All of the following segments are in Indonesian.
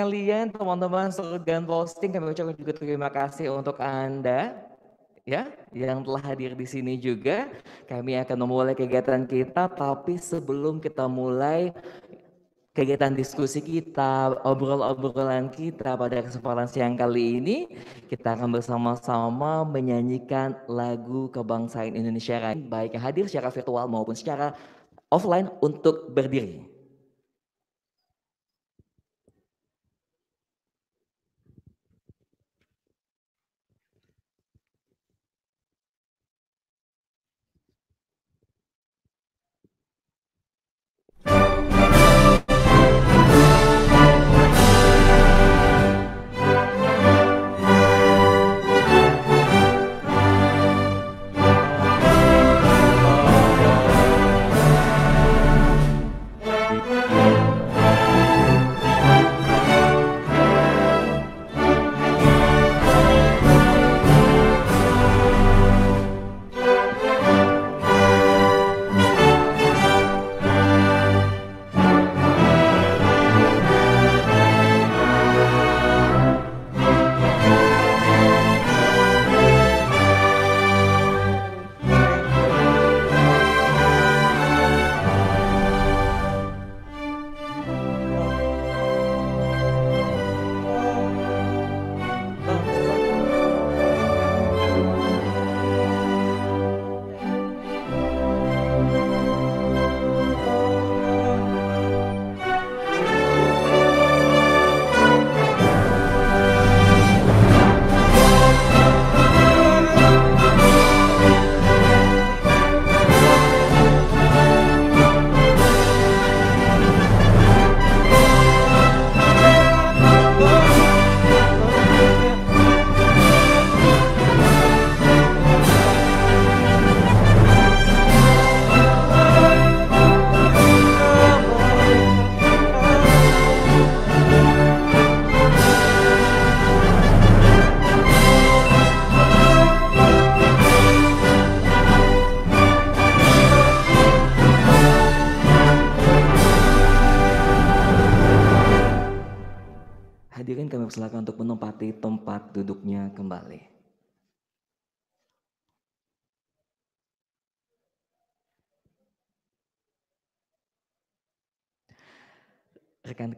Kalian, teman-teman seluruh dan Posting kami ucapkan juga terima kasih untuk Anda ya yang telah hadir di sini juga. Kami akan memulai kegiatan kita tapi sebelum kita mulai kegiatan diskusi kita, obrol-obrolan kita pada kesempatan siang kali ini, kita akan bersama-sama menyanyikan lagu kebangsaan Indonesia Raya, baik yang hadir secara virtual maupun secara offline untuk berdiri.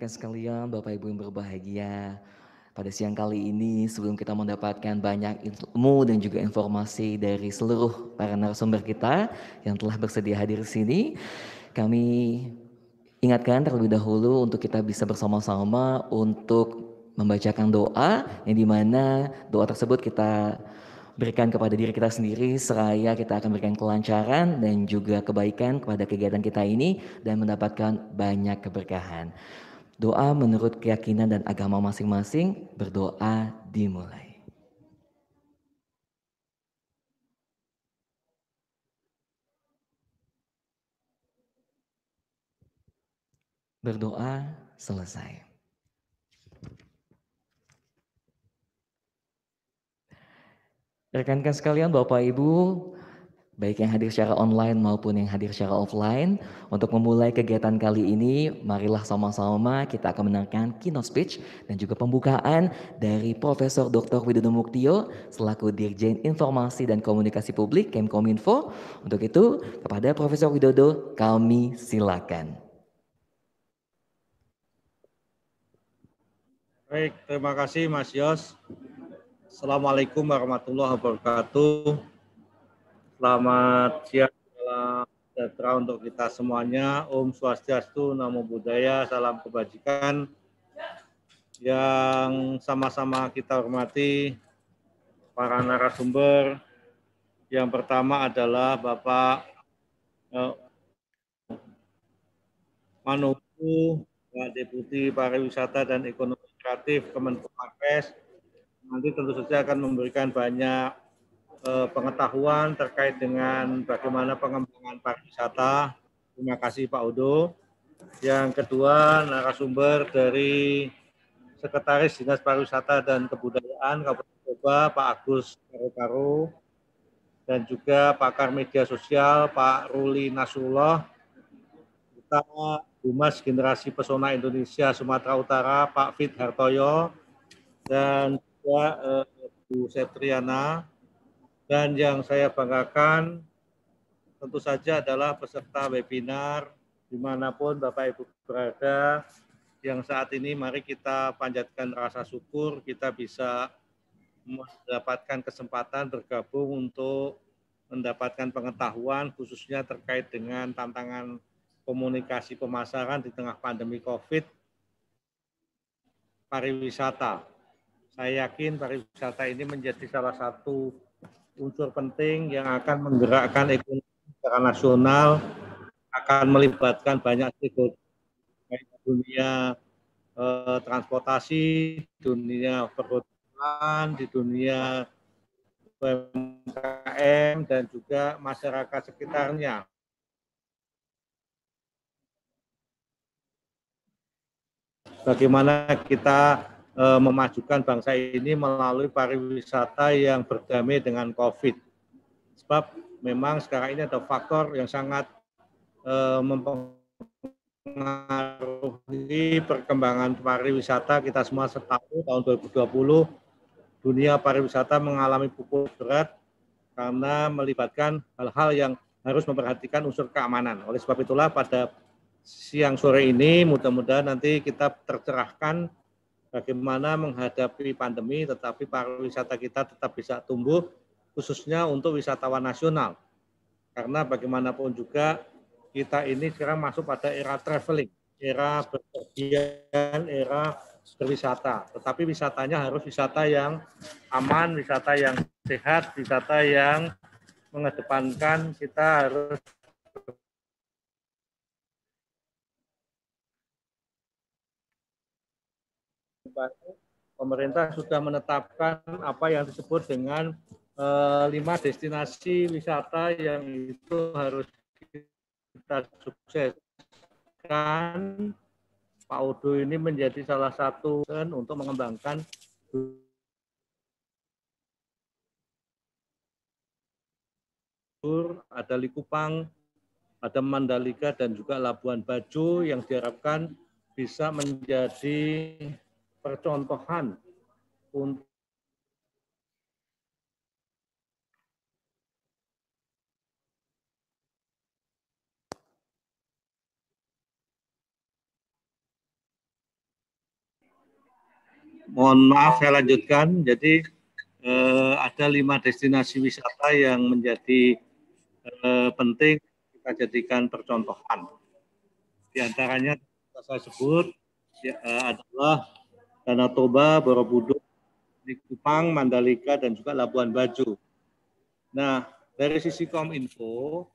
rekan-rekan sekalian, Bapak Ibu yang berbahagia. Pada siang kali ini sebelum kita mendapatkan banyak ilmu dan juga informasi dari seluruh para narasumber kita yang telah bersedia hadir di sini, kami ingatkan terlebih dahulu untuk kita bisa bersama-sama untuk membacakan doa yang mana doa tersebut kita berikan kepada diri kita sendiri seraya kita akan berikan kelancaran dan juga kebaikan kepada kegiatan kita ini dan mendapatkan banyak keberkahan. Doa menurut keyakinan dan agama masing-masing, berdoa dimulai. Berdoa selesai. Rekan-rekan sekalian, Bapak Ibu, baik yang hadir secara online maupun yang hadir secara offline. Untuk memulai kegiatan kali ini, marilah sama-sama kita akan mendengarkan keynote speech dan juga pembukaan dari Profesor Dr. Widodo Muktio selaku Dirjen Informasi dan Komunikasi Publik Kemkominfo. Untuk itu, kepada Profesor Widodo kami silakan. Baik, terima kasih Mas Yos. Assalamualaikum warahmatullahi wabarakatuh. Selamat siang, salam sejahtera untuk kita semuanya. Om Swastiastu, Namo Buddhaya, salam kebajikan. Yang sama-sama kita hormati para narasumber. Yang pertama adalah Bapak eh, Manuku, Pak Deputi Pariwisata dan Ekonomi Kreatif Kementerian Pes. Nanti tentu saja akan memberikan banyak eh, pengetahuan terkait dengan bagaimana pengembangan pariwisata. Terima kasih Pak Udo. Yang kedua narasumber dari Sekretaris Dinas Pariwisata dan Kebudayaan Kabupaten Toba, Pak Agus Karo Karo dan juga pakar media sosial Pak Ruli Nasrullah, kita Humas Generasi Pesona Indonesia Sumatera Utara Pak Fit Hartoyo, dan juga eh, Bu Setriana dan yang saya banggakan tentu saja adalah peserta webinar dimanapun Bapak Ibu berada yang saat ini mari kita panjatkan rasa syukur kita bisa mendapatkan kesempatan bergabung untuk mendapatkan pengetahuan khususnya terkait dengan tantangan komunikasi pemasaran di tengah pandemi COVID pariwisata. Saya yakin pariwisata ini menjadi salah satu unsur penting yang akan menggerakkan ekonomi secara nasional, akan melibatkan banyak stakeholder dunia eh, transportasi, dunia perhotelan, di dunia UMKM dan juga masyarakat sekitarnya. Bagaimana kita Eh, memajukan bangsa ini melalui pariwisata yang berdamai dengan COVID. Sebab memang sekarang ini ada faktor yang sangat eh, mempengaruhi perkembangan pariwisata kita semua setahu tahun 2020 dunia pariwisata mengalami pukul berat karena melibatkan hal-hal yang harus memperhatikan unsur keamanan. Oleh sebab itulah pada siang sore ini mudah-mudahan nanti kita tercerahkan bagaimana menghadapi pandemi tetapi pariwisata kita tetap bisa tumbuh khususnya untuk wisatawan nasional. Karena bagaimanapun juga kita ini sekarang masuk pada era traveling, era berpergian, era berwisata. Tetapi wisatanya harus wisata yang aman, wisata yang sehat, wisata yang mengedepankan kita harus pemerintah sudah menetapkan apa yang disebut dengan eh, lima destinasi wisata yang itu harus kita sukseskan. Pak Udo ini menjadi salah satu kan, untuk mengembangkan ada Likupang, ada Mandalika dan juga Labuan Bajo yang diharapkan bisa menjadi percontohan untuk Mohon maaf saya lanjutkan. Jadi eh, ada lima destinasi wisata yang menjadi eh, penting kita jadikan percontohan. Di antaranya saya sebut ya, eh, adalah Danau Toba, Borobudur, di Kupang, Mandalika, dan juga Labuan Bajo. Nah, dari sisi Kominfo,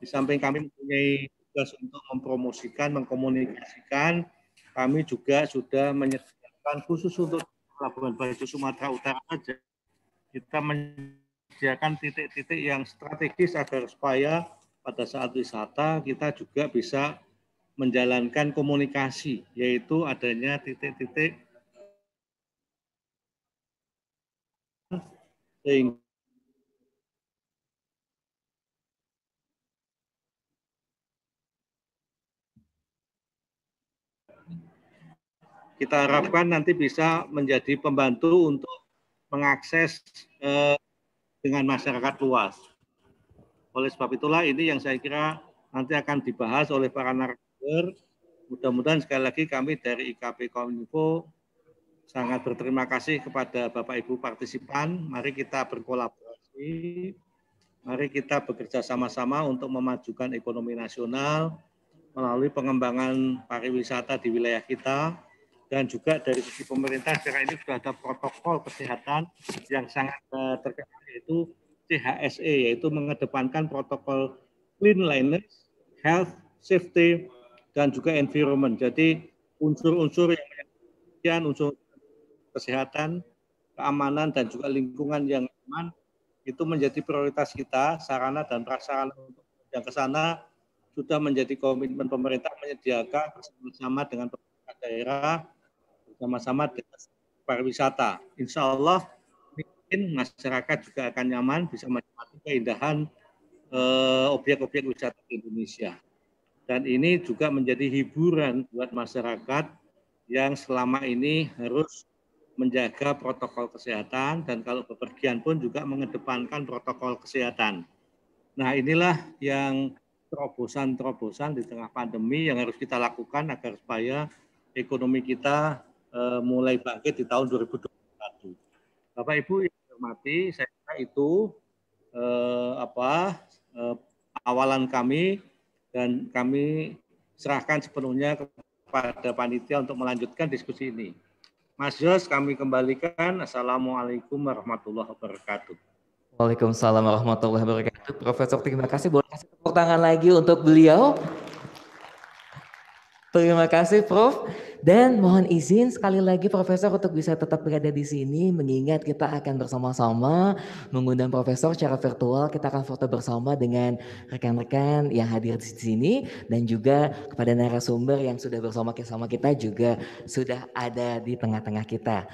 di samping kami mempunyai tugas untuk mempromosikan, mengkomunikasikan, kami juga sudah menyediakan khusus untuk Labuan Bajo Sumatera Utara saja, kita menyediakan titik-titik yang strategis agar supaya pada saat wisata kita juga bisa menjalankan komunikasi, yaitu adanya titik-titik kita harapkan nanti bisa menjadi pembantu untuk mengakses eh, dengan masyarakat luas. Oleh sebab itulah ini yang saya kira nanti akan dibahas oleh para narasumber. Mudah-mudahan sekali lagi kami dari IKP Kominfo sangat berterima kasih kepada Bapak Ibu partisipan. Mari kita berkolaborasi, mari kita bekerja sama-sama untuk memajukan ekonomi nasional melalui pengembangan pariwisata di wilayah kita dan juga dari sisi pemerintah sekarang ini sudah ada protokol kesehatan yang sangat eh, terkenal yaitu CHSE yaitu mengedepankan protokol cleanliness, health, safety dan juga environment. Jadi unsur-unsur yang unsur kesehatan, keamanan, dan juga lingkungan yang aman itu menjadi prioritas kita, sarana dan prasarana untuk yang ke sana sudah menjadi komitmen pemerintah menyediakan bersama dengan pemerintah daerah bersama-sama dengan pariwisata. Insya Allah mungkin masyarakat juga akan nyaman bisa menikmati keindahan obyek eh, objek-objek wisata di Indonesia. Dan ini juga menjadi hiburan buat masyarakat yang selama ini harus menjaga protokol kesehatan dan kalau bepergian pun juga mengedepankan protokol kesehatan. Nah, inilah yang terobosan-terobosan di tengah pandemi yang harus kita lakukan agar supaya ekonomi kita eh, mulai bangkit di tahun 2021. Bapak Ibu yang hormati, saya kira itu eh, apa eh, awalan kami dan kami serahkan sepenuhnya kepada panitia untuk melanjutkan diskusi ini. Mas Jos, kami kembalikan. Assalamualaikum warahmatullahi wabarakatuh. Waalaikumsalam warahmatullahi wabarakatuh. Profesor, terima kasih. Boleh kasih tepuk tangan lagi untuk beliau. Terima kasih, Prof. Dan mohon izin sekali lagi Profesor untuk bisa tetap berada di sini mengingat kita akan bersama-sama mengundang Profesor secara virtual. Kita akan foto bersama dengan rekan-rekan yang hadir di sini dan juga kepada narasumber yang sudah bersama sama kita juga sudah ada di tengah-tengah kita.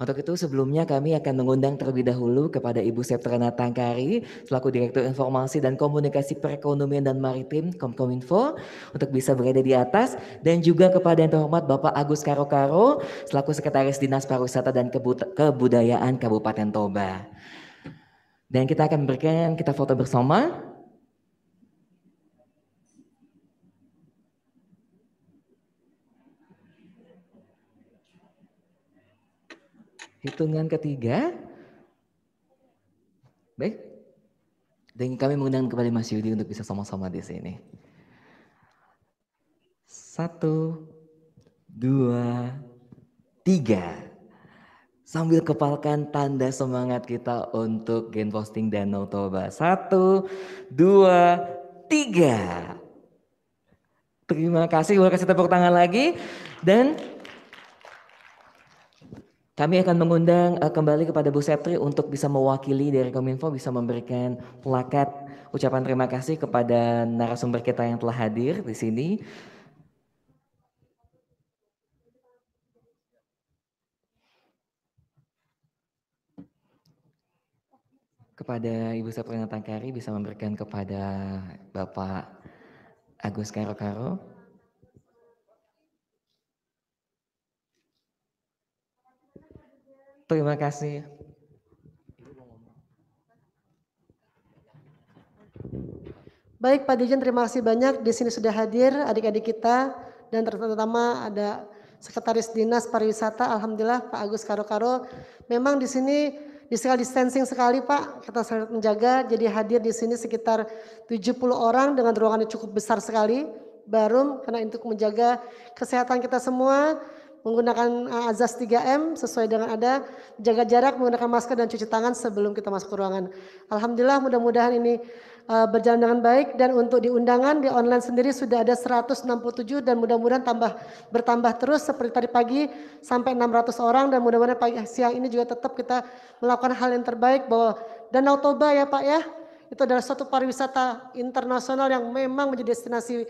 Untuk itu sebelumnya kami akan mengundang terlebih dahulu kepada Ibu Septrana Tangkari selaku Direktur Informasi dan Komunikasi Perekonomian dan Maritim Komkominfo untuk bisa berada di atas dan juga kepada yang terhormat Bapak Agus Karokaro selaku Sekretaris Dinas Pariwisata dan Kebudayaan Kabupaten Toba. Dan kita akan berikan kita foto bersama. Hitungan ketiga. Baik. Dan kami mengundang kembali Mas Yudi untuk bisa sama-sama di sini. Satu, dua, tiga. Sambil kepalkan tanda semangat kita untuk gen posting Danau Toba. Satu, dua, tiga. Terima kasih, boleh kasih tepuk tangan lagi. Dan kami akan mengundang uh, kembali kepada Bu Septri untuk bisa mewakili dari Kominfo bisa memberikan plakat ucapan terima kasih kepada narasumber kita yang telah hadir di sini. Kepada Ibu Septri Tangkari bisa memberikan kepada Bapak Agus Karo-Karo. Terima kasih. Baik Pak Dijen, terima kasih banyak. Di sini sudah hadir adik-adik kita dan terutama ada Sekretaris Dinas Pariwisata, Alhamdulillah Pak Agus Karo-Karo. Memang di sini physical distancing sekali Pak, kita sangat menjaga, jadi hadir di sini sekitar 70 orang dengan ruangan yang cukup besar sekali. Barum, karena untuk menjaga kesehatan kita semua, menggunakan eh, azas 3M sesuai dengan ada, jaga jarak, menggunakan masker dan cuci tangan sebelum kita masuk ke ruangan. Alhamdulillah mudah-mudahan ini uh, berjalan dengan baik dan untuk di undangan di online sendiri sudah ada 167 dan mudah-mudahan tambah bertambah terus seperti tadi pagi sampai 600 orang dan mudah-mudahan pagi eh, siang ini juga tetap kita melakukan hal yang terbaik bahwa Danau Toba ya Pak ya itu adalah suatu pariwisata internasional yang memang menjadi destinasi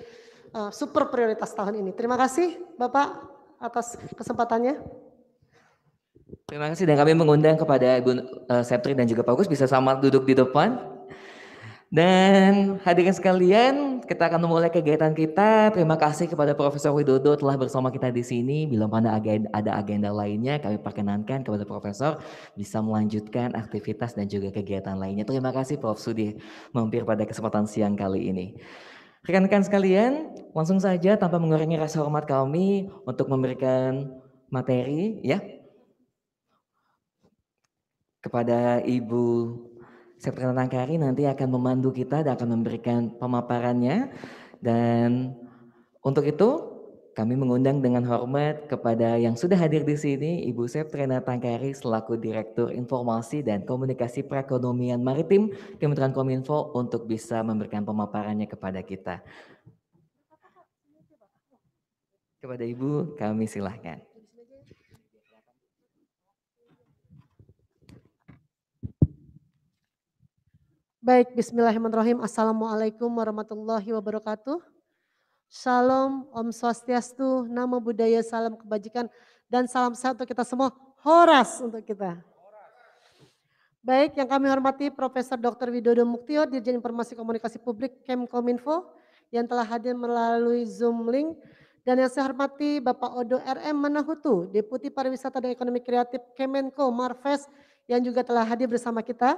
uh, super prioritas tahun ini. Terima kasih Bapak atas kesempatannya. Terima kasih dan kami mengundang kepada Ibu eh, Septri dan juga Pak Gus bisa sama duduk di depan. Dan hadirin sekalian, kita akan memulai kegiatan kita. Terima kasih kepada Profesor Widodo telah bersama kita di sini. Bila mana agenda, ada agenda lainnya, kami perkenankan kepada Profesor bisa melanjutkan aktivitas dan juga kegiatan lainnya. Terima kasih Prof. Sudi mampir pada kesempatan siang kali ini. Rekan-rekan sekalian, langsung saja tanpa mengurangi rasa hormat kami untuk memberikan materi ya kepada Ibu Sekretaris Tangkari nanti akan memandu kita dan akan memberikan pemaparannya dan untuk itu kami mengundang dengan hormat kepada yang sudah hadir di sini, Ibu Septrena Tangkari selaku Direktur Informasi dan Komunikasi Perekonomian Maritim Kementerian Kominfo untuk bisa memberikan pemaparannya kepada kita. Kepada Ibu, kami silahkan. Baik, bismillahirrahmanirrahim. Assalamualaikum warahmatullahi wabarakatuh. Shalom, Om Swastiastu, Nama Budaya, Salam Kebajikan, dan salam sehat untuk kita semua. Horas untuk kita. Baik, yang kami hormati Profesor Dr. Widodo Muktio, Dirjen Informasi Komunikasi Publik Kemkominfo, yang telah hadir melalui Zoom link. Dan yang saya hormati Bapak Odo RM Manahutu, Deputi Pariwisata dan Ekonomi Kreatif Kemenko Marves, yang juga telah hadir bersama kita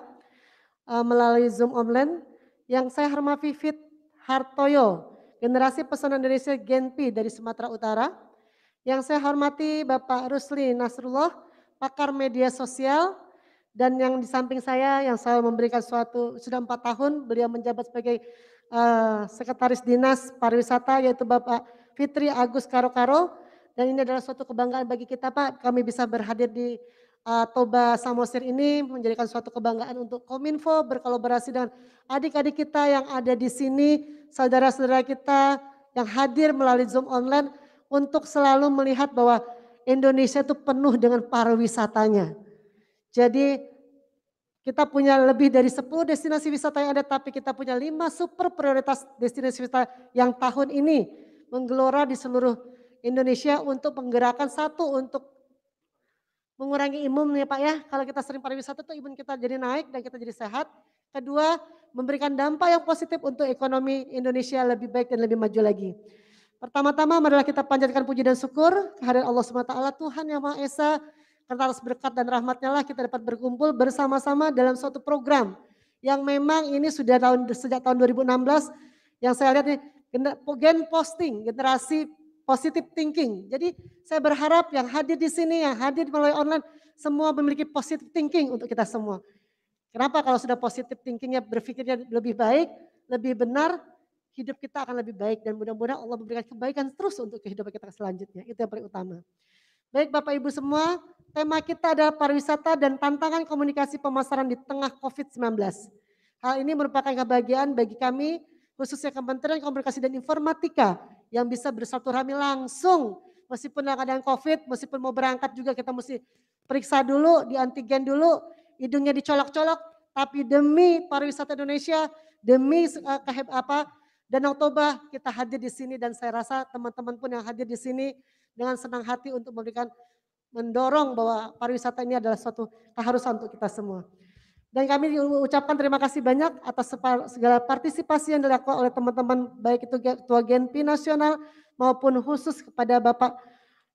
eh, melalui Zoom online. Yang saya hormati Fit Hartoyo, generasi pesona Indonesia Genpi dari Sumatera Utara. Yang saya hormati Bapak Rusli Nasrullah, pakar media sosial, dan yang di samping saya yang saya memberikan suatu, sudah empat tahun beliau menjabat sebagai uh, Sekretaris Dinas Pariwisata yaitu Bapak Fitri Agus Karo-Karo. Dan ini adalah suatu kebanggaan bagi kita Pak, kami bisa berhadir di uh, Toba Samosir ini menjadikan suatu kebanggaan untuk Kominfo berkolaborasi dan adik-adik kita yang ada di sini, saudara-saudara kita yang hadir melalui Zoom online untuk selalu melihat bahwa Indonesia itu penuh dengan pariwisatanya. Jadi kita punya lebih dari 10 destinasi wisata yang ada, tapi kita punya 5 super prioritas destinasi wisata yang tahun ini menggelora di seluruh Indonesia untuk menggerakkan satu untuk mengurangi imun ya Pak ya. Kalau kita sering pariwisata tuh imun kita jadi naik dan kita jadi sehat. Kedua, memberikan dampak yang positif untuk ekonomi Indonesia lebih baik dan lebih maju lagi. Pertama-tama marilah kita panjatkan puji dan syukur kehadiran Allah SWT Tuhan Yang Maha Esa karena atas berkat dan rahmatnya lah kita dapat berkumpul bersama-sama dalam suatu program yang memang ini sudah tahun sejak tahun 2016 yang saya lihat nih gen posting generasi positive thinking. Jadi saya berharap yang hadir di sini, yang hadir melalui online, semua memiliki positive thinking untuk kita semua. Kenapa kalau sudah positive thinkingnya berpikirnya lebih baik, lebih benar, hidup kita akan lebih baik dan mudah-mudahan Allah memberikan kebaikan terus untuk kehidupan kita selanjutnya. Itu yang paling utama. Baik Bapak Ibu semua, tema kita adalah pariwisata dan tantangan komunikasi pemasaran di tengah COVID-19. Hal ini merupakan kebahagiaan bagi kami, khususnya Kementerian Komunikasi dan Informatika yang bisa bersatu rahmi langsung. Meskipun ada yang COVID, meskipun mau berangkat juga kita mesti periksa dulu, di antigen dulu, hidungnya dicolok-colok. Tapi demi pariwisata Indonesia, demi uh, eh, keheb, apa dan Oktober kita hadir di sini dan saya rasa teman-teman pun yang hadir di sini dengan senang hati untuk memberikan mendorong bahwa pariwisata ini adalah suatu keharusan untuk kita semua. Dan kami ucapkan terima kasih banyak atas segala partisipasi yang dilakukan oleh teman-teman baik itu Ketua Genpi Nasional maupun khusus kepada Bapak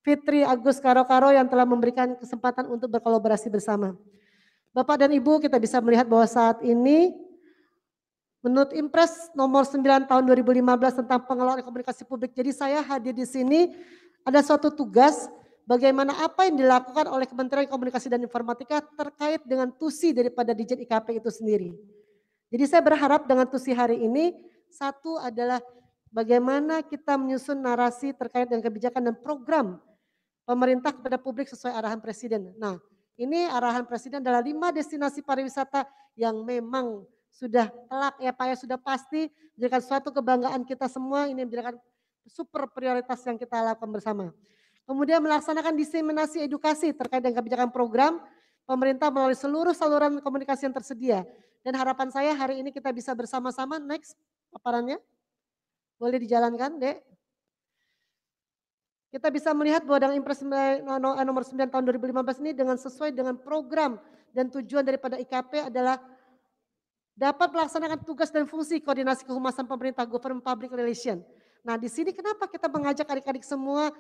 Fitri Agus Karo-Karo yang telah memberikan kesempatan untuk berkolaborasi bersama. Bapak dan Ibu kita bisa melihat bahwa saat ini menurut Impres nomor 9 tahun 2015 tentang pengelolaan komunikasi publik. Jadi saya hadir di sini ada suatu tugas bagaimana apa yang dilakukan oleh Kementerian Komunikasi dan Informatika terkait dengan tusi daripada Dijen IKP itu sendiri. Jadi saya berharap dengan tusi hari ini, satu adalah bagaimana kita menyusun narasi terkait dengan kebijakan dan program pemerintah kepada publik sesuai arahan Presiden. Nah, ini arahan Presiden adalah lima destinasi pariwisata yang memang sudah telak ya Pak ya, sudah pasti menjadikan suatu kebanggaan kita semua, ini menjadikan super prioritas yang kita lakukan bersama. Kemudian melaksanakan diseminasi edukasi terkait dengan kebijakan program pemerintah melalui seluruh saluran komunikasi yang tersedia. Dan harapan saya hari ini kita bisa bersama-sama next paparannya. Boleh dijalankan, Dek. Kita bisa melihat bahwa dalam Impres nomor 9 tahun 2015 ini dengan sesuai dengan program dan tujuan daripada IKP adalah dapat melaksanakan tugas dan fungsi koordinasi kehumasan pemerintah government public relation. Nah, di sini kenapa kita mengajak adik-adik semua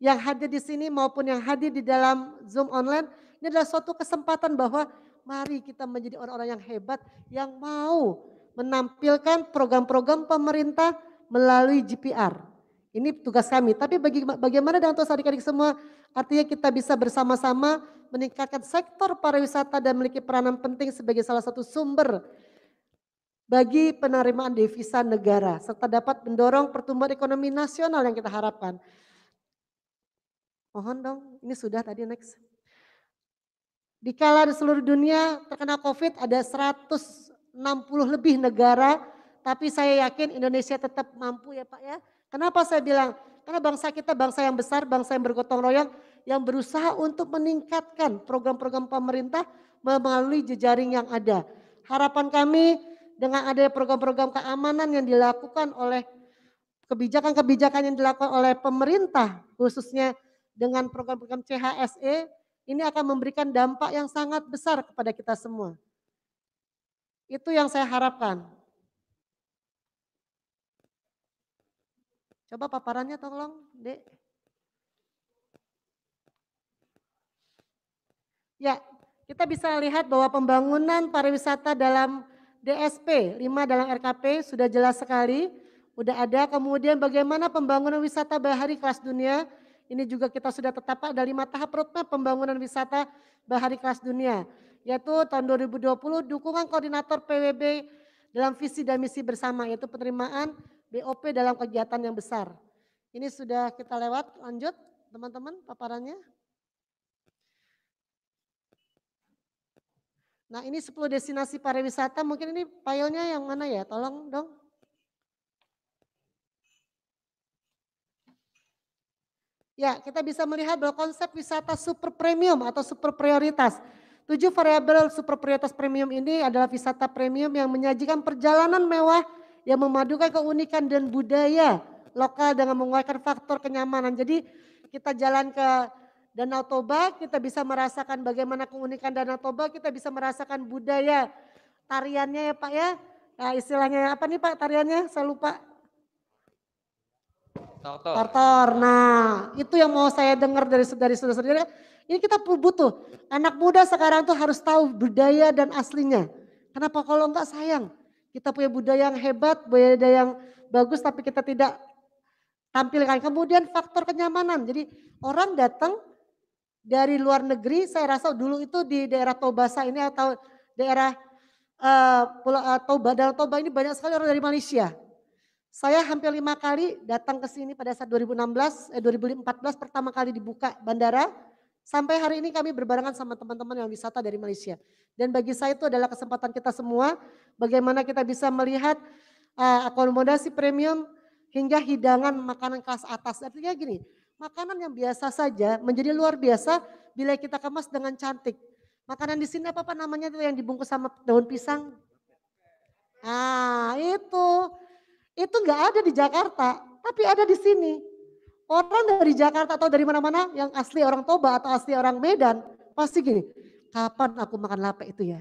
yang hadir di sini maupun yang hadir di dalam Zoom online, ini adalah suatu kesempatan bahwa mari kita menjadi orang-orang yang hebat yang mau menampilkan program-program pemerintah melalui GPR. Ini tugas kami. Tapi bagi bagaimana dengan tuas adik-adik semua? Artinya kita bisa bersama-sama meningkatkan sektor pariwisata dan memiliki peranan penting sebagai salah satu sumber bagi penerimaan devisa negara serta dapat mendorong pertumbuhan ekonomi nasional yang kita harapkan. Mohon dong, ini sudah tadi next. Dikala di seluruh dunia terkena COVID ada 160 lebih negara, tapi saya yakin Indonesia tetap mampu ya Pak ya. Kenapa saya bilang? Karena bangsa kita bangsa yang besar, bangsa yang bergotong royong, yang berusaha untuk meningkatkan program-program pemerintah melalui jejaring yang ada. Harapan kami dengan adanya program-program keamanan yang dilakukan oleh kebijakan-kebijakan yang dilakukan oleh pemerintah, khususnya dengan program-program CHSE ini akan memberikan dampak yang sangat besar kepada kita semua. Itu yang saya harapkan. Coba paparannya tolong, Dek. Ya, kita bisa lihat bahwa pembangunan pariwisata dalam DSP 5 dalam RKP sudah jelas sekali, udah ada. Kemudian bagaimana pembangunan wisata bahari kelas dunia ini juga kita sudah tetapkan ada lima tahap roadmap pembangunan wisata bahari kelas dunia. Yaitu tahun 2020 dukungan koordinator PWB dalam visi dan misi bersama yaitu penerimaan BOP dalam kegiatan yang besar. Ini sudah kita lewat, lanjut teman-teman paparannya. Nah ini 10 destinasi pariwisata, mungkin ini filenya yang mana ya, tolong dong. Ya, kita bisa melihat bahwa konsep wisata super premium atau super prioritas. Tujuh variabel super prioritas premium ini adalah wisata premium yang menyajikan perjalanan mewah yang memadukan keunikan dan budaya lokal dengan mengeluarkan faktor kenyamanan. Jadi kita jalan ke Danau Toba, kita bisa merasakan bagaimana keunikan Danau Toba, kita bisa merasakan budaya tariannya ya Pak ya. Nah, istilahnya apa nih Pak tariannya? Saya lupa Tortor. Tortor. Nah, itu yang mau saya dengar dari dari saudara-saudara. Ini kita butuh. Anak muda sekarang tuh harus tahu budaya dan aslinya. Kenapa kalau enggak sayang? Kita punya budaya yang hebat, budaya yang bagus tapi kita tidak tampilkan. Kemudian faktor kenyamanan. Jadi orang datang dari luar negeri, saya rasa dulu itu di daerah Tobasa ini atau daerah uh, Pulau eh, Toba, Toba ini banyak sekali orang dari Malaysia. Saya hampir lima kali datang ke sini pada saat 2016, eh 2014 pertama kali dibuka bandara. Sampai hari ini kami berbarengan sama teman-teman yang wisata dari Malaysia. Dan bagi saya itu adalah kesempatan kita semua bagaimana kita bisa melihat uh, akomodasi premium hingga hidangan makanan kelas atas. Artinya gini, makanan yang biasa saja menjadi luar biasa bila kita kemas dengan cantik. Makanan di sini apa-apa namanya itu yang dibungkus sama daun pisang? Ah, itu itu nggak ada di Jakarta, tapi ada di sini. Orang dari Jakarta atau dari mana-mana yang asli orang Toba atau asli orang Medan pasti gini, kapan aku makan lape itu ya?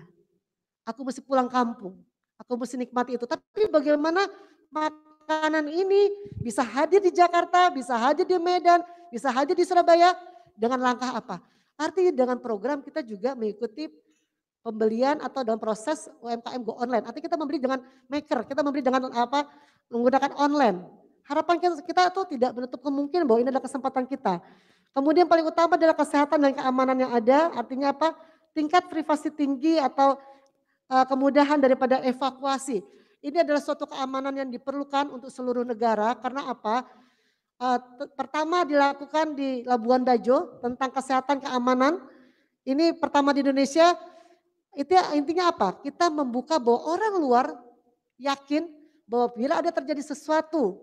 Aku mesti pulang kampung, aku mesti nikmati itu. Tapi bagaimana makanan ini bisa hadir di Jakarta, bisa hadir di Medan, bisa hadir di Surabaya dengan langkah apa? Artinya dengan program kita juga mengikuti pembelian atau dalam proses UMKM go online. Artinya kita membeli dengan maker, kita membeli dengan apa menggunakan online. Harapan kita, kita itu tidak menutup kemungkinan bahwa ini adalah kesempatan kita. Kemudian paling utama adalah kesehatan dan keamanan yang ada, artinya apa? Tingkat privasi tinggi atau uh, kemudahan daripada evakuasi. Ini adalah suatu keamanan yang diperlukan untuk seluruh negara karena apa? Uh, pertama dilakukan di Labuan Bajo tentang kesehatan keamanan. Ini pertama di Indonesia itu ya, intinya apa? Kita membuka bahwa orang luar yakin bahwa bila ada terjadi sesuatu,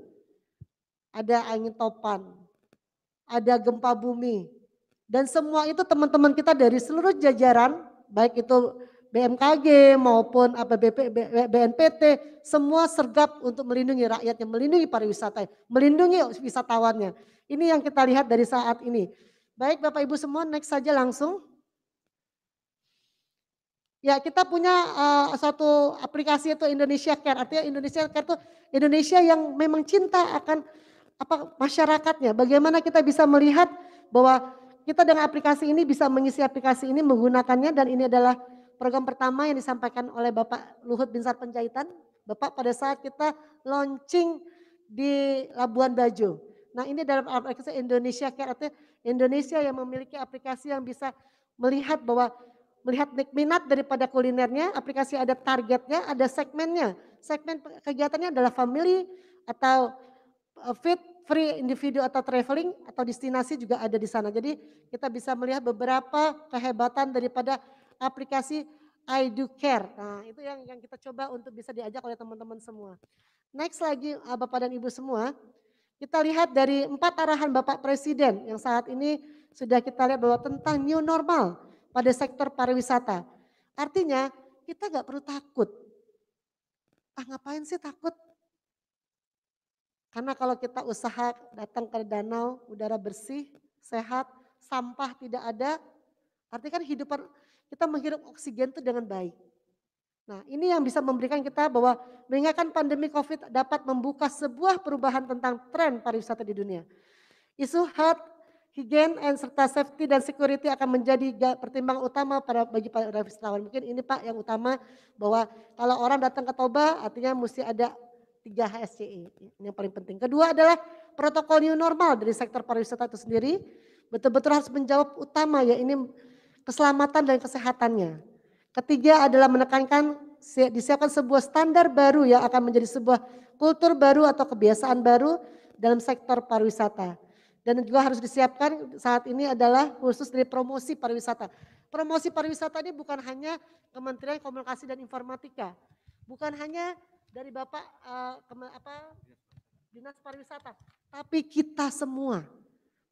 ada angin topan, ada gempa bumi, dan semua itu teman-teman kita dari seluruh jajaran, baik itu BMKG maupun apa BP, BNPT, semua sergap untuk melindungi rakyatnya, melindungi pariwisata, melindungi wisatawannya. Ini yang kita lihat dari saat ini. Baik Bapak Ibu semua, next saja langsung. Ya kita punya uh, satu aplikasi itu Indonesia Care. Artinya Indonesia Care itu Indonesia yang memang cinta akan apa masyarakatnya. Bagaimana kita bisa melihat bahwa kita dengan aplikasi ini bisa mengisi aplikasi ini menggunakannya dan ini adalah program pertama yang disampaikan oleh Bapak Luhut Binsar Penjahitan. Bapak pada saat kita launching di Labuan Bajo. Nah ini dalam aplikasi Indonesia Care artinya Indonesia yang memiliki aplikasi yang bisa melihat bahwa melihat minat daripada kulinernya, aplikasi ada targetnya, ada segmennya. Segmen kegiatannya adalah family atau e, fit free individu atau traveling atau destinasi juga ada di sana. Jadi kita bisa melihat beberapa kehebatan daripada aplikasi I do care. Nah, itu yang yang kita coba untuk bisa diajak oleh teman-teman semua. Next lagi e, Bapak dan Ibu semua, kita lihat dari empat arahan Bapak Presiden yang saat ini sudah kita lihat bahwa tentang new normal pada sektor pariwisata. Artinya kita nggak perlu takut. Ah ngapain sih takut? Karena kalau kita usaha datang ke danau, udara bersih, sehat, sampah tidak ada, artinya kan hidup kita menghirup oksigen itu dengan baik. Nah ini yang bisa memberikan kita bahwa mengingatkan pandemi COVID dapat membuka sebuah perubahan tentang tren pariwisata di dunia. Isu health Higien and serta safety dan security akan menjadi pertimbangan utama pada bagi para wisatawan. Mungkin ini Pak yang utama bahwa kalau orang datang ke Toba artinya mesti ada tiga HSCI. yang paling penting. Kedua adalah protokol new normal dari sektor pariwisata itu sendiri betul-betul harus menjawab utama ya ini keselamatan dan kesehatannya. Ketiga adalah menekankan disiapkan sebuah standar baru yang akan menjadi sebuah kultur baru atau kebiasaan baru dalam sektor pariwisata dan juga harus disiapkan saat ini adalah khusus dari promosi pariwisata. Promosi pariwisata ini bukan hanya Kementerian Komunikasi dan Informatika, bukan hanya dari Bapak uh, eh, kema, apa Dinas Pariwisata, tapi kita semua,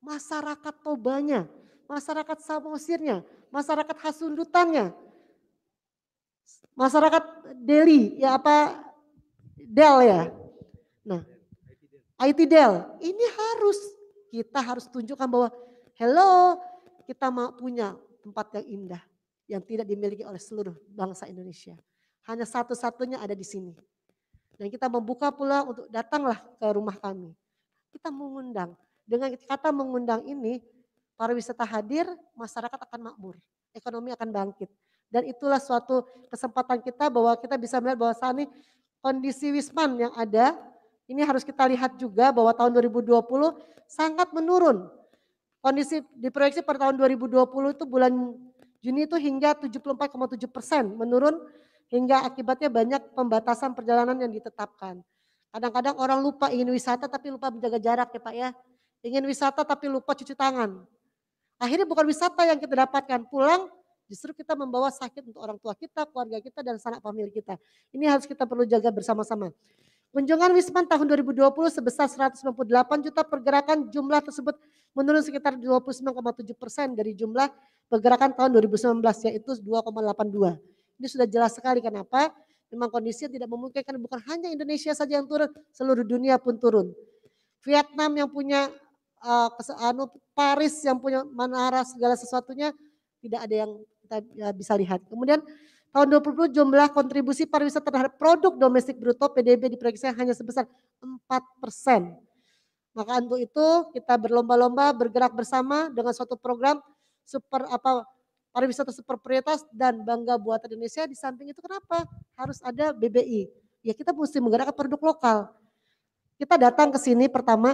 masyarakat Tobanya, masyarakat Samosirnya, masyarakat Hasundutannya, masyarakat Delhi, ya apa Del ya. Nah, IT Del, ini harus kita harus tunjukkan bahwa hello kita mau punya tempat yang indah yang tidak dimiliki oleh seluruh bangsa Indonesia. Hanya satu-satunya ada di sini. Dan kita membuka pula untuk datanglah ke rumah kami. Kita mengundang. Dengan kata mengundang ini, para wisata hadir, masyarakat akan makmur. Ekonomi akan bangkit. Dan itulah suatu kesempatan kita bahwa kita bisa melihat bahwa saat ini kondisi Wisman yang ada ini harus kita lihat juga bahwa tahun 2020 sangat menurun. Kondisi diproyeksi per tahun 2020 itu bulan Juni itu hingga 74,7 persen menurun hingga akibatnya banyak pembatasan perjalanan yang ditetapkan. Kadang-kadang orang lupa ingin wisata tapi lupa menjaga jarak ya Pak ya. Ingin wisata tapi lupa cuci tangan. Akhirnya bukan wisata yang kita dapatkan, pulang justru kita membawa sakit untuk orang tua kita, keluarga kita, dan sanak famili kita. Ini harus kita perlu jaga bersama-sama. Kunjungan Wisman tahun 2020 sebesar 198 juta pergerakan jumlah tersebut menurun sekitar 29,7 persen dari jumlah pergerakan tahun 2019 yaitu 2,82. Ini sudah jelas sekali kenapa memang kondisi tidak memungkinkan bukan hanya Indonesia saja yang turun, seluruh dunia pun turun. Vietnam yang punya uh, Paris yang punya menara segala sesuatunya tidak ada yang kita ya, bisa lihat. Kemudian Tahun 2020 jumlah kontribusi pariwisata terhadap produk domestik bruto PDB diperkirakan hanya sebesar 4 persen. Maka untuk itu kita berlomba-lomba bergerak bersama dengan suatu program super apa pariwisata super prioritas dan bangga buatan Indonesia. Di samping itu kenapa harus ada BBI? Ya kita mesti menggerakkan produk lokal. Kita datang ke sini pertama,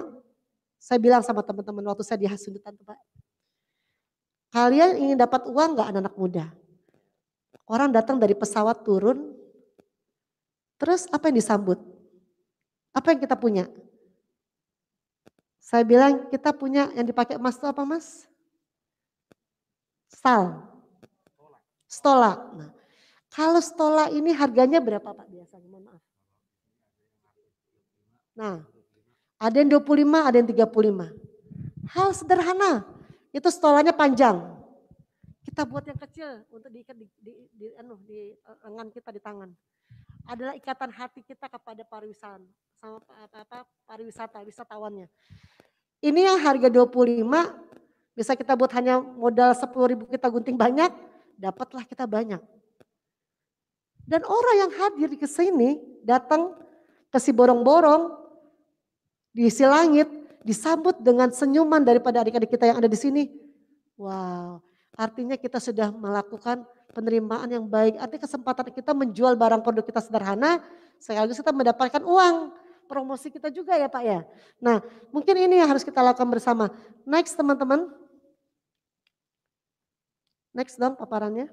saya bilang sama teman-teman waktu saya di Hasundutan, Pak, kalian ingin dapat uang nggak anak-anak muda? Orang datang dari pesawat turun, terus apa yang disambut? Apa yang kita punya? Saya bilang kita punya yang dipakai emas itu apa mas? Sal. Stola. Nah, kalau stola ini harganya berapa Pak biasanya? Mohon maaf. Nah, ada yang 25, ada yang 35. Hal sederhana. Itu stolanya panjang. Kita buat yang kecil untuk diikat di, di, di, anu, di eh, lengan kita di tangan. Adalah ikatan hati kita kepada pariwisata sama apa, apa pariwisata wisatawannya. Ini yang harga 25 bisa kita buat hanya modal 10 ribu kita gunting banyak, dapatlah kita banyak. Dan orang yang hadir ke sini datang ke si borong-borong di si langit disambut dengan senyuman daripada adik-adik kita yang ada di sini. Wow, Artinya kita sudah melakukan penerimaan yang baik. Artinya kesempatan kita menjual barang produk kita sederhana, sekaligus kita mendapatkan uang promosi kita juga ya Pak ya. Nah mungkin ini yang harus kita lakukan bersama. Next teman-teman. Next dong paparannya.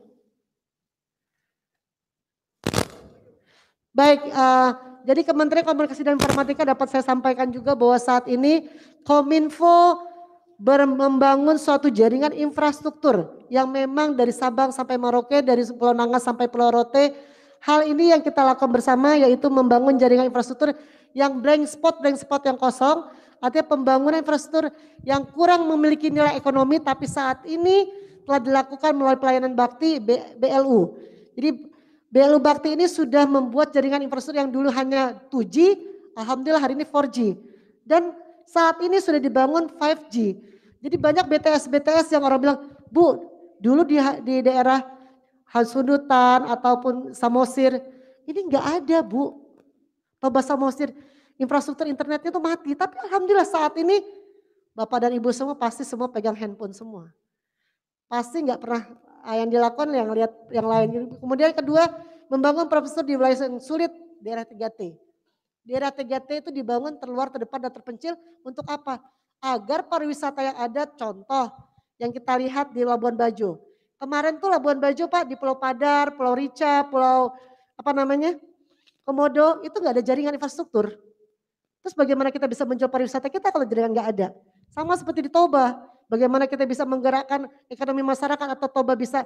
Baik, uh, jadi Kementerian Komunikasi dan Informatika dapat saya sampaikan juga bahwa saat ini Kominfo membangun suatu jaringan infrastruktur yang memang dari Sabang sampai Merauke, dari Pulau Nanga sampai Pulau Rote. Hal ini yang kita lakukan bersama yaitu membangun jaringan infrastruktur yang blank spot blank spot yang kosong, artinya pembangunan infrastruktur yang kurang memiliki nilai ekonomi tapi saat ini telah dilakukan melalui pelayanan bakti BLU. Jadi BLU Bakti ini sudah membuat jaringan infrastruktur yang dulu hanya 2G, alhamdulillah hari ini 4G. Dan saat ini sudah dibangun 5G. Jadi banyak BTS-BTS yang orang bilang, Bu, dulu di, di daerah Hansundutan ataupun Samosir, ini nggak ada Bu. Toba Samosir, infrastruktur internetnya tuh mati. Tapi Alhamdulillah saat ini Bapak dan Ibu semua pasti semua pegang handphone semua. Pasti nggak pernah ah, yang dilakukan yang lihat yang lain. Kemudian kedua, membangun profesor di wilayah yang sulit, daerah 3T. Daerah 3T itu dibangun terluar, terdepan, dan terpencil untuk apa? agar pariwisata yang ada contoh yang kita lihat di Labuan Bajo. Kemarin tuh Labuan Bajo Pak di Pulau Padar, Pulau Rica, Pulau apa namanya Komodo itu nggak ada jaringan infrastruktur. Terus bagaimana kita bisa menjual pariwisata kita kalau jaringan nggak ada? Sama seperti di Toba, bagaimana kita bisa menggerakkan ekonomi masyarakat atau Toba bisa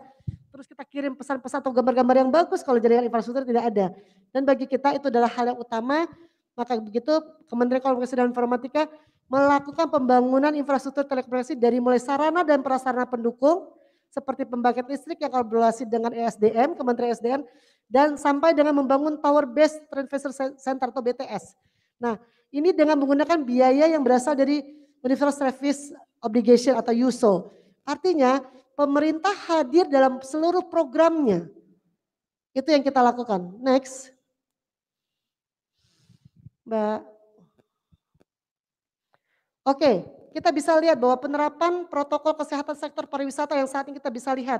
terus kita kirim pesan-pesan atau gambar-gambar yang bagus kalau jaringan infrastruktur tidak ada. Dan bagi kita itu adalah hal yang utama, maka begitu Kementerian Komunikasi dan Informatika melakukan pembangunan infrastruktur telekomunikasi dari mulai sarana dan prasarana pendukung seperti pembangkit listrik yang kolaborasi dengan ESDM, Kementerian ESDM, dan sampai dengan membangun power base Transfer Center atau BTS. Nah, ini dengan menggunakan biaya yang berasal dari Universal Service Obligation atau USO. Artinya, pemerintah hadir dalam seluruh programnya. Itu yang kita lakukan. Next. Mbak Oke, kita bisa lihat bahwa penerapan protokol kesehatan sektor pariwisata yang saat ini kita bisa lihat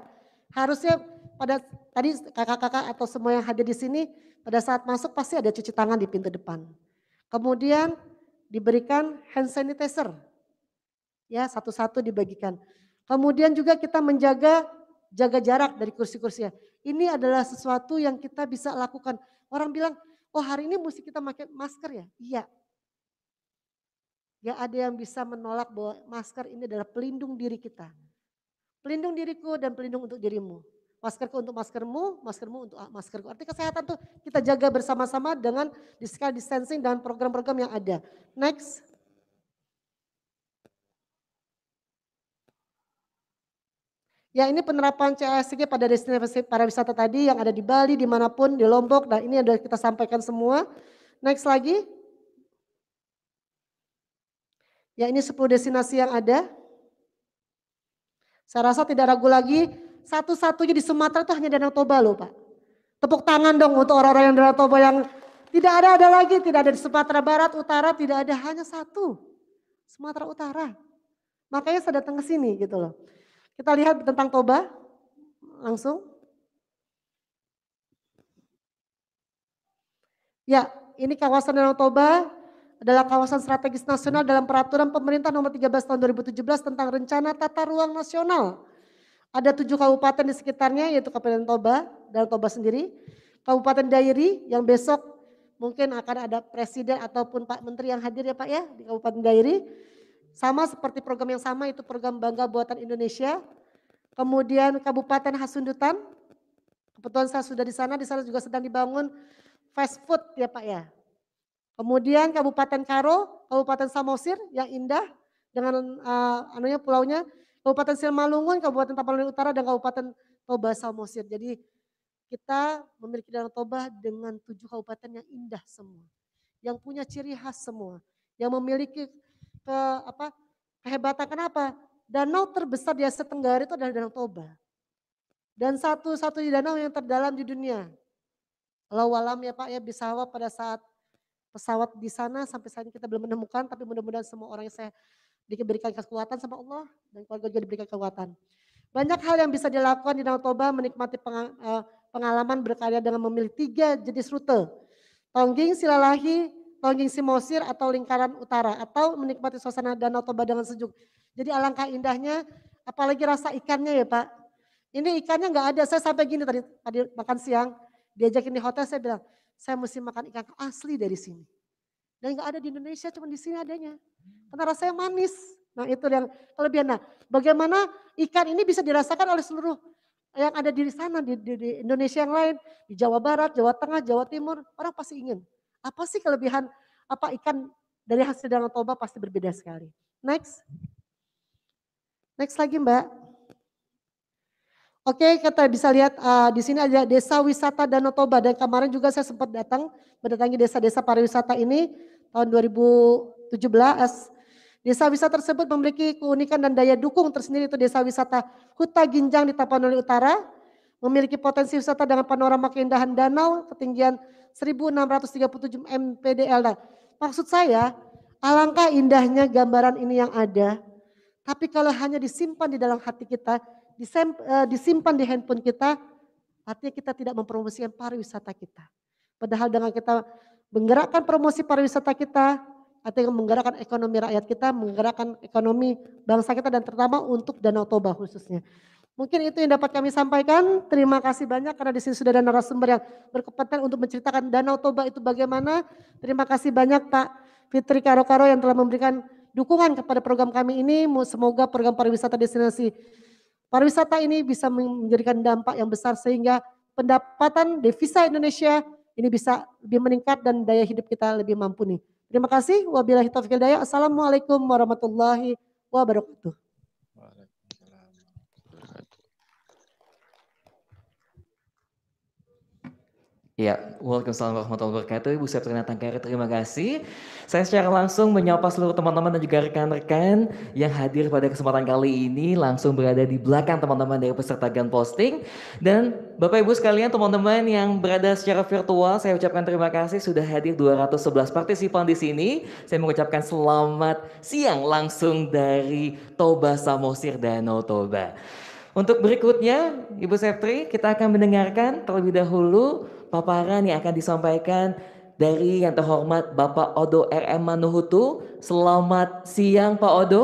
harusnya pada tadi kakak-kakak atau semua yang hadir di sini pada saat masuk pasti ada cuci tangan di pintu depan. Kemudian diberikan hand sanitizer. Ya, satu-satu dibagikan. Kemudian juga kita menjaga jaga jarak dari kursi-kursinya. Ini adalah sesuatu yang kita bisa lakukan. Orang bilang, oh hari ini mesti kita pakai masker ya? Iya, Gak ada yang bisa menolak bahwa masker ini adalah pelindung diri kita. Pelindung diriku dan pelindung untuk dirimu. Maskerku untuk maskermu, maskermu untuk maskerku. Arti kesehatan tuh kita jaga bersama-sama dengan physical distancing dan program-program yang ada. Next. Ya ini penerapan CSG pada destinasi pariwisata tadi yang ada di Bali, dimanapun, di Lombok. Nah ini yang sudah kita sampaikan semua. Next lagi. Ya ini 10 destinasi yang ada. Saya rasa tidak ragu lagi, satu-satunya di Sumatera itu hanya Danau Toba loh Pak. Tepuk tangan dong untuk orang-orang yang Danau Toba yang tidak ada ada lagi, tidak ada di Sumatera Barat, Utara, tidak ada hanya satu. Sumatera Utara. Makanya saya datang ke sini gitu loh. Kita lihat tentang Toba langsung. Ya, ini kawasan Danau Toba adalah kawasan strategis nasional dalam peraturan pemerintah nomor 13 tahun 2017 tentang rencana tata ruang nasional. Ada tujuh kabupaten di sekitarnya yaitu Kabupaten Toba dan Toba sendiri, Kabupaten Dairi yang besok mungkin akan ada presiden ataupun Pak Menteri yang hadir ya Pak ya di Kabupaten Dairi. Sama seperti program yang sama itu program Bangga Buatan Indonesia. Kemudian Kabupaten Hasundutan, kebetulan saya sudah di sana, di sana juga sedang dibangun fast food ya Pak ya Kemudian Kabupaten Karo, Kabupaten Samosir yang indah dengan uh, anunya pulaunya, Kabupaten Silmalungun, Kabupaten Tapanuli Utara dan Kabupaten Toba Samosir. Jadi kita memiliki Danau Toba dengan tujuh kabupaten yang indah semua, yang punya ciri khas semua, yang memiliki ke apa kehebatan. Kenapa? Danau terbesar di Asia Tenggara itu adalah Danau Toba. Dan satu-satunya danau yang terdalam di dunia. Lawalam ya Pak ya Bisawa pada saat pesawat di sana sampai saat ini kita belum menemukan tapi mudah-mudahan semua orang yang saya diberikan kekuatan sama Allah dan keluarga juga diberikan kekuatan. Banyak hal yang bisa dilakukan di Danau Toba menikmati eh, pengalaman berkarya dengan memilih tiga jenis rute. Tongging, Silalahi, Tongging Simosir atau lingkaran utara atau menikmati suasana Danau Toba dengan sejuk. Jadi alangkah indahnya apalagi rasa ikannya ya Pak. Ini ikannya nggak ada, saya sampai gini tadi, tadi makan siang diajakin di hotel saya bilang, saya mesti makan ikan asli dari sini. Dan nggak ada di Indonesia, cuma di sini adanya. Karena rasanya manis. Nah itu yang kelebihan. Nah bagaimana ikan ini bisa dirasakan oleh seluruh yang ada di sana, di, di, di Indonesia yang lain. Di Jawa Barat, Jawa Tengah, Jawa Timur. Orang pasti ingin. Apa sih kelebihan apa ikan dari hasil danau toba pasti berbeda sekali. Next. Next lagi mbak. Oke, kita bisa lihat uh, di sini ada desa wisata Danau Toba dan kemarin juga saya sempat datang mendatangi desa-desa pariwisata ini tahun 2017. Desa wisata tersebut memiliki keunikan dan daya dukung tersendiri itu desa wisata Huta Ginjang di Tapanuli Utara memiliki potensi wisata dengan panorama keindahan danau ketinggian 1637 mpdl. Nah, maksud saya alangkah indahnya gambaran ini yang ada. Tapi kalau hanya disimpan di dalam hati kita, Eh, disimpan di handphone kita, artinya kita tidak mempromosikan pariwisata kita. Padahal dengan kita menggerakkan promosi pariwisata kita, artinya menggerakkan ekonomi rakyat kita, menggerakkan ekonomi bangsa kita dan terutama untuk Danau Toba khususnya. Mungkin itu yang dapat kami sampaikan. Terima kasih banyak karena di sini sudah ada narasumber yang berkepentingan untuk menceritakan Danau Toba itu bagaimana. Terima kasih banyak Pak Fitri Karo-Karo yang telah memberikan dukungan kepada program kami ini. Semoga program pariwisata destinasi Pariwisata ini bisa menjadikan dampak yang besar sehingga pendapatan devisa Indonesia ini bisa lebih meningkat dan daya hidup kita lebih mampu nih. Terima kasih. Wabillahi taufiq Assalamualaikum warahmatullahi wabarakatuh. Ya, Waalaikumsalam warahmatullahi wabarakatuh. Ibu Septrina Tangkari, terima kasih. Saya secara langsung menyapa seluruh teman-teman dan juga rekan-rekan yang hadir pada kesempatan kali ini langsung berada di belakang teman-teman dari peserta Gun Posting. Dan Bapak Ibu sekalian, teman-teman yang berada secara virtual, saya ucapkan terima kasih sudah hadir 211 partisipan di sini. Saya mengucapkan selamat siang langsung dari Toba Samosir Danau Toba. Untuk berikutnya, Ibu Septri, kita akan mendengarkan terlebih dahulu paparan yang akan disampaikan dari yang terhormat Bapak Odo RM Manuhutu. Selamat siang Pak Odo.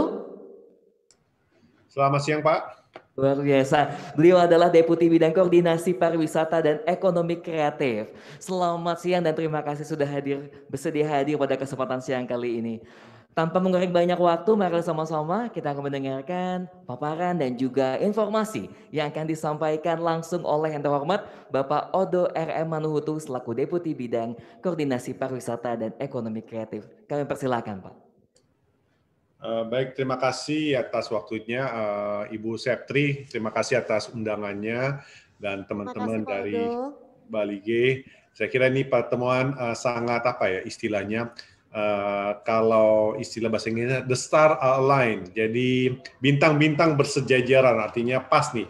Selamat siang Pak. Luar biasa. Beliau adalah Deputi Bidang Koordinasi Pariwisata dan Ekonomi Kreatif. Selamat siang dan terima kasih sudah hadir bersedia hadir pada kesempatan siang kali ini. Tanpa mengorek banyak waktu, mari sama-sama kita akan mendengarkan paparan dan juga informasi yang akan disampaikan langsung oleh yang terhormat Bapak Odo RM Manuhutu selaku Deputi Bidang Koordinasi Pariwisata dan Ekonomi Kreatif. Kami persilakan Pak. Eh, baik, terima kasih atas waktunya eh, Ibu Septri, terima kasih atas undangannya dan teman-teman dari Bali G. Saya kira ini pertemuan eh, sangat apa ya istilahnya Eh, kalau istilah bahasa Inggrisnya the star align, Jadi bintang-bintang bersejajaran artinya pas nih.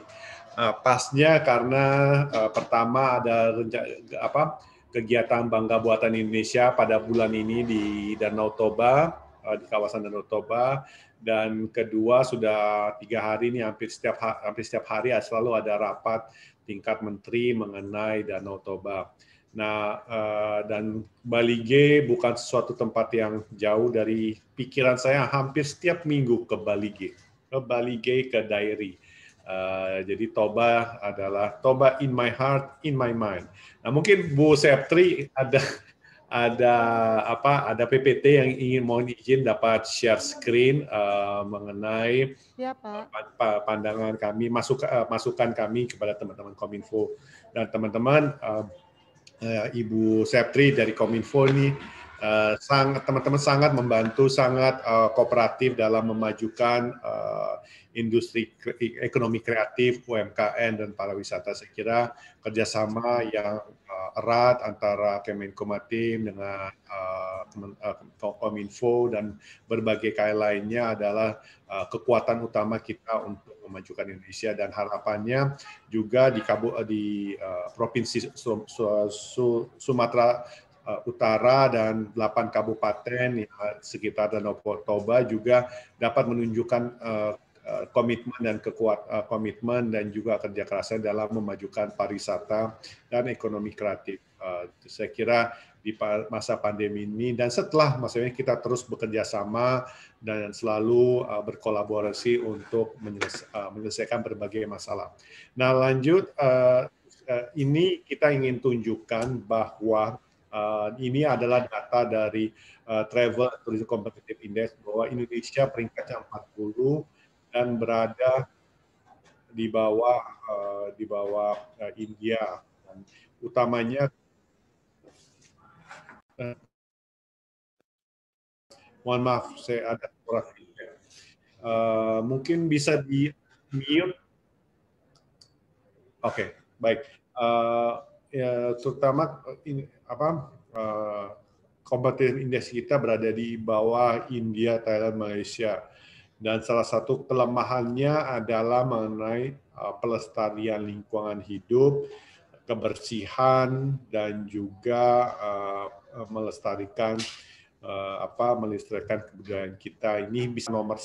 Uh, pasnya karena uh, pertama ada renca, apa kegiatan Bangga Buatan Indonesia pada bulan ini di Danau Toba uh, di kawasan Danau Toba dan kedua sudah tiga hari ini hampir setiap hampir setiap hari selalu ada rapat tingkat menteri mengenai Danau Toba. Nah, eh, dan Bali G bukan sesuatu tempat yang jauh dari pikiran saya. Hampir setiap minggu ke Bali G, ke Bali G, ke Diary. Eh, jadi Toba adalah Toba in my heart, in my mind. Nah, mungkin Bu Septri ada ada apa ada PPT yang ingin mohon izin dapat share screen uh, mengenai ya, Pak. pandangan kami masuk masukan kami kepada teman-teman kominfo dan teman-teman uh, Eh, Ibu Septri dari Kominfo ini eh, sangat teman-teman sangat membantu, sangat eh, kooperatif dalam memajukan industri ekonomi kreatif, UMKM, dan para wisata. Saya kira kerjasama yang uh, erat antara Kemenko Matim dengan uh, uh Kominfo dan berbagai kaya lainnya adalah uh, kekuatan utama kita untuk memajukan Indonesia dan harapannya juga di, Kabu, di provinsi Sumatera Utara dan 8 kabupaten ya, sekitar Danau Toba juga dapat menunjukkan uh, Eh, komitmen dan kekuat eh, komitmen dan juga kerja kerasnya dalam memajukan pariwisata dan ekonomi kreatif. Eh, saya kira di masa pandemi ini dan setelah maksudnya kita terus bekerja sama dan selalu berkolaborasi untuk menyelesaikan berbagai masalah. Nah, lanjut ini kita ingin tunjukkan bahwa ini adalah data dari Travel Tourism Competitive Index bahwa Indonesia peringkatnya 40 dan berada di bawah uh, di bawah uh, India dan utamanya uh, mohon maaf saya ada grafiknya uh, mungkin bisa di mute oke okay, baik uh, ya, terutama in, apa uh, kompetitif indeks kita berada di bawah India Thailand Malaysia dan salah satu kelemahannya adalah mengenai uh, pelestarian lingkungan hidup, kebersihan dan juga uh, melestarikan uh, apa melestarikan kebudayaan kita ini bisa nomor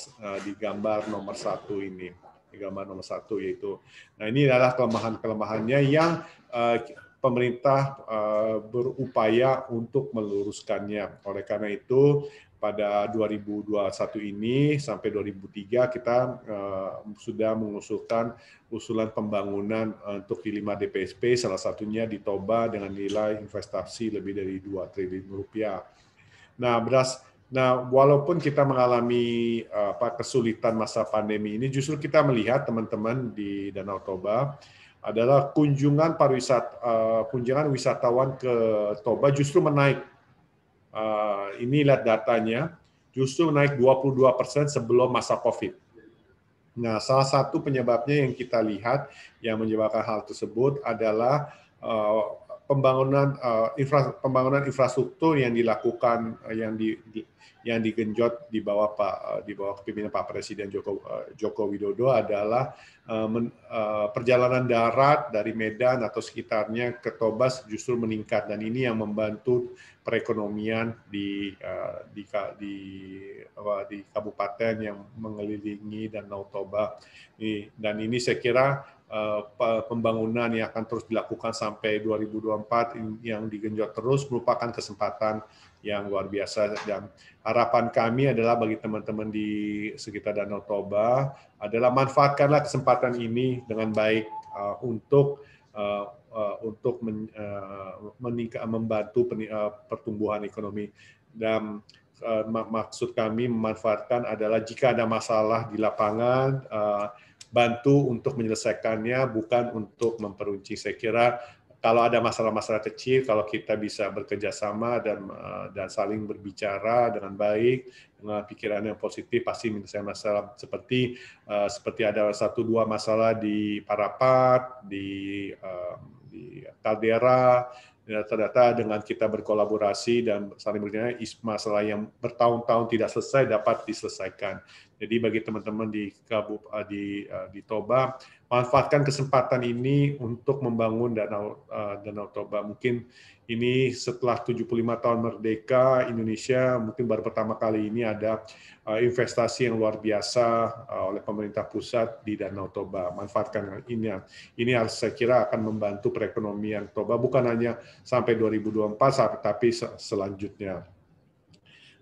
di gambar nomor satu ini di gambar nomor satu yaitu nah ini adalah kelemahan kelemahannya yang pemerintah berupaya untuk meluruskannya oleh karena itu pada 2021 ini sampai 2003 kita uh, sudah mengusulkan usulan pembangunan eh, untuk di 5 DPSP salah satunya di Toba dengan nilai investasi lebih dari 2 triliun rupiah. Nah, beras Nah, walaupun kita mengalami eh, apa kesulitan masa pandemi ini justru kita melihat teman-teman di Danau Toba adalah kunjungan pariwisata kunjungan wisatawan ke Toba justru menaik uh, lihat datanya, justru naik 22% persen sebelum masa COVID. Nah, salah satu penyebabnya yang kita lihat yang menyebabkan hal tersebut adalah uh, pembangunan uh, infra, pembangunan infrastruktur yang dilakukan uh, yang di, di yang digenjot di bawah Pak eh, di bawah kepemimpinan Pak Presiden Joko Joko Widodo adalah perjalanan darat dari Medan atau sekitarnya ke Tobas justru meningkat dan ini yang membantu perekonomian di di di, di kabupaten yang mengelilingi Danau Toba. dan ini saya kira Eh, pembangunan yang akan terus dilakukan sampai 2024 yang digenjot terus merupakan kesempatan yang luar biasa dan harapan kami adalah bagi teman-teman di sekitar Danau Toba adalah manfaatkanlah kesempatan ini dengan baik eh, untuk uh, untuk meningkat membantu pertumbuhan ekonomi dan maksud kami memanfaatkan adalah jika ada masalah di lapangan bantu untuk menyelesaikannya, bukan untuk memperunci. Saya kira kalau ada masalah-masalah kecil, kalau kita bisa bekerja sama dan eh, dan saling berbicara dengan baik, dengan pikiran yang positif, pasti misalnya masalah seperti eh, seperti ada satu dua masalah di Parapat, di eh, di Kaldera, ya, ternyata dengan kita berkolaborasi dan saling berbicara, masalah yang bertahun-tahun tidak selesai dapat diselesaikan. Jadi bagi teman-teman di Kabup eh, di eh, di Toba, manfaatkan kesempatan ini untuk membangun danau eh, Danau Toba. Mungkin ini setelah 75 tahun merdeka Indonesia, mungkin baru pertama kali ini ada investasi yang luar biasa oleh pemerintah pusat di Danau Toba. Manfaatkan ini. Ini saya kira akan membantu perekonomian Toba bukan hanya sampai 2024 tapi selanjutnya.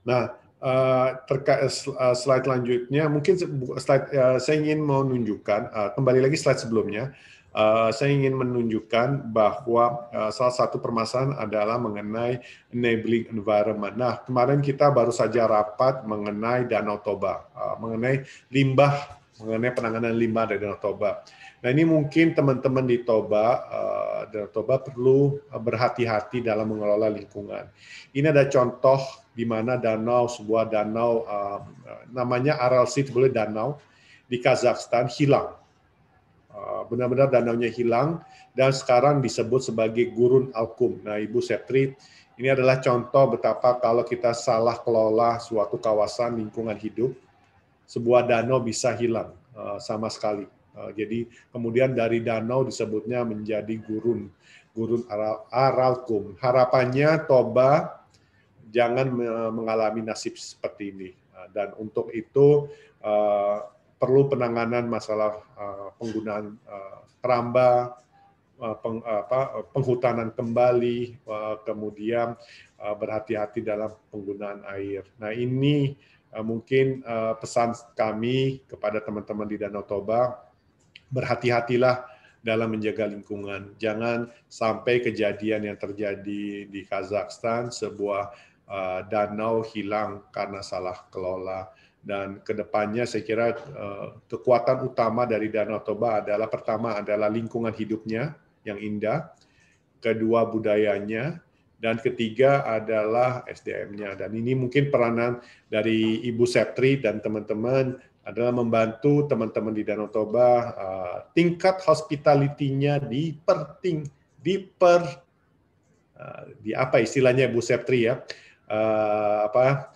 Nah, Eh, terkait eh, eh, slide selanjutnya, mungkin slide, uh, saya ingin menunjukkan uh, kembali lagi slide sebelumnya. Uh, saya ingin menunjukkan bahwa uh, salah satu permasalahan adalah mengenai enabling environment. Nah, kemarin kita baru saja rapat mengenai Danau Toba, uh, mengenai limbah, mengenai penanganan limbah dari Danau Toba. Nah ini mungkin teman-teman di Toba uh, eh, di Toba perlu eh, berhati-hati dalam mengelola lingkungan. Ini ada contoh di mana danau sebuah danau uh, namanya Sea boleh danau di Kazakhstan hilang. benar benar uh, danaunya hilang dan sekarang disebut sebagai gurun alkum. Nah, Ibu Setri, ini adalah contoh betapa kalau kita salah kelola suatu kawasan lingkungan hidup, sebuah danau bisa hilang uh, sama sekali. Eh, jadi kemudian dari danau disebutnya menjadi gurun, gurun Aralkum. Harapannya Toba jangan mengalami nasib seperti ini. Eh, dan untuk itu eh, perlu penanganan masalah penggunaan keramba, peng, apa, penghutanan kembali, kemudian berhati-hati dalam penggunaan air. Nah ini mungkin pesan kami kepada teman-teman di Danau Toba berhati-hatilah dalam menjaga lingkungan. Jangan sampai kejadian yang terjadi di Kazakhstan sebuah uh, danau hilang karena salah kelola. Dan kedepannya saya kira uh, kekuatan utama dari Danau Toba adalah pertama adalah lingkungan hidupnya yang indah, kedua budayanya, dan ketiga adalah SDM-nya. Dan ini mungkin peranan dari Ibu Septri dan teman-teman adalah membantu teman-teman di Danau Toba uh, tingkat hospitality-nya diperting diper uh, di apa istilahnya Bu Septri ya uh, apa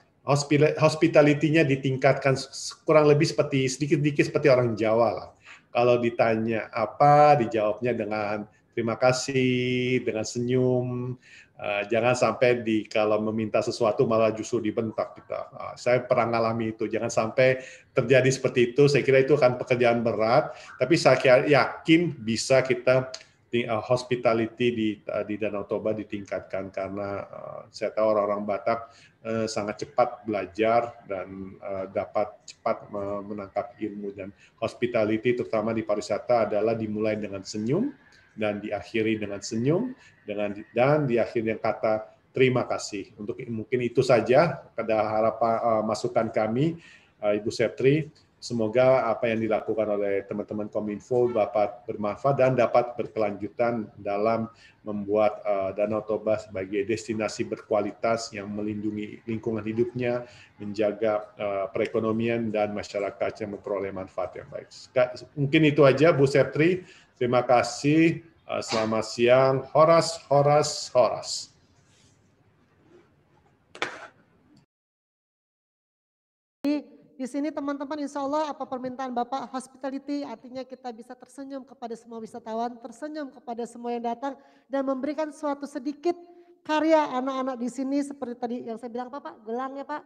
hospitality-nya ditingkatkan kurang lebih seperti sedikit-sedikit seperti orang Jawa lah. Kalau ditanya apa, dijawabnya dengan terima kasih, dengan senyum, Eh, jangan sampai di kalau meminta sesuatu malah justru dibentak kita. Ah, saya pernah mengalami itu. Jangan sampai terjadi seperti itu. Saya kira itu akan pekerjaan berat, tapi saya yakin bisa kita uh, hospitality di eh, di Danau Toba ditingkatkan karena uh, saya tahu orang-orang Batak sangat cepat belajar dan dapat cepat menangkap ilmu dan hospitality terutama di pariwisata adalah dimulai dengan senyum dan diakhiri dengan senyum dengan dan diakhiri dengan kata terima kasih. Untuk mungkin itu saja pada harapan uh, masukan kami uh, Ibu Septri. Semoga apa yang dilakukan oleh teman-teman Kominfo dapat bermanfaat dan dapat berkelanjutan dalam membuat uh, Danau Toba sebagai destinasi berkualitas yang melindungi lingkungan hidupnya, menjaga uh, perekonomian dan masyarakat yang memperoleh manfaat yang baik. Mungkin itu aja Bu Septri. Terima kasih. Uh, selamat siang. Horas, horas, horas. di sini teman-teman insya Allah apa permintaan Bapak hospitality artinya kita bisa tersenyum kepada semua wisatawan, tersenyum kepada semua yang datang dan memberikan suatu sedikit karya anak-anak di sini seperti tadi yang saya bilang Bapak gelangnya Pak.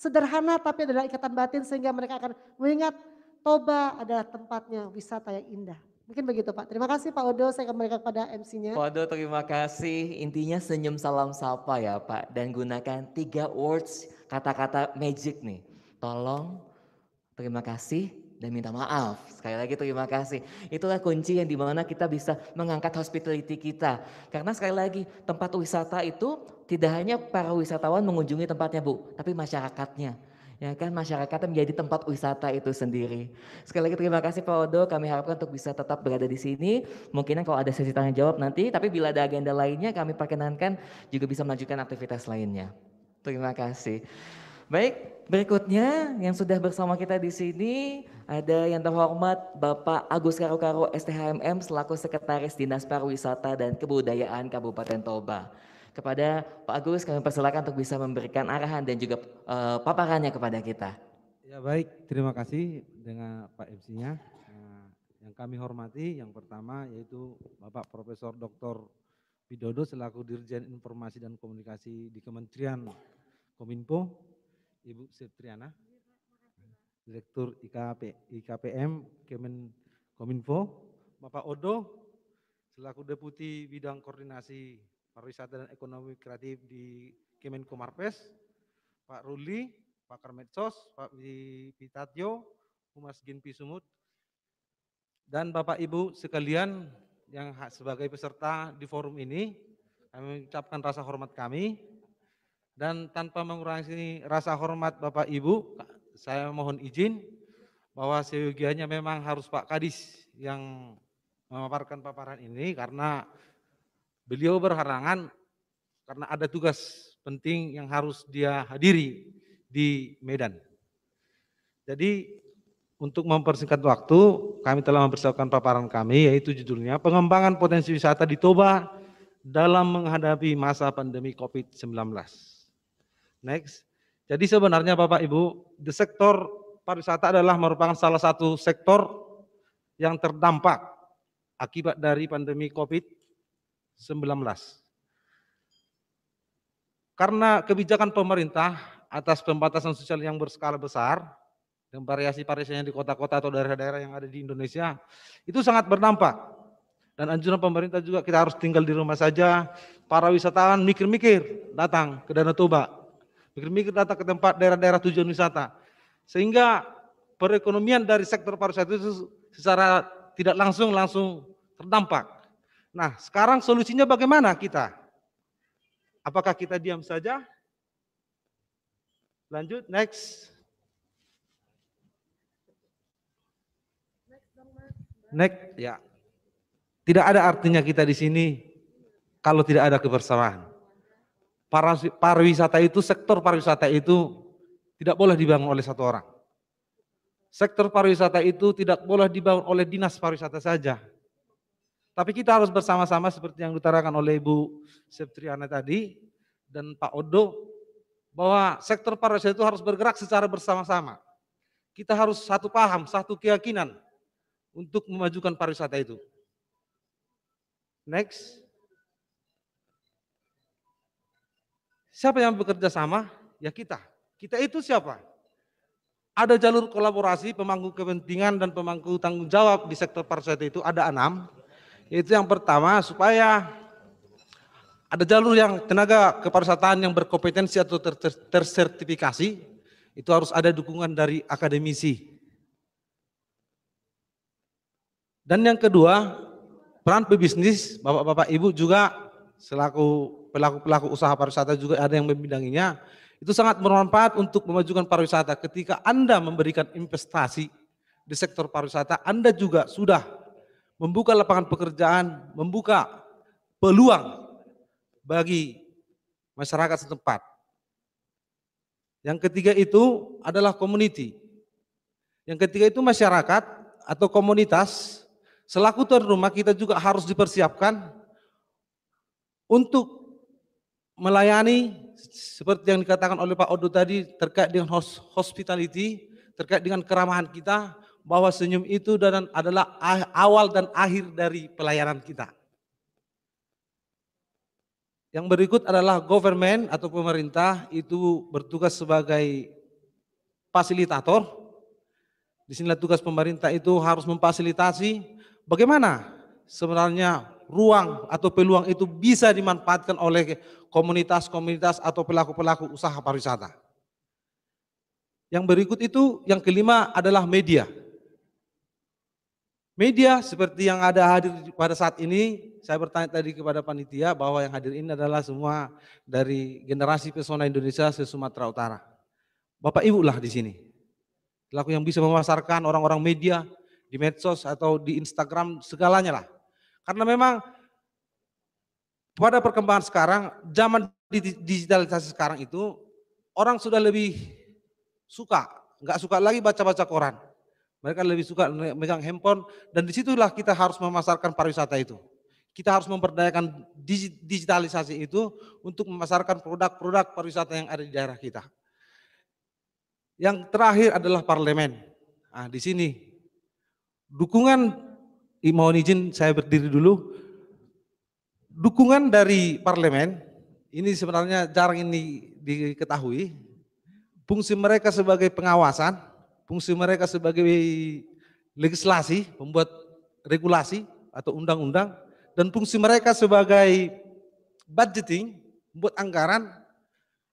Sederhana tapi adalah ikatan batin sehingga mereka akan mengingat Toba adalah tempatnya wisata yang indah. Mungkin begitu Pak. Terima kasih Pak Odo, saya kembali kepada MC-nya. Pak Odo terima kasih. Intinya senyum salam sapa ya Pak. Dan gunakan tiga words, kata-kata magic nih. Tolong, terima kasih, dan minta maaf. Sekali lagi terima kasih. Itulah kunci yang dimana kita bisa mengangkat hospitality kita. Karena sekali lagi tempat wisata itu tidak hanya para wisatawan mengunjungi tempatnya Bu, tapi masyarakatnya ya kan masyarakat menjadi tempat wisata itu sendiri. Sekali lagi terima kasih Pak Odo, kami harapkan untuk bisa tetap berada di sini. Mungkin kalau ada sesi tanya jawab nanti, tapi bila ada agenda lainnya kami perkenankan juga bisa melanjutkan aktivitas lainnya. Terima kasih. Baik, berikutnya yang sudah bersama kita di sini ada yang terhormat Bapak Agus Karo-Karo STHMM selaku Sekretaris Dinas Pariwisata dan Kebudayaan Kabupaten Toba kepada Pak Agus kami persilakan untuk bisa memberikan arahan dan juga uh, paparannya kepada kita. Ya baik, terima kasih dengan Pak MC-nya. Nah, yang kami hormati yang pertama yaitu Bapak Profesor Dr. Widodo selaku Dirjen Informasi dan Komunikasi di Kementerian Kominfo, Ibu Septriana, Direktur IKP, IKPM Kemen Kominfo, Bapak Odo selaku Deputi Bidang Koordinasi Pariwisata dan Ekonomi Kreatif di Kemenko Marpes, Pak Ruli, Pak Karmetsos, Pak Pitatio, Humas Ginti Sumut, dan Bapak Ibu sekalian yang sebagai peserta di forum ini, kami mengucapkan rasa hormat kami, dan tanpa mengurangi rasa hormat Bapak Ibu, saya mohon izin bahwa seyogianya memang harus Pak Kadis yang memaparkan paparan ini karena Beliau berharangan karena ada tugas penting yang harus dia hadiri di Medan. Jadi untuk mempersingkat waktu, kami telah mempersiapkan paparan kami yaitu judulnya Pengembangan Potensi Wisata di Toba dalam menghadapi masa pandemi COVID-19. Next. Jadi sebenarnya Bapak Ibu, di sektor pariwisata adalah merupakan salah satu sektor yang terdampak akibat dari pandemi COVID 19 karena kebijakan pemerintah atas pembatasan sosial yang berskala besar dan variasi-variasinya di kota-kota atau daerah-daerah yang ada di Indonesia itu sangat berdampak. Dan anjuran pemerintah juga kita harus tinggal di rumah saja. Para wisatawan mikir-mikir datang ke Danau Toba, mikir-mikir datang ke tempat daerah-daerah tujuan wisata. Sehingga perekonomian dari sektor pariwisata itu secara tidak langsung langsung terdampak. Nah, sekarang solusinya bagaimana kita? Apakah kita diam saja? Lanjut, next. Next, ya. Tidak ada artinya kita di sini kalau tidak ada kebersamaan. Para, pariwisata itu, sektor pariwisata itu tidak boleh dibangun oleh satu orang. Sektor pariwisata itu tidak boleh dibangun oleh dinas pariwisata saja, tapi kita harus bersama-sama seperti yang diutarakan oleh Ibu Septriana tadi dan Pak Odo bahwa sektor pariwisata itu harus bergerak secara bersama-sama. Kita harus satu paham, satu keyakinan untuk memajukan pariwisata itu. Next. Siapa yang bekerja sama? Ya kita. Kita itu siapa? Ada jalur kolaborasi pemangku kepentingan dan pemangku tanggung jawab di sektor pariwisata itu ada enam. Itu yang pertama supaya ada jalur yang tenaga kepariwisataan yang berkompetensi atau tersertifikasi itu harus ada dukungan dari akademisi. Dan yang kedua, peran pebisnis, Bapak-bapak Ibu juga selaku pelaku-pelaku usaha pariwisata juga ada yang membidanginya. Itu sangat bermanfaat untuk memajukan pariwisata. Ketika Anda memberikan investasi di sektor pariwisata, Anda juga sudah membuka lapangan pekerjaan, membuka peluang bagi masyarakat setempat. Yang ketiga itu adalah community. Yang ketiga itu masyarakat atau komunitas. Selaku tuan rumah kita juga harus dipersiapkan untuk melayani seperti yang dikatakan oleh Pak Odo tadi terkait dengan hospitality, terkait dengan keramahan kita, bahwa senyum itu dan adalah awal dan akhir dari pelayanan kita. Yang berikut adalah government atau pemerintah itu bertugas sebagai fasilitator. Di sinilah tugas pemerintah itu harus memfasilitasi bagaimana sebenarnya ruang atau peluang itu bisa dimanfaatkan oleh komunitas-komunitas atau pelaku-pelaku usaha pariwisata. Yang berikut itu yang kelima adalah media Media seperti yang ada hadir pada saat ini, saya bertanya tadi kepada panitia bahwa yang hadir ini adalah semua dari generasi pesona Indonesia se Sumatera Utara. Bapak Ibu lah di sini. Laku yang bisa memasarkan orang-orang media di medsos atau di Instagram segalanya lah. Karena memang pada perkembangan sekarang, zaman digitalisasi sekarang itu orang sudah lebih suka, nggak suka lagi baca-baca koran mereka lebih suka megang handphone dan disitulah kita harus memasarkan pariwisata itu. Kita harus memperdayakan digitalisasi itu untuk memasarkan produk-produk pariwisata yang ada di daerah kita. Yang terakhir adalah parlemen. Nah, di sini dukungan mohon izin saya berdiri dulu. Dukungan dari parlemen ini sebenarnya jarang ini diketahui. Fungsi mereka sebagai pengawasan Fungsi mereka sebagai legislasi, pembuat regulasi atau undang-undang, dan fungsi mereka sebagai budgeting, membuat anggaran,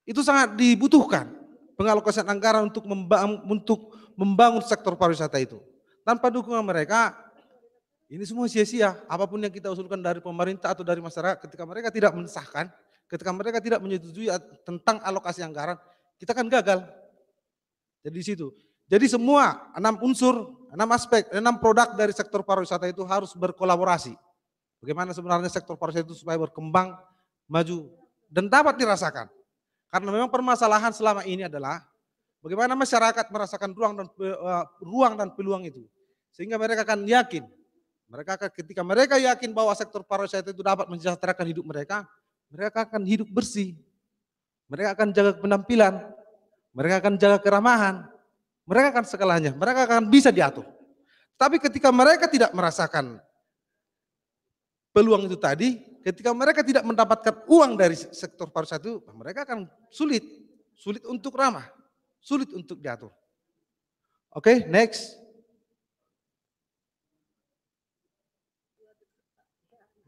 itu sangat dibutuhkan pengalokasian anggaran untuk membangun, untuk membangun sektor pariwisata itu. Tanpa dukungan mereka, ini semua sia-sia. Apapun yang kita usulkan dari pemerintah atau dari masyarakat, ketika mereka tidak mensahkan, ketika mereka tidak menyetujui tentang alokasi anggaran, kita kan gagal. Jadi di situ. Jadi semua enam unsur, enam aspek, enam produk dari sektor pariwisata itu harus berkolaborasi. Bagaimana sebenarnya sektor pariwisata itu supaya berkembang, maju, dan dapat dirasakan. Karena memang permasalahan selama ini adalah bagaimana masyarakat merasakan ruang dan eh, ruang dan peluang itu. Sehingga mereka akan yakin. Mereka akan, ketika mereka yakin bahwa sektor pariwisata itu dapat mensejahterakan hidup mereka, mereka akan hidup bersih. Mereka akan jaga penampilan, mereka akan jaga keramahan, mereka akan segalanya, mereka akan bisa diatur. Tapi ketika mereka tidak merasakan peluang itu tadi, ketika mereka tidak mendapatkan uang dari sektor pariwisata itu, mereka akan sulit, sulit untuk ramah, sulit untuk diatur. Oke, okay, next.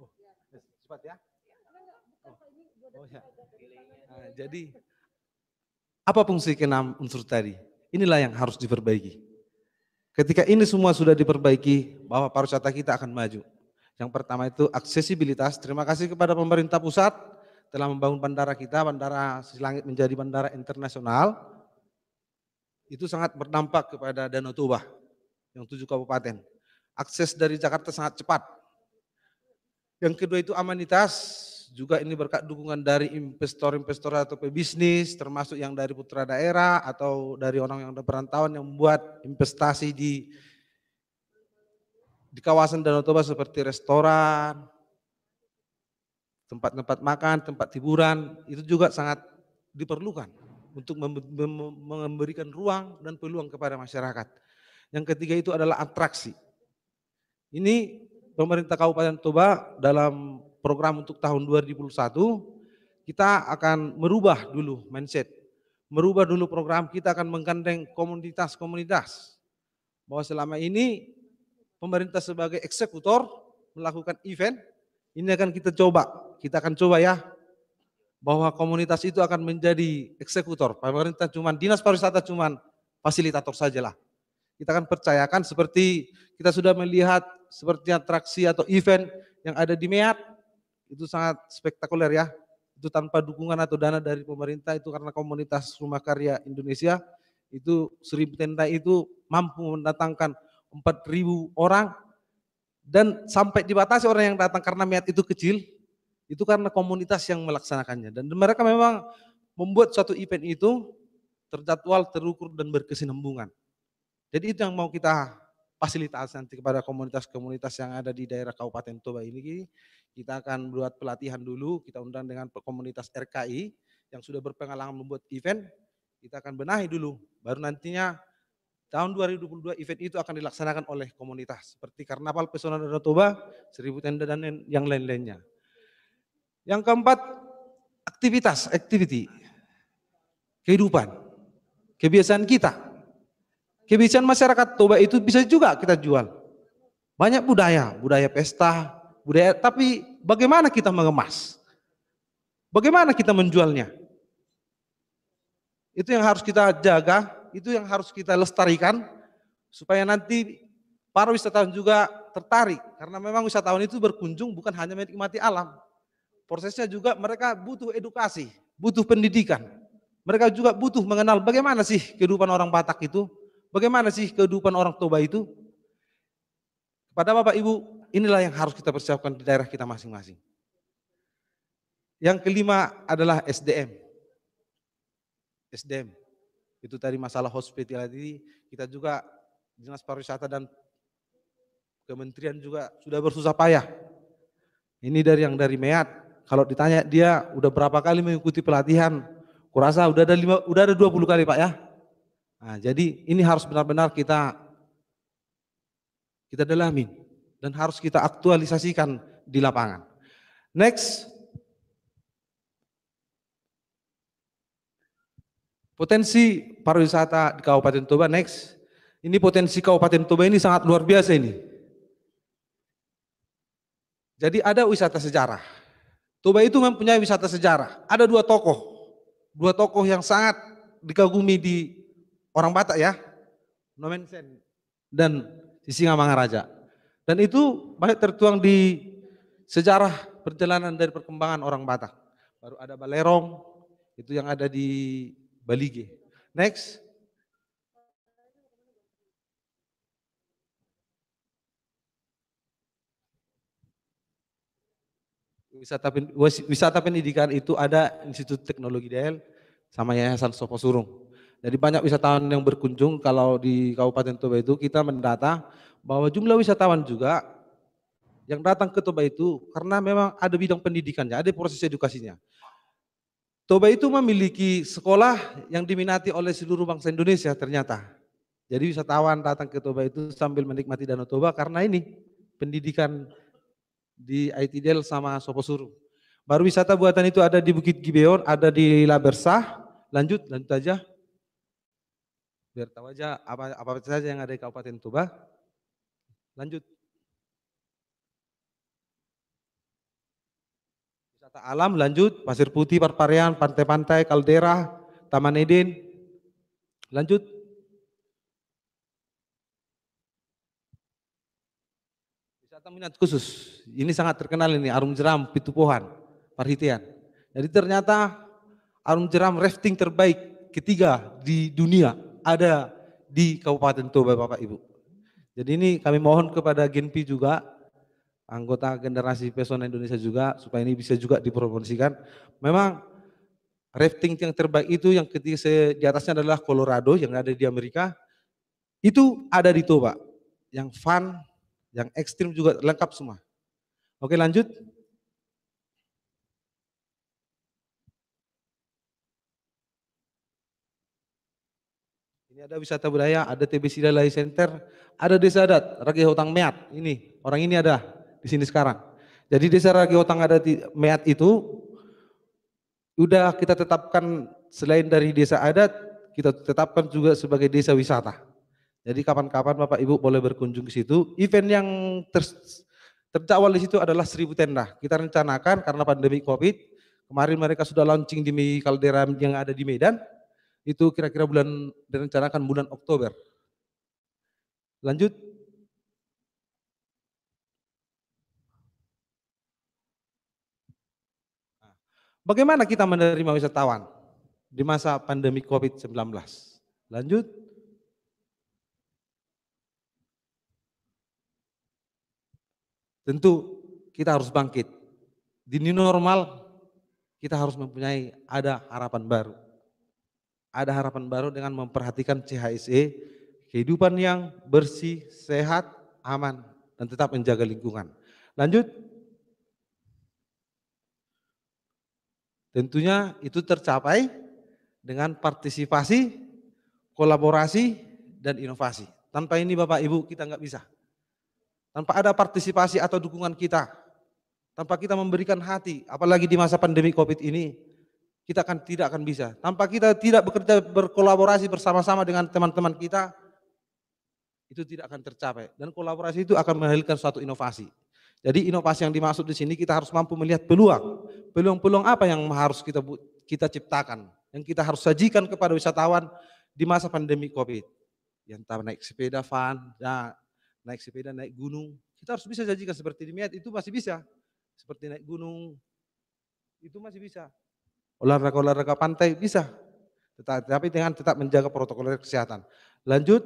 Oh, ya. cepat ya. Oh, ya. jadi apa fungsi keenam unsur tadi? Inilah yang harus diperbaiki. Ketika ini semua sudah diperbaiki, bahwa pariwisata kita akan maju. Yang pertama itu aksesibilitas. Terima kasih kepada pemerintah pusat telah membangun bandara kita, bandara Silangit menjadi bandara internasional. Itu sangat berdampak kepada Danau Toba yang tujuh kabupaten. Akses dari Jakarta sangat cepat. Yang kedua itu amanitas, juga ini berkat dukungan dari investor-investor atau pebisnis, termasuk yang dari putra daerah atau dari orang yang ada perantauan yang membuat investasi di di kawasan Danau Toba seperti restoran, tempat-tempat makan, tempat hiburan, itu juga sangat diperlukan untuk memberikan ruang dan peluang kepada masyarakat. Yang ketiga itu adalah atraksi. Ini pemerintah Kabupaten Toba dalam program untuk tahun 2021, kita akan merubah dulu mindset. Merubah dulu program, kita akan menggandeng komunitas-komunitas. Bahwa selama ini pemerintah sebagai eksekutor melakukan event, ini akan kita coba, kita akan coba ya bahwa komunitas itu akan menjadi eksekutor. Pemerintah cuma dinas pariwisata cuma fasilitator sajalah. Kita akan percayakan seperti kita sudah melihat seperti atraksi atau event yang ada di Meat itu sangat spektakuler ya. Itu tanpa dukungan atau dana dari pemerintah itu karena komunitas rumah karya Indonesia itu seribu tenda itu mampu mendatangkan 4.000 orang dan sampai dibatasi orang yang datang karena niat itu kecil itu karena komunitas yang melaksanakannya dan mereka memang membuat suatu event itu terjadwal, terukur dan berkesinambungan. Jadi itu yang mau kita fasilitasi nanti kepada komunitas-komunitas yang ada di daerah Kabupaten Toba ini kita akan buat pelatihan dulu, kita undang dengan komunitas RKI yang sudah berpengalaman membuat event, kita akan benahi dulu. Baru nantinya tahun 2022 event itu akan dilaksanakan oleh komunitas seperti Karnaval Pesona Danau Toba, Seribu Tenda dan yang lain-lainnya. Yang keempat, aktivitas, activity. Kehidupan, kebiasaan kita. Kebiasaan masyarakat Toba itu bisa juga kita jual. Banyak budaya, budaya pesta, budaya, tapi bagaimana kita mengemas? Bagaimana kita menjualnya? Itu yang harus kita jaga, itu yang harus kita lestarikan supaya nanti para wisatawan juga tertarik karena memang wisatawan itu berkunjung bukan hanya menikmati alam. Prosesnya juga mereka butuh edukasi, butuh pendidikan. Mereka juga butuh mengenal bagaimana sih kehidupan orang Batak itu, bagaimana sih kehidupan orang Toba itu. Kepada Bapak Ibu inilah yang harus kita persiapkan di daerah kita masing-masing. Yang kelima adalah SDM. SDM. Itu tadi masalah hospitality, kita juga Dinas Pariwisata dan Kementerian juga sudah bersusah payah. Ini dari yang dari Meat. Kalau ditanya dia udah berapa kali mengikuti pelatihan, kurasa udah ada lima, udah ada 20 kali Pak ya. Nah, jadi ini harus benar-benar kita kita dalamin dan harus kita aktualisasikan di lapangan. Next. Potensi pariwisata di Kabupaten Toba next. Ini potensi Kabupaten Toba ini sangat luar biasa ini. Jadi ada wisata sejarah. Toba itu mempunyai wisata sejarah. Ada dua tokoh. Dua tokoh yang sangat dikagumi di orang Batak ya. Nomensen dan Sisingamangaraja. Dan itu banyak tertuang di sejarah perjalanan dari perkembangan orang Batak. Baru ada Balerong, itu yang ada di Balige. Next. Wisata, wisata pendidikan itu ada Institut Teknologi DL sama Yayasan Sopo Surung. Jadi banyak wisatawan yang berkunjung kalau di Kabupaten Toba itu kita mendata bahwa jumlah wisatawan juga yang datang ke Toba itu karena memang ada bidang pendidikannya, ada proses edukasinya. Toba itu memiliki sekolah yang diminati oleh seluruh bangsa Indonesia ternyata. Jadi wisatawan datang ke Toba itu sambil menikmati Danau Toba karena ini pendidikan di ITDL sama Soposuru. Baru wisata buatan itu ada di Bukit Gibeon, ada di Labersah. Lanjut, lanjut aja. Biar tahu aja apa apa saja yang ada di Kabupaten Toba. Lanjut. Wisata alam lanjut, pasir putih, parparian, pantai-pantai, kaldera, Taman Eden. Lanjut. Wisata minat khusus. Ini sangat terkenal ini, Arum Jeram, Pitupohan, Parhitian. Jadi ternyata Arum Jeram rafting terbaik ketiga di dunia ada di Kabupaten Toba Bapak Ibu. Jadi ini kami mohon kepada Genpi juga, anggota generasi pesona Indonesia juga, supaya ini bisa juga dipromosikan. Memang rafting yang terbaik itu yang ketika di atasnya adalah Colorado yang ada di Amerika, itu ada di Toba. Yang fun, yang ekstrim juga lengkap semua. Oke lanjut. Ini ada wisata budaya, ada TBC Lalai Center, ada desa adat, Ragi Hotang Meat. Ini, orang ini ada di sini sekarang. Jadi desa Ragi Hotang di Meat itu udah kita tetapkan selain dari desa adat, kita tetapkan juga sebagai desa wisata. Jadi kapan-kapan Bapak Ibu boleh berkunjung ke situ. Event yang ter, terjawal di situ adalah seribu tenda. Kita rencanakan karena pandemi COVID, kemarin mereka sudah launching di kaldera yang ada di Medan, itu kira-kira bulan direncanakan bulan Oktober. Lanjut. Bagaimana kita menerima wisatawan di masa pandemi COVID-19? Lanjut. Tentu kita harus bangkit. Di new normal kita harus mempunyai ada harapan baru ada harapan baru dengan memperhatikan CHSE, kehidupan yang bersih, sehat, aman, dan tetap menjaga lingkungan. Lanjut. Tentunya itu tercapai dengan partisipasi, kolaborasi, dan inovasi. Tanpa ini Bapak Ibu kita nggak bisa. Tanpa ada partisipasi atau dukungan kita, tanpa kita memberikan hati, apalagi di masa pandemi COVID ini, kita akan tidak akan bisa. Tanpa kita tidak bekerja berkolaborasi bersama-sama dengan teman-teman kita, itu tidak akan tercapai. Dan kolaborasi itu akan menghasilkan suatu inovasi. Jadi inovasi yang dimaksud di sini kita harus mampu melihat peluang. Peluang-peluang apa yang harus kita kita ciptakan, yang kita harus sajikan kepada wisatawan di masa pandemi Covid. Yang entah naik sepeda van, nah, naik sepeda, naik gunung. Kita harus bisa sajikan seperti di Miat itu masih bisa. Seperti naik gunung, itu masih bisa olahraga-olahraga pantai bisa. Tetapi dengan tetap menjaga protokol kesehatan. Lanjut.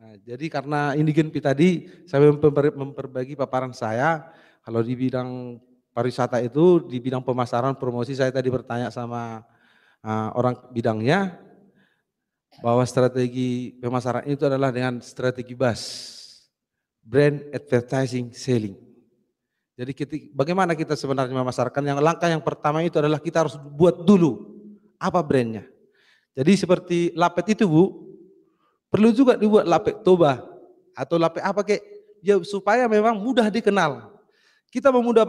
Nah, jadi karena Indigenpi tadi saya memper memperbagi paparan saya kalau di bidang pariwisata itu di bidang pemasaran promosi saya tadi bertanya sama uh, orang bidangnya bahwa strategi pemasaran itu adalah dengan strategi bus brand advertising selling jadi kita, bagaimana kita sebenarnya memasarkan? Yang langkah yang pertama itu adalah kita harus buat dulu apa brandnya. Jadi seperti lapet itu bu, perlu juga dibuat lapet toba atau lapet apa kek, ya supaya memang mudah dikenal. Kita memudah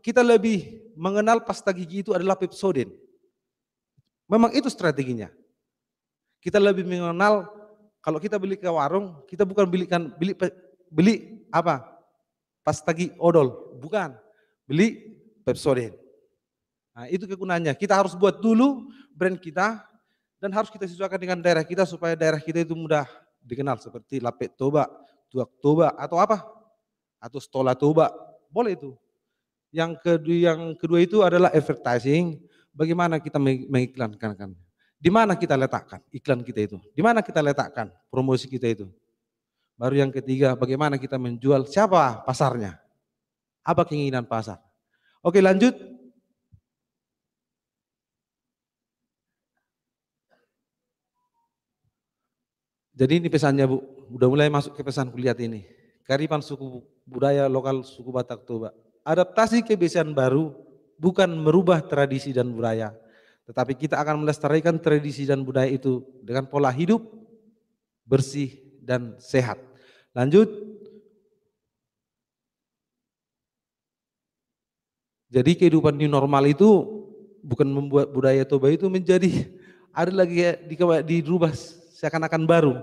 kita lebih mengenal pasta gigi itu adalah pepsodent. Memang itu strateginya. Kita lebih mengenal kalau kita beli ke warung, kita bukan belikan beli beli apa? pas tagi odol, bukan. Beli Pepsodent. Nah, itu kegunaannya. Kita harus buat dulu brand kita dan harus kita sesuaikan dengan daerah kita supaya daerah kita itu mudah dikenal seperti Lapet Toba, Tuak Toba atau apa? Atau Stola Toba. Boleh itu. Yang kedua yang kedua itu adalah advertising, bagaimana kita mengiklankan Di mana kita letakkan iklan kita itu? Di mana kita letakkan promosi kita itu? Baru yang ketiga, bagaimana kita menjual, siapa pasarnya? Apa keinginan pasar? Oke lanjut. Jadi ini pesannya Bu, udah mulai masuk ke pesan kuliah ini. Karifan suku budaya lokal suku Batak Toba. Adaptasi kebiasaan baru bukan merubah tradisi dan budaya, tetapi kita akan melestarikan tradisi dan budaya itu dengan pola hidup bersih dan sehat. Lanjut. Jadi kehidupan new normal itu bukan membuat budaya toba itu menjadi ada lagi ya, di dirubah seakan-akan baru.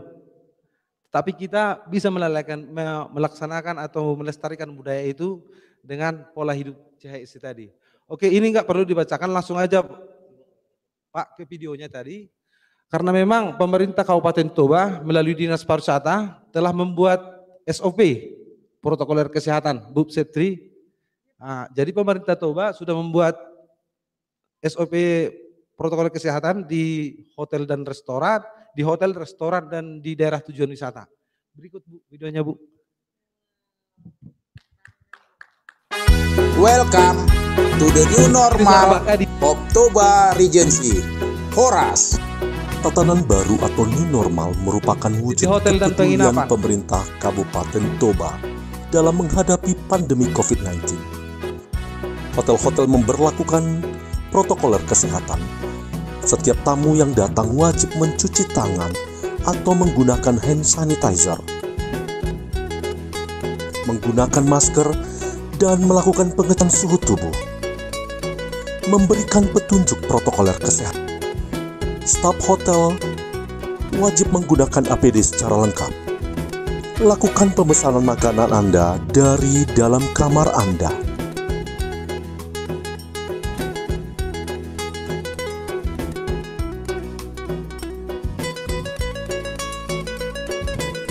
Tapi kita bisa melalaikan, melaksanakan atau melestarikan budaya itu dengan pola hidup CHSI tadi. Oke, ini enggak perlu dibacakan, langsung aja Pak ke videonya tadi. Karena memang pemerintah Kabupaten Toba melalui Dinas Pariwisata telah membuat SOP, protokoler kesehatan, Setri. Nah, jadi pemerintah Toba sudah membuat SOP protokol kesehatan di hotel dan restoran, di hotel, restoran, dan di daerah tujuan wisata. Berikut Bu, videonya Bu. Welcome to the new normal Oktober Regency. Horas. Tatanan baru atau new normal merupakan wujud kepedulian pemerintah Kabupaten Toba dalam menghadapi pandemi COVID-19. Hotel-hotel memberlakukan protokoler kesehatan. Setiap tamu yang datang wajib mencuci tangan atau menggunakan hand sanitizer, menggunakan masker, dan melakukan pengecekan suhu tubuh, memberikan petunjuk protokoler kesehatan staf hotel wajib menggunakan APD secara lengkap. Lakukan pemesanan makanan Anda dari dalam kamar Anda.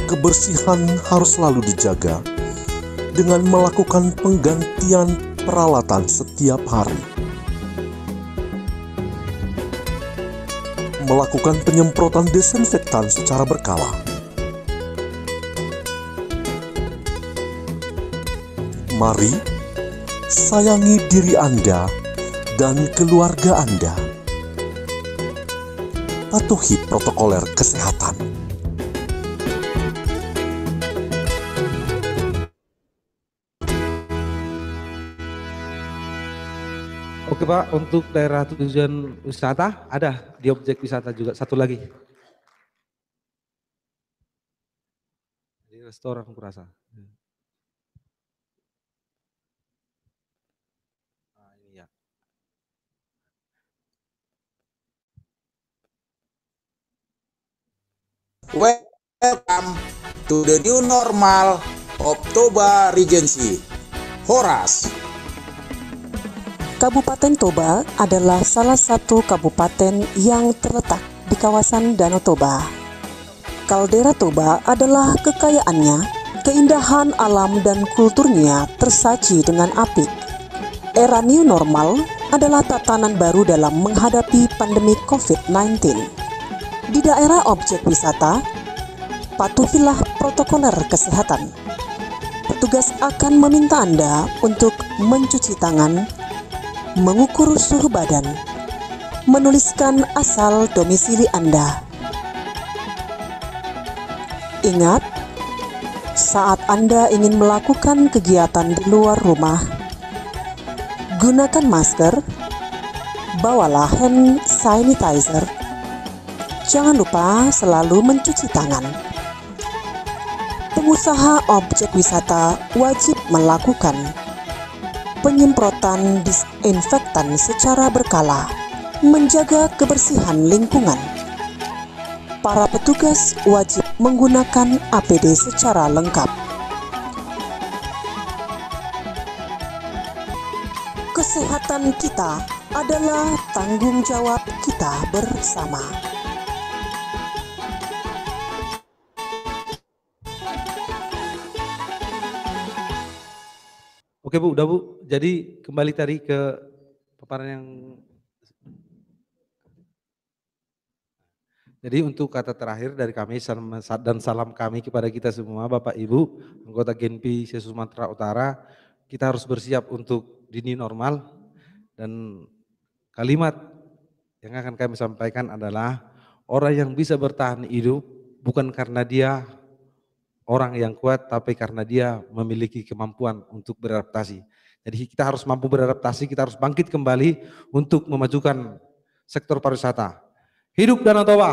Kebersihan harus selalu dijaga dengan melakukan penggantian peralatan setiap hari. melakukan penyemprotan desinfektan secara berkala. Mari sayangi diri Anda dan keluarga Anda. Patuhi protokoler kesehatan. Oke Pak, untuk daerah tujuan wisata ada di objek wisata juga satu lagi. Di restoran kurasa. Nah, ya. Welcome to the new normal Oktober Regency. Horas. Kabupaten Toba adalah salah satu kabupaten yang terletak di kawasan Danau Toba. Kaldera Toba adalah kekayaannya, keindahan alam dan kulturnya tersaji dengan apik. Era new normal adalah tatanan baru dalam menghadapi pandemi COVID-19. Di daerah objek wisata, patuhilah protokoler kesehatan. Petugas akan meminta Anda untuk mencuci tangan mengukur suhu badan, menuliskan asal domisili Anda. Ingat, saat Anda ingin melakukan kegiatan di luar rumah, gunakan masker, bawalah hand sanitizer. Jangan lupa selalu mencuci tangan. Pengusaha objek wisata wajib melakukan penyemprotan disinfektan secara berkala, menjaga kebersihan lingkungan. Para petugas wajib menggunakan APD secara lengkap. Kesehatan kita adalah tanggung jawab kita bersama. Oke Bu, udah Bu. Jadi kembali tadi ke paparan yang Jadi untuk kata terakhir dari kami dan salam kami kepada kita semua Bapak Ibu anggota Genpi Sumatera Utara, kita harus bersiap untuk dini normal dan kalimat yang akan kami sampaikan adalah orang yang bisa bertahan hidup bukan karena dia orang yang kuat tapi karena dia memiliki kemampuan untuk beradaptasi. Jadi kita harus mampu beradaptasi, kita harus bangkit kembali untuk memajukan sektor pariwisata. Hidup Danau Toba.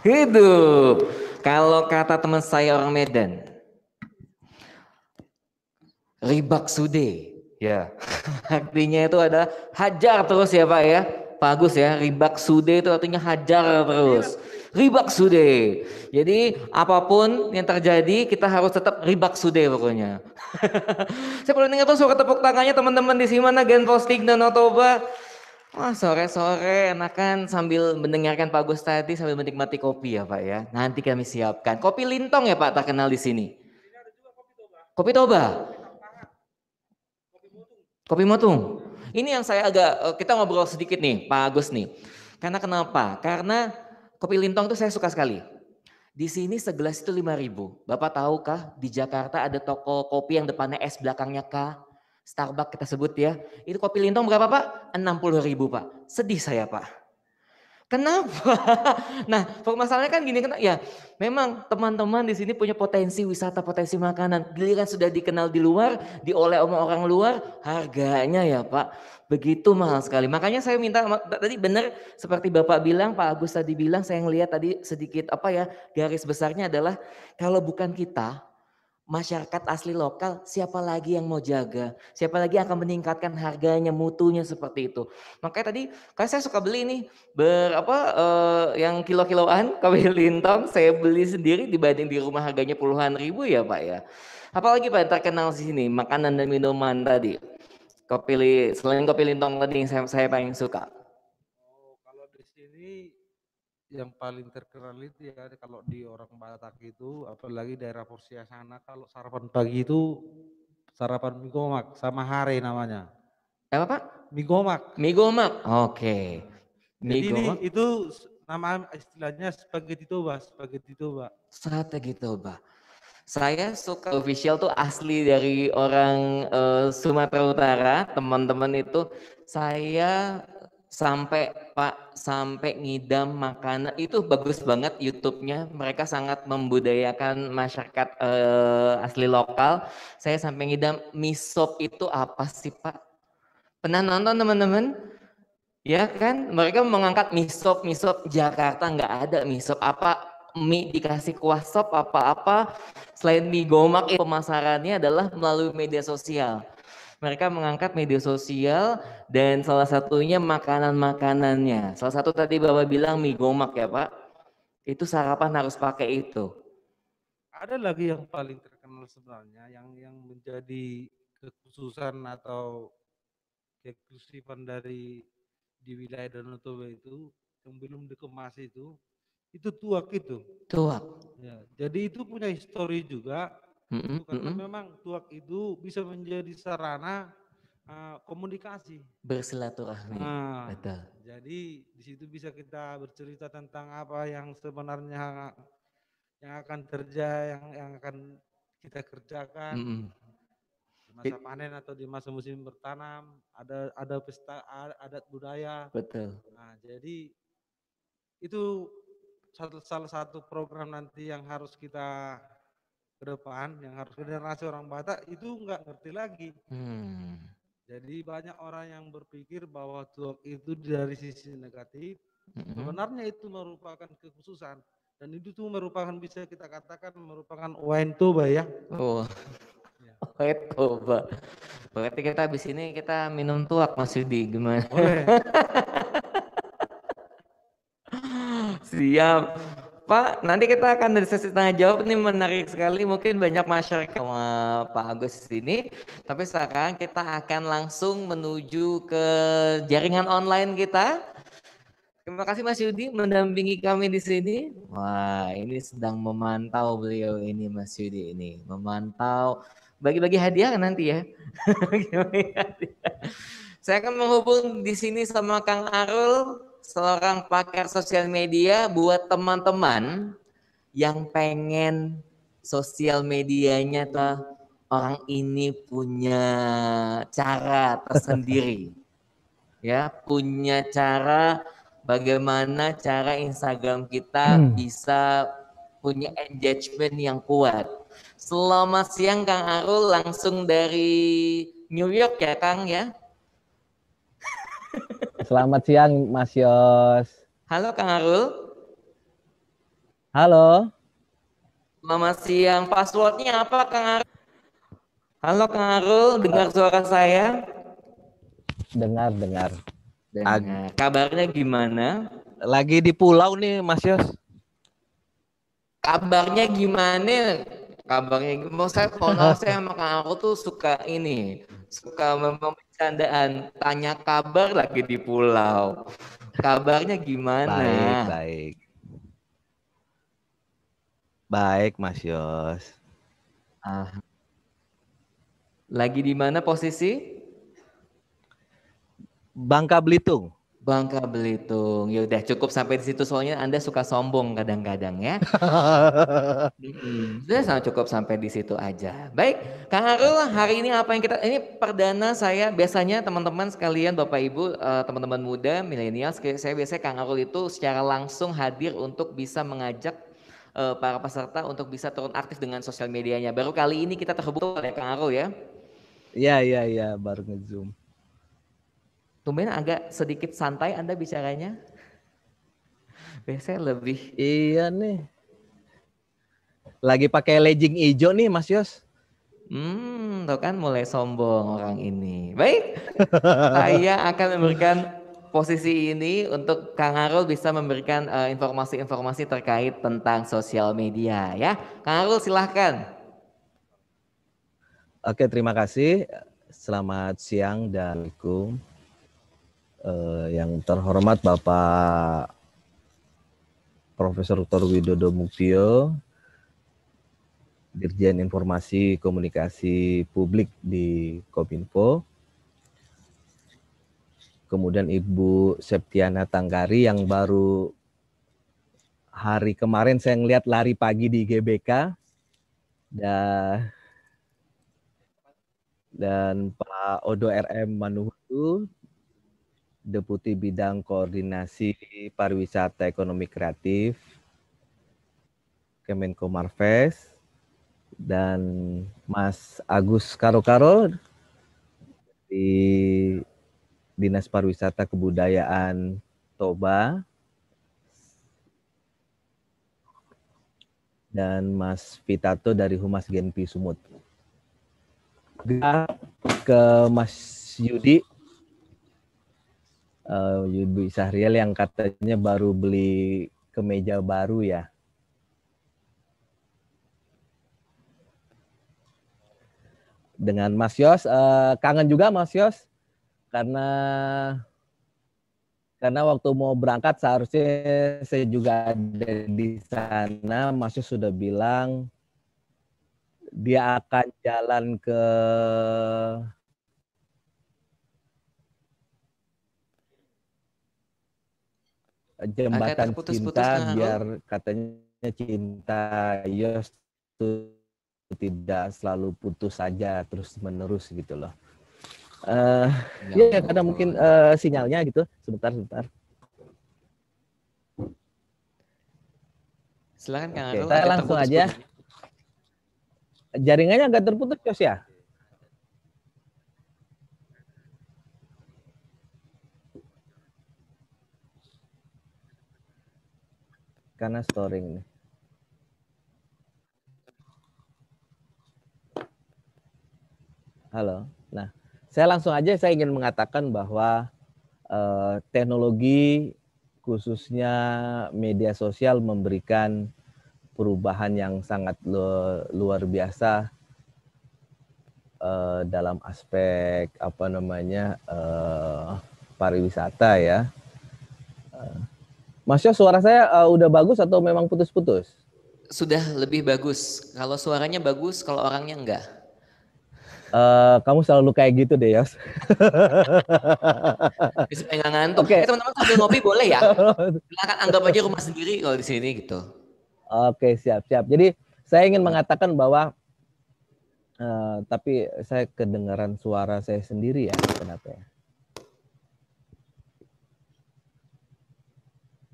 Hidup. Kalau kata teman saya orang Medan, ribak sude. Ya. Artinya itu ada hajar terus ya Pak ya. Pak Agus ya, ribak sude itu artinya hajar terus ribak sude. Jadi apapun yang terjadi kita harus tetap ribak sude pokoknya. Saya perlu dengar tuh suara tepuk tangannya teman-teman di sini mana Gen Posting dan Otoba. Wah sore-sore enakan sambil mendengarkan Pak Gus tadi sambil menikmati kopi ya Pak ya. Nanti kami siapkan. Kopi lintong ya Pak tak kenal di sini. Kopi toba. Kopi motung. Ini yang saya agak eh, kita ngobrol sedikit nih Pak Agus nih. Karena kenapa? Karena Kopi lintong itu saya suka sekali. Di sini segelas itu 5000 Bapak tahukah di Jakarta ada toko kopi yang depannya S belakangnya K? Starbucks kita sebut ya. Itu kopi lintong berapa Pak? ribu Pak. Sedih saya Pak. Kenapa? Nah, masalahnya kan gini kenapa? ya, memang teman-teman di sini punya potensi wisata, potensi makanan. Giliran sudah dikenal di luar, dioleh sama orang luar, harganya ya, Pak, begitu mahal sekali. Makanya saya minta tadi benar seperti Bapak bilang, Pak Agus tadi bilang, saya ngelihat tadi sedikit apa ya, garis besarnya adalah kalau bukan kita masyarakat asli lokal, siapa lagi yang mau jaga? Siapa lagi yang akan meningkatkan harganya, mutunya seperti itu? Makanya tadi kalau saya suka beli nih berapa eh, yang kilo-kiloan kami lintong, saya beli sendiri dibanding di rumah harganya puluhan ribu ya Pak ya. Apalagi Pak yang terkenal di sini makanan dan minuman tadi. Kopi selain kopi lintong tadi yang saya, saya paling suka yang paling terkenal itu ya kalau di orang Batak itu apalagi daerah Persia sana kalau sarapan pagi itu sarapan migomak sama hari namanya. Apa Pak? migomak migomak Oke. Okay. Ini, itu nama istilahnya spaghetti toba, spaghetti toba. Strategi toba. Saya suka official tuh asli dari orang uh, Sumatera Utara, teman-teman itu. Saya sampai Pak sampai ngidam makanan itu bagus banget YouTube-nya. Mereka sangat membudayakan masyarakat eh, asli lokal. Saya sampai ngidam misop itu apa sih Pak? Pernah nonton teman-teman? Ya kan? Mereka mengangkat misop misop Jakarta nggak ada misop apa mie dikasih kuah sop apa-apa selain mie gomak pemasarannya adalah melalui media sosial mereka mengangkat media sosial dan salah satunya makanan-makanannya. Salah satu tadi Bapak bilang mie gomak ya Pak. Itu sarapan harus pakai itu. Ada lagi yang paling terkenal sebenarnya yang yang menjadi kekhususan atau keeksklusifan dari di wilayah Danau Toba itu yang belum dikemas itu itu tuak itu. Tuak. Ya, jadi itu punya histori juga Mm-hmm. Karena mm-hmm. memang tuak itu bisa menjadi sarana uh, komunikasi. Bersilaturahmi. Nah, Betul. Jadi di situ bisa kita bercerita tentang apa yang sebenarnya yang akan kerja, yang yang akan kita kerjakan. Mm-hmm. masa panen atau di masa musim bertanam ada ada pesta adat budaya. Betul. Nah, jadi itu salah satu program nanti yang harus kita ke depan yang harus generasi orang Batak itu nggak ngerti lagi. Hmm. Jadi banyak orang yang berpikir bahwa tuak itu dari sisi negatif. Hmm. Sebenarnya itu merupakan kekhususan dan itu tuh merupakan bisa kita katakan merupakan wine toba ya. Oh. Ya. Wine toba. Berarti kita habis ini kita minum tuak masih di gimana? Siap. Pak, nanti kita akan dari sesi tanya jawab ini menarik sekali. Mungkin banyak masyarakat sama Pak Agus di sini. Tapi sekarang kita akan langsung menuju ke jaringan online kita. Terima kasih Mas Yudi mendampingi kami di sini. Wah, ini sedang memantau beliau ini Mas Yudi ini, memantau bagi-bagi hadiah nanti ya. Saya akan menghubung di sini sama Kang Arul seorang pakar sosial media buat teman-teman yang pengen sosial medianya tuh orang ini punya cara tersendiri. ya, punya cara bagaimana cara Instagram kita hmm. bisa punya engagement yang kuat. Selamat siang Kang Arul langsung dari New York ya Kang ya. Selamat siang Mas Yos. Halo Kang Arul. Halo. Selamat siang. Passwordnya apa Kang Arul? Halo Kang Arul, dengar suara saya? Dengar, dengar. Dengar. Kabarnya gimana? Lagi di pulau nih Mas Yos. Kabarnya gimana? kabarnya memang gitu. saya follow saya sama Aku tuh suka ini suka memang candaan tanya kabar lagi di pulau kabarnya gimana baik baik baik Mas Yos ah lagi di mana posisi Bangka Belitung Bangka Belitung. Ya udah cukup sampai di situ soalnya Anda suka sombong kadang-kadang ya. Sudah sangat cukup sampai di situ aja. Baik, Kang Arul, hari ini apa yang kita ini perdana saya biasanya teman-teman sekalian Bapak Ibu, eh, teman-teman muda, milenial, saya biasanya Kang Arul itu secara langsung hadir untuk bisa mengajak eh, para peserta untuk bisa turun aktif dengan sosial medianya. Baru kali ini kita terhubung oleh Kang Arul ya. Iya, iya, iya, baru ngezoom. Tumben agak sedikit santai Anda bicaranya. Biasanya lebih. Iya nih. Lagi pakai legging hijau nih Mas Yos. Hmm, tuh kan mulai sombong orang ini. Baik, saya akan memberikan posisi ini untuk Kang Harul bisa memberikan eh, informasi-informasi uh, terkait tentang sosial media ya. Kang Harul silahkan. Oke, terima kasih. Selamat siang dan Assalamualaikum eh, yang terhormat Bapak Profesor Dr. Widodo Muktio, Dirjen Informasi Komunikasi Publik di Kominfo, kemudian Ibu Septiana Tanggari yang baru hari kemarin saya ngelihat lari pagi di GBK dan dan Pak Odo RM Manuhutu Deputi Bidang Koordinasi Pariwisata Ekonomi Kreatif Kemenko Marves dan Mas Agus Karo-Karo di Dinas Pariwisata Kebudayaan Toba dan Mas Vitato dari Humas Genpi Sumut. Ke Mas Yudi uh, eh, Ibu Isahriel yang katanya baru beli kemeja baru ya. Dengan Mas Yos, uh, kangen juga Mas Yos karena karena waktu mau berangkat seharusnya saya juga ada di sana. Mas Yos sudah bilang dia akan jalan ke jembatan cinta nah, oh. biar katanya cinta Yos iya, itu tidak selalu putus saja terus menerus gitu loh. Uh, ya, ya karena mungkin uh, sinyalnya gitu. Sebentar, sebentar. Silakan Kang okay, Kita langsung aja. Jaringannya agak terputus, Yos ya? karena storing nih. Halo. Nah, saya langsung aja saya ingin mengatakan bahwa eh, teknologi khususnya media sosial memberikan perubahan yang sangat luar biasa eh, dalam aspek apa namanya eh, pariwisata ya. Eh, Mas Yos, suara saya uh, udah bagus atau memang putus-putus? Sudah lebih bagus. Kalau suaranya bagus, kalau orangnya enggak. Uh, kamu selalu kayak gitu deh, Yos. Bisa ngantuk. Okay. Eh, teman-teman sambil ngopi boleh ya? Silakan anggap aja rumah sendiri kalau di sini gitu. Oke, okay, siap-siap. Jadi saya ingin mengatakan bahwa uh, tapi saya kedengaran suara saya sendiri ya, kenapa ya?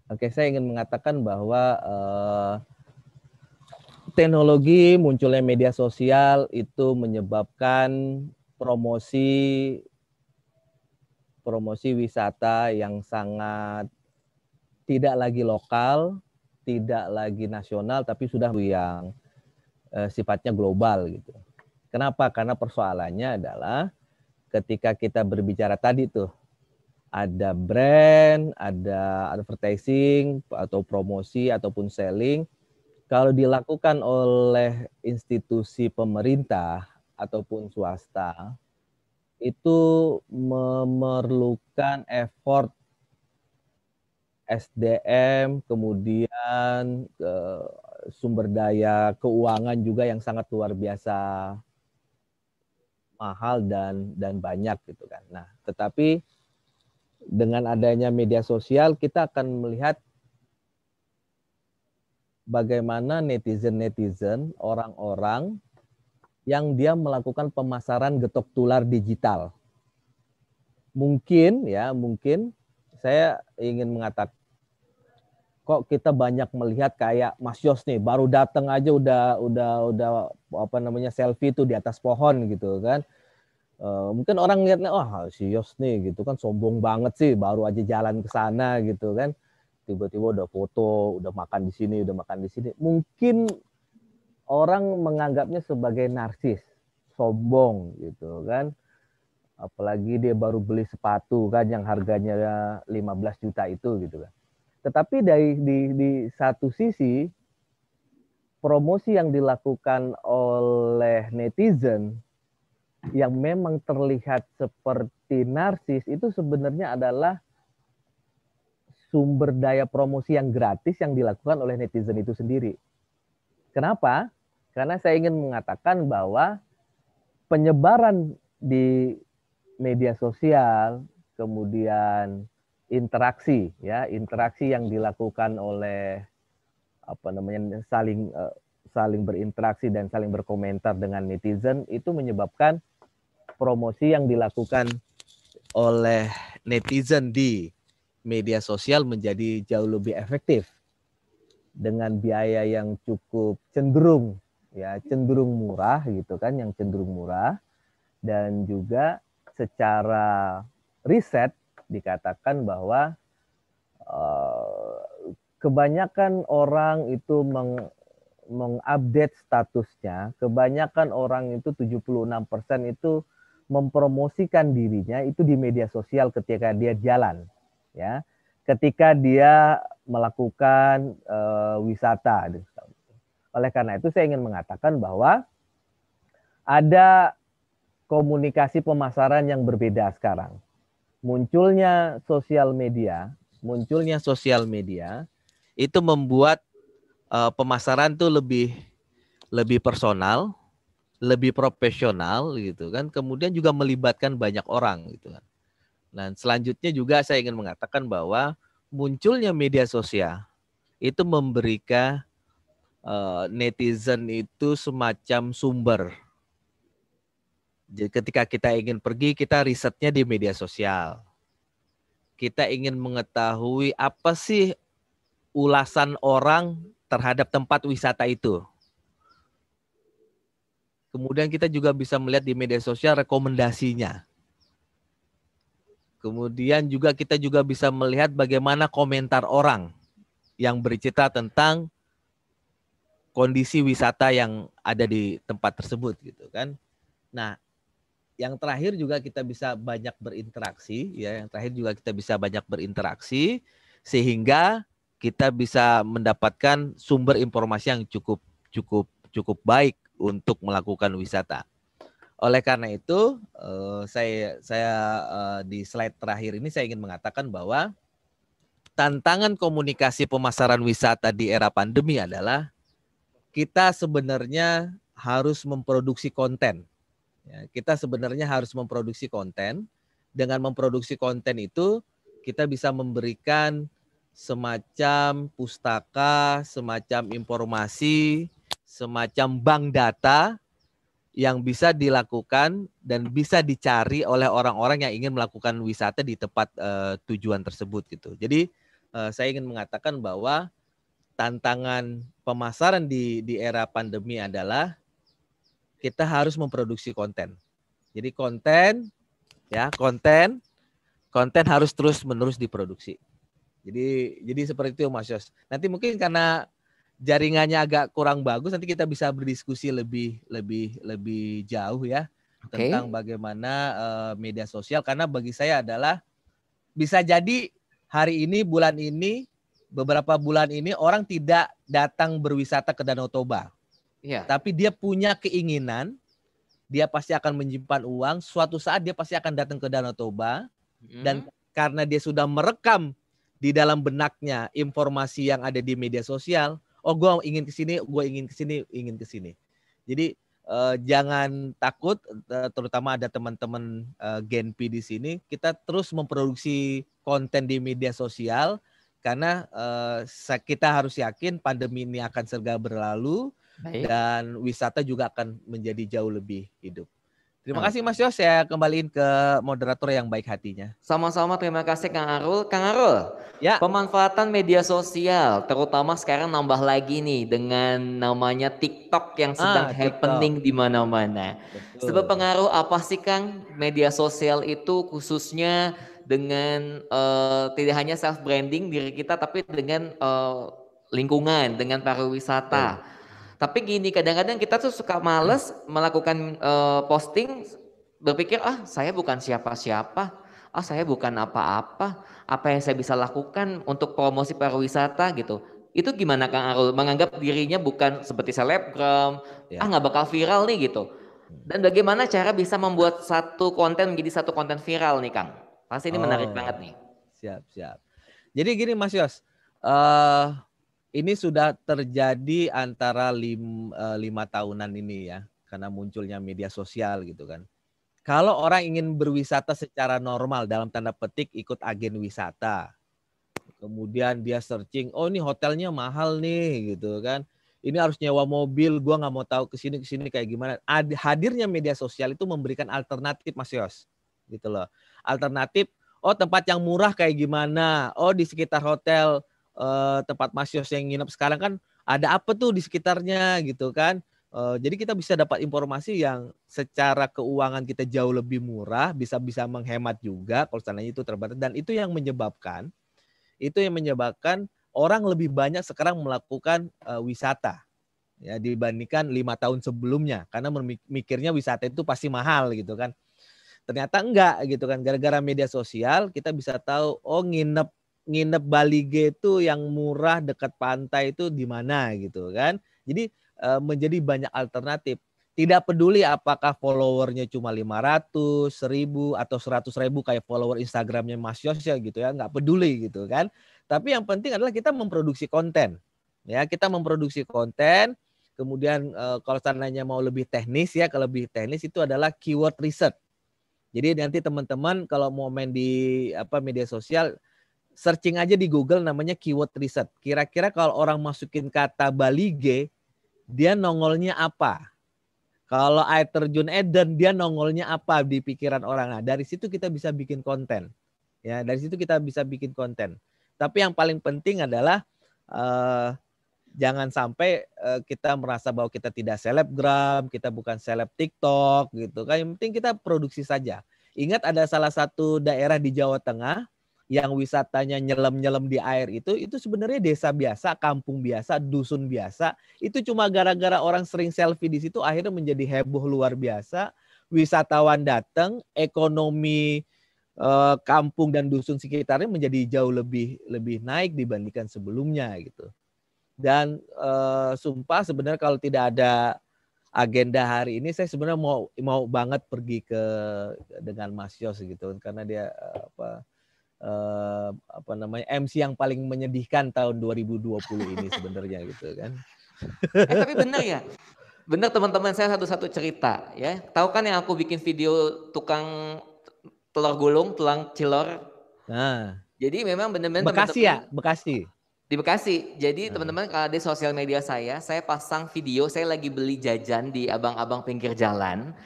Oke, saya ingin mengatakan bahwa uh, teknologi munculnya media sosial itu menyebabkan promosi promosi wisata yang sangat tidak lagi lokal, tidak lagi nasional tapi sudah yang uh, sifatnya global gitu. Kenapa? Karena persoalannya adalah ketika kita berbicara tadi tuh ada brand, ada advertising atau promosi ataupun selling kalau dilakukan oleh institusi pemerintah ataupun swasta itu memerlukan effort SDM kemudian ke eh, sumber daya keuangan juga yang sangat luar biasa mahal dan dan banyak gitu kan. Nah, tetapi dengan adanya media sosial kita akan melihat bagaimana netizen-netizen, orang-orang yang dia melakukan pemasaran getok tular digital. Mungkin ya, mungkin saya ingin mengatakan kok kita banyak melihat kayak Mas Yos nih baru datang aja udah udah udah apa namanya selfie tuh di atas pohon gitu kan Eh, mungkin orang lihatnya wah oh, si Yos nih gitu kan sombong banget sih baru aja jalan ke sana gitu kan tiba-tiba udah foto udah makan di sini udah makan di sini mungkin orang menganggapnya sebagai narsis sombong gitu kan apalagi dia baru beli sepatu kan yang harganya 15 juta itu gitu kan tetapi dari di, di satu sisi promosi yang dilakukan oleh netizen yang memang terlihat seperti narsis itu sebenarnya adalah sumber daya promosi yang gratis yang dilakukan oleh netizen itu sendiri. Kenapa? Karena saya ingin mengatakan bahwa penyebaran di media sosial, kemudian interaksi ya, interaksi yang dilakukan oleh apa namanya saling eh, saling berinteraksi dan saling berkomentar dengan netizen itu menyebabkan promosi yang dilakukan oleh netizen di media sosial menjadi jauh lebih efektif dengan biaya yang cukup cenderung ya cenderung murah gitu kan yang cenderung murah dan juga secara riset dikatakan bahwa eh, kebanyakan orang itu meng mengupdate statusnya, kebanyakan orang itu 76% itu mempromosikan dirinya itu di media sosial ketika dia jalan ya ketika dia melakukan e, wisata gitu. oleh karena itu saya ingin mengatakan bahwa ada komunikasi pemasaran yang berbeda sekarang munculnya sosial media munculnya sosial media itu membuat e, pemasaran tuh lebih lebih personal lebih profesional gitu kan kemudian juga melibatkan banyak orang gitu kan dan nah, selanjutnya juga saya ingin mengatakan bahwa munculnya media sosial itu memberikan eh, netizen itu semacam sumber jadi ketika kita ingin pergi kita risetnya di media sosial kita ingin mengetahui apa sih ulasan orang terhadap tempat wisata itu Kemudian kita juga bisa melihat di media sosial rekomendasinya. Kemudian juga kita juga bisa melihat bagaimana komentar orang yang bercerita tentang kondisi wisata yang ada di tempat tersebut gitu kan. Nah, yang terakhir juga kita bisa banyak berinteraksi ya, yang terakhir juga kita bisa banyak berinteraksi sehingga kita bisa mendapatkan sumber informasi yang cukup cukup cukup baik untuk melakukan wisata. Oleh karena itu, eh, saya saya eh, di slide terakhir ini saya ingin mengatakan bahwa tantangan komunikasi pemasaran wisata di era pandemi adalah kita sebenarnya harus memproduksi konten. Ya, kita sebenarnya harus memproduksi konten. Dengan memproduksi konten itu kita bisa memberikan semacam pustaka, semacam informasi semacam bank data yang bisa dilakukan dan bisa dicari oleh orang-orang yang ingin melakukan wisata di tempat uh, tujuan tersebut gitu. Jadi uh, saya ingin mengatakan bahwa tantangan pemasaran di di era pandemi adalah kita harus memproduksi konten. Jadi konten ya, konten konten harus terus-menerus diproduksi. Jadi jadi seperti itu Mas Yos. Nanti mungkin karena jaringannya agak kurang bagus nanti kita bisa berdiskusi lebih lebih lebih jauh ya okay. tentang bagaimana uh, media sosial karena bagi saya adalah bisa jadi hari ini bulan ini beberapa bulan ini orang tidak datang berwisata ke Danau Toba. Yeah. Tapi dia punya keinginan, dia pasti akan menyimpan uang, suatu saat dia pasti akan datang ke Danau Toba mm. dan karena dia sudah merekam di dalam benaknya informasi yang ada di media sosial, oh gue ingin ke sini gue ingin ke sini ingin ke sini jadi uh, jangan takut eh, terutama ada teman-teman uh, eh, Genpi di sini kita terus memproduksi konten di media sosial karena uh, kita harus yakin pandemi ini akan segera berlalu Baik. dan wisata juga akan menjadi jauh lebih hidup Terima nah, kasih Mas Yos, saya kembaliin ke moderator yang baik hatinya. Sama-sama terima kasih Kang Arul. Kang Arul, ya. pemanfaatan media sosial terutama sekarang nambah lagi nih dengan namanya TikTok yang ah, sedang ah, happening di mana-mana. Sebab pengaruh apa sih Kang media sosial itu khususnya dengan uh, tidak hanya self branding diri kita tapi dengan uh, lingkungan, dengan pariwisata. Tapi gini, kadang-kadang kita tuh suka males melakukan uh, posting berpikir ah saya bukan siapa-siapa ah saya bukan apa-apa, apa yang saya bisa lakukan untuk promosi pariwisata gitu. Itu gimana Kang Arul menganggap dirinya bukan seperti selebgram, ya. ah nggak bakal viral nih gitu. Dan bagaimana cara bisa membuat satu konten menjadi satu konten viral nih Kang? Pasti ini oh. menarik banget nih. Siap, siap. Jadi gini Mas Yos, uh, ini sudah terjadi antara lim, eh, lima tahunan ini ya karena munculnya media sosial gitu kan. Kalau orang ingin berwisata secara normal dalam tanda petik ikut agen wisata. Kemudian dia searching, oh ini hotelnya mahal nih gitu kan. Ini harus nyewa mobil, gua nggak mau tahu ke sini ke sini kayak gimana. Hadirnya media sosial itu memberikan alternatif Mas Yos. Gitu loh. Alternatif, oh tempat yang murah kayak gimana? Oh di sekitar hotel uh, tempat Mas Yos yang nginep sekarang kan ada apa tuh di sekitarnya gitu kan. Uh, jadi kita bisa dapat informasi yang secara keuangan kita jauh lebih murah, bisa-bisa menghemat juga kalau seandainya itu terbatas dan itu yang menyebabkan itu yang menyebabkan orang lebih banyak sekarang melakukan uh, wisata ya dibandingkan lima tahun sebelumnya karena memikirnya wisata itu pasti mahal gitu kan ternyata enggak gitu kan gara-gara media sosial kita bisa tahu oh nginep nginep Balige itu yang murah dekat pantai itu di mana gitu kan. Jadi eh, menjadi banyak alternatif. Tidak peduli apakah followernya cuma 500, 1000 atau 100 ribu kayak follower Instagramnya Mas Yosya gitu ya, nggak peduli gitu kan. Tapi yang penting adalah kita memproduksi konten. Ya, kita memproduksi konten. Kemudian eh, kalau seandainya mau lebih teknis ya, kalau lebih teknis itu adalah keyword research. Jadi nanti teman-teman kalau mau main di apa media sosial searching aja di Google namanya keyword riset. Kira-kira kalau orang masukin kata Balige, dia nongolnya apa? Kalau air terjun Eden, dia nongolnya apa di pikiran orang? Nah, dari situ kita bisa bikin konten. Ya, dari situ kita bisa bikin konten. Tapi yang paling penting adalah uh, jangan sampai uh, kita merasa bahwa kita tidak selebgram, kita bukan seleb TikTok gitu. Kan yang penting kita produksi saja. Ingat ada salah satu daerah di Jawa Tengah yang wisatanya nyelam-nyelam di air itu itu sebenarnya desa biasa, kampung biasa, dusun biasa. Itu cuma gara-gara orang sering selfie di situ akhirnya menjadi heboh luar biasa. Wisatawan datang, ekonomi eh, kampung dan dusun sekitarnya menjadi jauh lebih lebih naik dibandingkan sebelumnya gitu. Dan eh, sumpah sebenarnya kalau tidak ada agenda hari ini saya sebenarnya mau mau banget pergi ke dengan Mas Yos gitu kan, karena dia eh, apa Eh, apa namanya MC yang paling menyedihkan tahun 2020 ini sebenarnya gitu kan. eh, tapi benar ya. Benar teman-teman saya satu-satu cerita ya. Tahu kan yang aku bikin video tukang telur gulung, tulang cilor. Nah. Jadi memang benar-benar Bekasi ya, Bekasi. Di Bekasi. Jadi nah. teman-teman kalau di sosial media saya, saya pasang video saya lagi beli jajan di abang-abang pinggir jalan.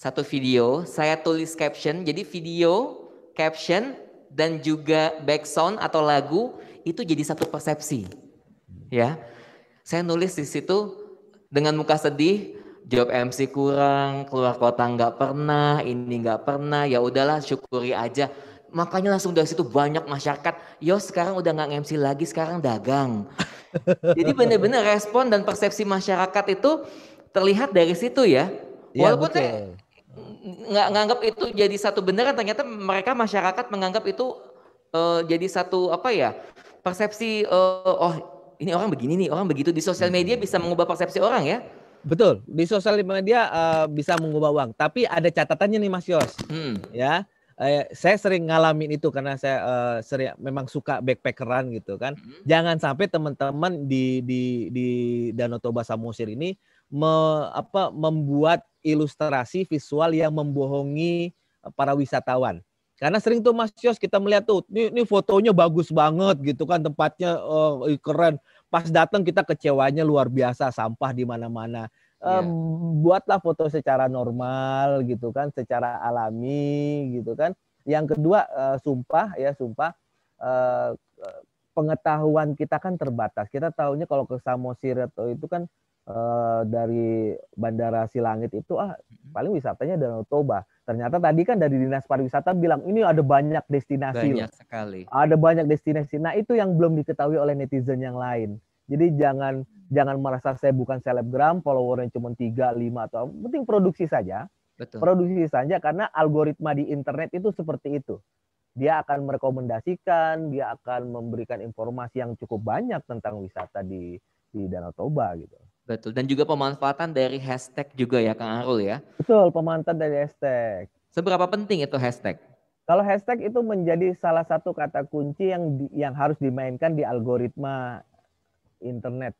Satu video, saya tulis caption. Jadi video caption dan juga background atau lagu itu jadi satu persepsi. Ya. Saya nulis di situ dengan muka sedih, job MC kurang, keluar kota nggak pernah, ini nggak pernah, ya udahlah syukuri aja. Makanya langsung dari situ banyak masyarakat, yo sekarang udah nggak MC lagi, sekarang dagang. Jadi benar-benar respon dan persepsi masyarakat itu terlihat dari situ ya. Iya, Walaupun ya, betul nggak nganggap itu jadi satu benaran ternyata mereka masyarakat menganggap itu uh, jadi satu apa ya persepsi uh, oh ini orang begini nih orang begitu di sosial media bisa mengubah persepsi orang ya betul di sosial media uh, bisa mengubah uang tapi ada catatannya nih Mas Yos hmm. ya uh, saya sering ngalamin itu karena saya eh, sering memang suka backpackeran gitu kan. hmm Jangan sampai teman-teman di di di Danau Toba Samosir ini me, apa, membuat ilustrasi visual yang membohongi eh, para wisatawan. Karena sering tuh Mas Yos kita melihat tuh, ini, ini fotonya bagus banget gitu kan tempatnya oh, keren. Pas datang kita kecewanya luar biasa, sampah di mana-mana. Yeah. Iya. Um, buatlah foto secara normal gitu kan, secara alami gitu kan. Yang kedua uh, sumpah ya sumpah uh, pengetahuan kita kan terbatas. Kita tahunya kalau ke Samosir itu kan Eh, dari Bandara Silangit itu ah paling wisatanya Danau Toba. Ternyata tadi kan dari Dinas Pariwisata bilang ini ada banyak destinasi. Banyak sekali. Ada banyak destinasi. Nah, itu yang belum diketahui oleh netizen yang lain. Jadi jangan jangan merasa saya bukan selebgram, follower yang cuma 3, 5 atau penting produksi saja. Betul. Produksi saja karena algoritma di internet itu seperti itu. Dia akan merekomendasikan, dia akan memberikan informasi yang cukup banyak tentang wisata di di Danau Toba gitu. Betul. Dan juga pemanfaatan dari hashtag juga ya Kang Arul ya. Betul, pemanfaatan dari hashtag. Seberapa penting itu hashtag? Kalau hashtag itu menjadi salah satu kata kunci yang di, yang harus dimainkan di algoritma internet.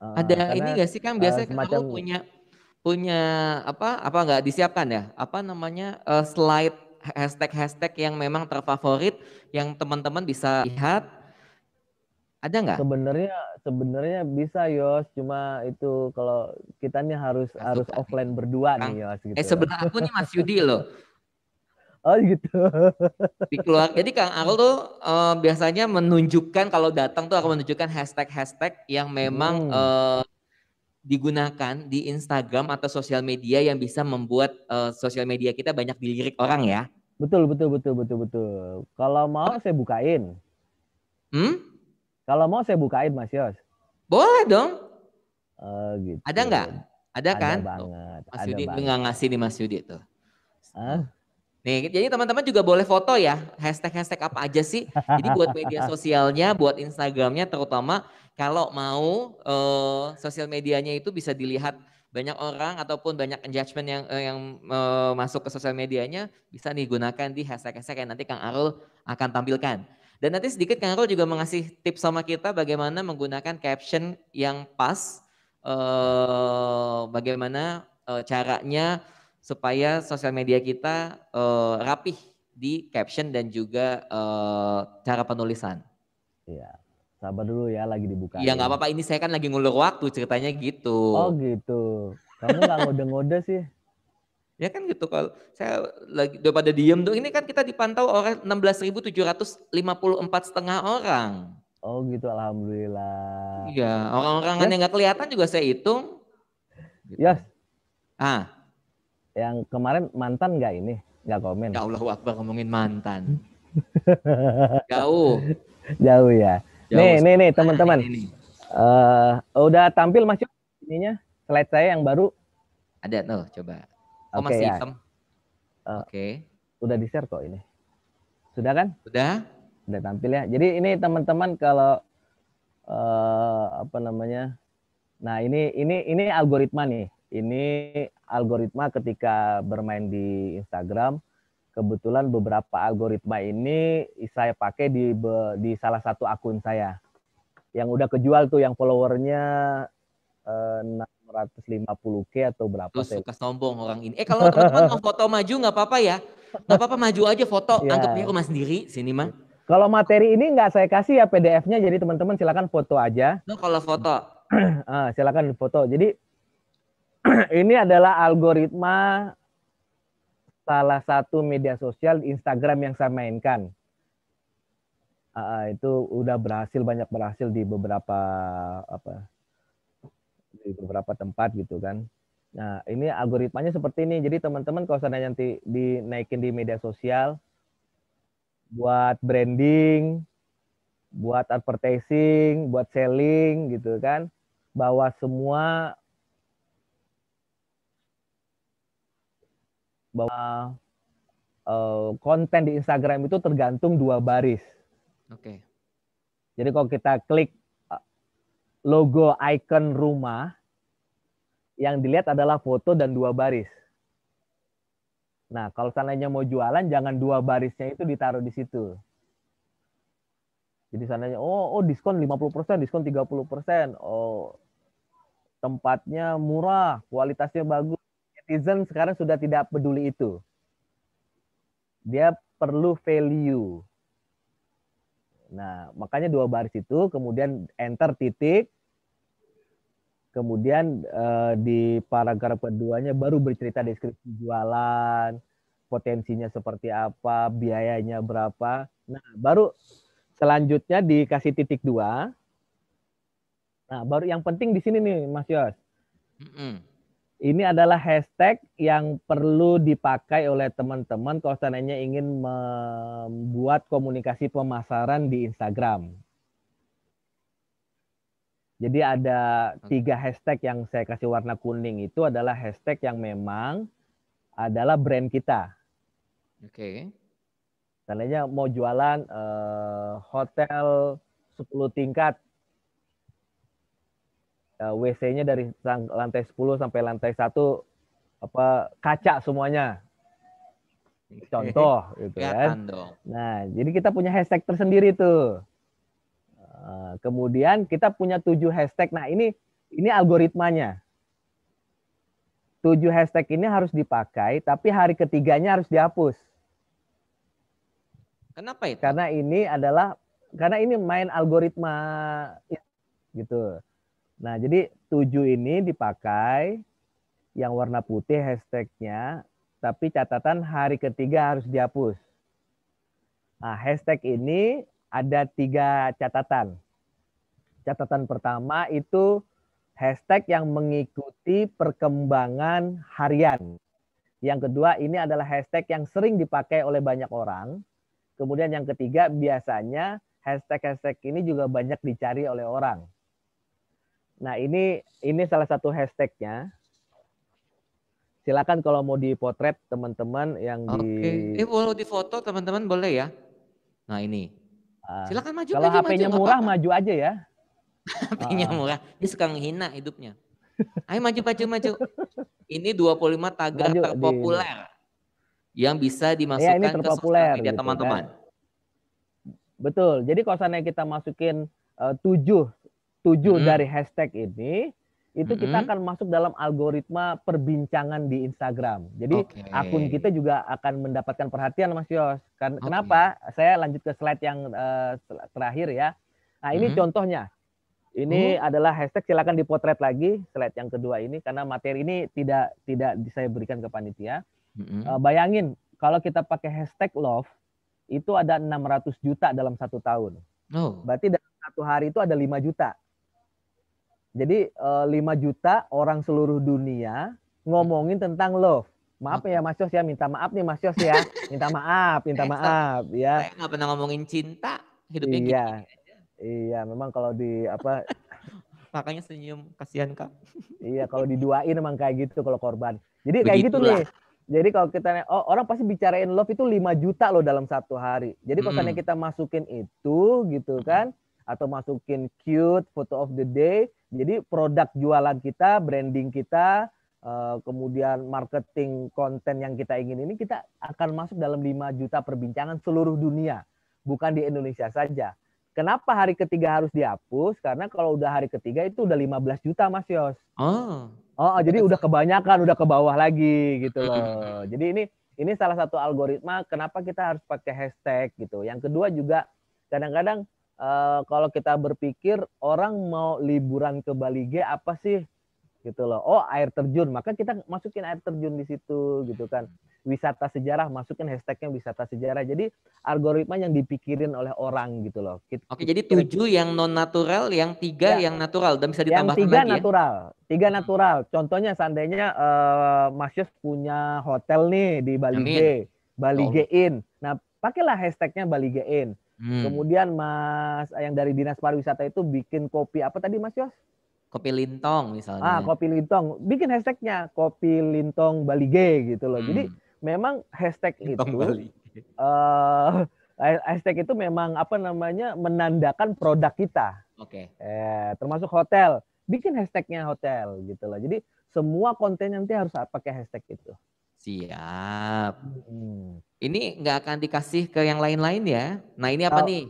Uh, Ada ini nggak sih kan? biasanya uh, kamu punya punya apa apa nggak disiapkan ya? Apa namanya uh, slide hashtag-hashtag yang memang terfavorit yang teman-teman bisa lihat ada nggak? Sebenarnya sebenarnya bisa Yos, cuma itu kalau kita nih harus Masuk harus kan. offline berdua Kang. nih Yos. Gitu. Eh sebenarnya aku nih Mas Yudi loh. Oh gitu. Dikeluar. Jadi Kang Arul tuh uh, biasanya menunjukkan kalau datang tuh aku menunjukkan hashtag-hashtag yang memang hmm. uh, digunakan di Instagram atau sosial media yang bisa membuat uh, sosial media kita banyak dilirik orang ya. Betul betul betul betul betul. Kalau mau saya bukain. Hmm? Kalau mau saya bukain Mas Yos. Boleh dong. Uh, gitu. Ada nggak? Ada, ada kan? Banget. Mas Yudi nggak ngasih nih Mas Yudi tuh. Huh? Nih, jadi teman-teman juga boleh foto ya, hashtag-hashtag apa aja sih. Jadi buat media sosialnya, buat Instagramnya terutama kalau mau uh, sosial medianya itu bisa dilihat banyak orang ataupun banyak judgement yang uh, yang uh, masuk ke sosial medianya bisa digunakan di hashtag-hashtag yang nanti Kang Arul akan tampilkan. Dan nanti sedikit Kang Rul juga mengasih tips sama kita bagaimana menggunakan caption yang pas, eh, bagaimana eh, caranya supaya sosial media kita eh, rapih di caption dan juga cara penulisan. Iya, sabar dulu ya lagi dibuka. Iya nggak apa-apa, ini saya kan lagi ngulur waktu ceritanya gitu. Oh gitu, kamu nggak ngode-ngode sih. Ya kan gitu kalau saya lagi daripada diem tuh ini kan kita dipantau oleh 16.754 setengah orang. Oh gitu alhamdulillah. Iya, orang-orang yes. yang nggak kelihatan juga saya hitung. Gitu. Yes. Ah. Yang kemarin mantan gak ini? Nggak komen. Ya Allah Akbar ngomongin mantan. Jauh. Jauh ya. Jauh nih, nih, nih teman-teman. Uh, udah tampil masuk ininya slide saya yang baru. Ada tuh, coba. Oh, okay, masih ya. Uh, Oke. Okay. Udah di-share kok ini. Sudah kan? Sudah. Sudah tampil ya. Jadi ini teman-teman kalau uh, apa namanya? Nah, ini ini ini algoritma nih. Ini algoritma ketika bermain di Instagram kebetulan beberapa algoritma ini saya pakai di di salah satu akun saya yang udah kejual tuh yang followernya eh, 450k atau berapa Terus suka sombong orang ini. Eh kalau teman-teman mau foto maju nggak apa-apa ya. Nggak apa-apa maju aja foto. Yeah. Anggapnya rumah sendiri sini mah. Kalau materi ini nggak saya kasih ya PDF-nya, jadi teman-teman silakan foto aja. Nah, kalau foto, ah, silakan foto. Jadi ini adalah algoritma salah satu media sosial Instagram yang saya mainkan. Uh, itu udah berhasil banyak berhasil di beberapa apa di beberapa tempat gitu kan. Nah, ini algoritmanya seperti ini. Jadi teman-teman kalau seandainya nanti dinaikin di media sosial buat branding, buat advertising, buat selling gitu kan, bahwa semua bahwa uh, eh, konten di Instagram itu tergantung dua baris. Oke. Okay. Jadi kalau kita klik logo icon rumah yang dilihat adalah foto dan dua baris. Nah, kalau sananya mau jualan, jangan dua barisnya itu ditaruh di situ. Jadi sananya, oh, oh diskon 50%, diskon 30%, oh tempatnya murah, kualitasnya bagus. Netizen sekarang sudah tidak peduli itu. Dia perlu value. Nah, makanya dua baris itu kemudian enter titik kemudian eh, di paragraf keduanya baru bercerita deskripsi jualan, potensinya seperti apa, biayanya berapa. Nah, baru selanjutnya dikasih titik dua. Nah, baru yang penting di sini nih, Mas Yos ini adalah hashtag yang perlu dipakai oleh teman-teman kalau seandainya ingin membuat komunikasi pemasaran di Instagram. Jadi ada tiga hashtag yang saya kasih warna kuning itu adalah hashtag yang memang adalah brand kita. Oke. Okay. Seandainya mau jualan eh, hotel 10 tingkat Eh, WC-nya dari lantai 10 sampai lantai 1 apa kaca semuanya. Contoh gitu kan. Nah, jadi kita punya hashtag tersendiri tuh. Eh, kemudian kita punya tujuh hashtag. Nah, ini ini algoritmanya. Tujuh hashtag ini harus dipakai, tapi hari ketiganya harus dihapus. Kenapa itu? Karena ini adalah karena ini main algoritma gitu Nah, jadi tujuh ini dipakai yang warna putih hashtagnya, tapi catatan hari ketiga harus dihapus. Nah, hashtag ini ada tiga catatan. Catatan pertama itu hashtag yang mengikuti perkembangan harian. Yang kedua ini adalah hashtag yang sering dipakai oleh banyak orang. Kemudian yang ketiga biasanya hashtag-hashtag ini juga banyak dicari oleh orang. Nah ini ini salah satu hashtagnya. Silakan kalau mau dipotret teman-teman yang okay. di. Eh kalau difoto teman-teman boleh ya. Nah ini. Ah, Silakan maju. Kalau HP-nya murah maju aja ya. HP-nya uh. Ah. murah. Dia suka menghina hidupnya. Ayo maju maju maju. Ini 25 tagar maju, terpopuler di... yang bisa dimasukkan ya, ini ke sosial media teman-teman. Gitu, kan? Betul. Jadi kalau kita masukin eh, tujuh tujuh hmm. dari hashtag ini itu hmm kita akan masuk dalam algoritma perbincangan di Instagram. Jadi okay. akun kita juga akan mendapatkan perhatian Mas Yos. Karena okay. kenapa? Saya lanjut ke slide yang uh, terakhir ya. Nah, ini hmm contohnya. Ini hmm adalah hashtag silakan dipotret lagi slide yang kedua ini karena materi ini tidak tidak saya berikan ke panitia. hmm Uh, bayangin kalau kita pakai hashtag love itu ada 600 juta dalam satu tahun. Oh. Berarti dalam satu hari itu ada 5 juta. Jadi uh, eh, 5 juta orang seluruh dunia ngomongin tentang love. Maaf ya Mas Yos ya, minta maaf nih Mas Yos ya. Minta maaf, minta maaf ya. Saya nggak pernah ngomongin cinta, hidupnya iya. gitu. Iya, memang kalau di apa makanya senyum kasihan Kak. iya, kalau diduain memang kayak gitu kalau korban. Jadi kayak gitu nih. Jadi kalau kita oh, orang pasti bicarain love itu 5 juta loh dalam satu hari. Jadi kalau -hmm. kita masukin itu gitu kan atau masukin cute photo of the day jadi produk jualan kita, branding kita, eh, kemudian marketing konten yang kita ingin ini kita akan masuk dalam 5 juta perbincangan seluruh dunia, bukan di Indonesia saja. Kenapa hari ketiga harus dihapus? Karena kalau udah hari ketiga itu udah 15 juta Mas Yos. Oh. Oh, jadi udah kebanyakan, udah ke bawah lagi gitu loh. Jadi ini ini salah satu algoritma kenapa kita harus pakai hashtag gitu. Yang kedua juga kadang-kadang uh, kalau kita berpikir orang mau liburan ke Bali G apa sih gitu loh. Oh, air terjun. Maka kita masukin air terjun di situ gitu kan. Wisata sejarah masukin hashtagnya wisata sejarah. Jadi algoritma yang dipikirin oleh orang gitu loh. Kita, Oke, jadi tujuh yang non natural, yang tiga ya, yang natural dan bisa ditambahkan yang tiga ya? natural. Ya? Tiga hmm. natural. Contohnya seandainya uh, Mas Yus punya hotel nih di Bali Amin. G, Bali oh. G-in. Nah, pakailah hashtagnya Bali G-in Hmm. Kemudian Mas eh, yang dari Dinas Pariwisata itu bikin kopi apa tadi Mas Yos? Kopi Lintong misalnya. Ah, kopi Lintong. Bikin hashtagnya kopi Lintong Bali G gitu loh. Hmm. Jadi memang hashtag lintong itu Bali. Uh, hashtag itu memang apa namanya menandakan produk kita. Oke. Okay. Eh, termasuk hotel. Bikin hashtagnya hotel gitu loh. Jadi semua konten nanti harus pakai hashtag itu. Siap. Hmm. Ini nggak akan dikasih ke yang lain-lain ya. Nah ini apa oh. nih?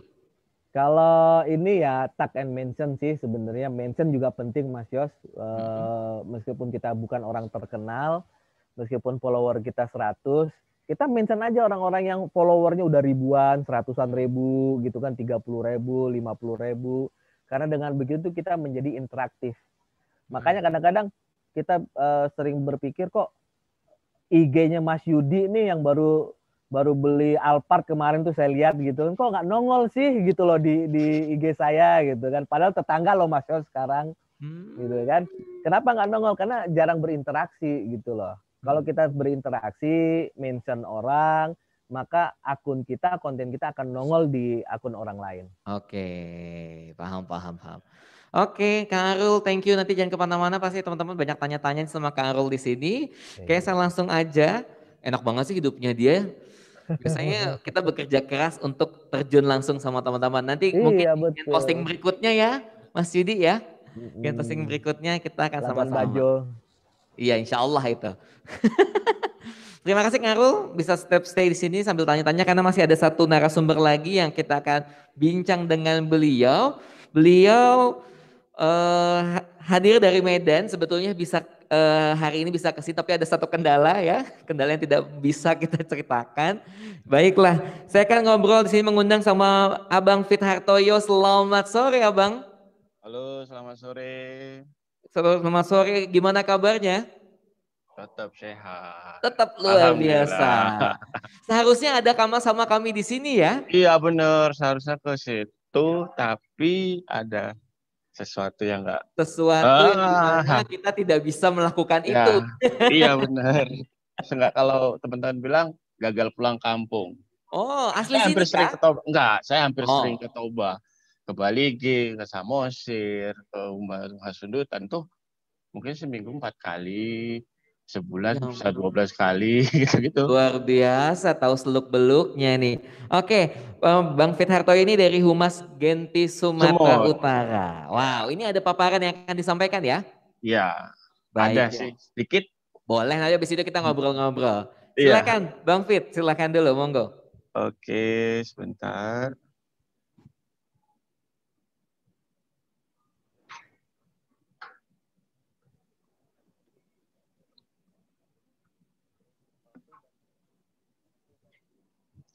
Kalau ini ya tag and mention sih sebenarnya mention juga penting Mas Yos e, hmm. meskipun kita bukan orang terkenal meskipun follower kita 100 kita mention aja orang-orang yang followernya udah ribuan seratusan ribu gitu kan tiga puluh ribu puluh ribu karena dengan begitu kita menjadi interaktif makanya kadang-kadang kita e, sering berpikir kok IG-nya Mas Yudi nih yang baru baru beli Alphard kemarin tuh saya lihat gitu kan kok nggak nongol sih gitu loh di di IG saya gitu kan padahal tetangga loh Mas Yos sekarang hmm. gitu kan kenapa nggak nongol karena jarang berinteraksi gitu loh kalau hmm. kita berinteraksi mention orang maka akun kita konten kita akan nongol di akun orang lain oke paham paham paham Oke, Kang Arul, thank you. Nanti jangan kemana-mana, pasti teman-teman banyak tanya-tanya sama Kang Arul di sini. Iya. Oke, saya langsung aja. Enak banget sih hidupnya dia. Biasanya kita bekerja keras untuk terjun langsung sama teman-teman. Nanti iya, mungkin betul. posting berikutnya ya, Mas Yudi ya. Mungkin posting berikutnya kita akan sama-sama. Iya, insya Allah itu. Terima kasih Ngarul bisa step stay di sini sambil tanya-tanya karena masih ada satu narasumber lagi yang kita akan bincang dengan beliau. Beliau uh, hadir dari Medan sebetulnya bisa uh, hari ini bisa kesini tapi ada satu kendala ya kendala yang tidak bisa kita ceritakan baiklah saya akan ngobrol di sini mengundang sama Abang Fit Hartoyo selamat sore Abang halo selamat sore selamat sore gimana kabarnya tetap sehat tetap luar biasa seharusnya ada kamar sama kami di sini ya iya benar seharusnya ke situ tapi ada sesuatu yang enggak sesuatu ah, yang kita tidak bisa melakukan ya, itu. Iya benar. Enggak kalau teman-teman bilang gagal pulang kampung. Oh, asli saya hampir sering kan? Enggak, saya hampir oh. sering ke Toba. Ke Baligi, ke Samosir, ke Umbar Hasundutan tuh mungkin seminggu empat kali sebulan ya. bisa 12 kali gitu-gitu. Luar biasa tahu seluk-beluknya nih. Oke, eh, Bang Fit Harto ini dari Humas Genti Sumatera Utara. Wow, ini ada paparan yang akan disampaikan ya? Iya. Ada ya. sih sedikit. Boleh nanti habis itu kita hmm. ngobrol-ngobrol. Iya. Silakan ya. Bang Fit, silakan dulu monggo. Oke, sebentar.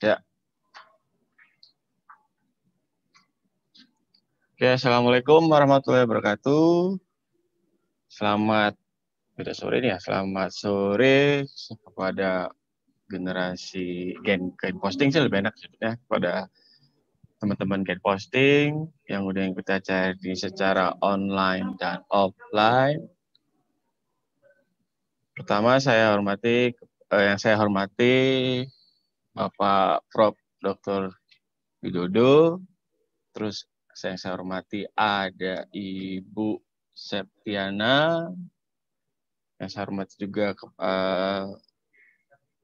Ya. Oke, ya, assalamualaikum warahmatullahi wabarakatuh. Selamat sudah sore nih ya. Selamat sore kepada generasi gen gen posting sih lebih enak ya, kepada teman-teman gen posting yang udah ikut acara di secara online dan offline. Pertama saya hormati eh, yang saya hormati Bapak Prof. Dr. Widodo, terus saya, saya hormati ada Ibu Septiana, yang saya hormati juga ke, uh,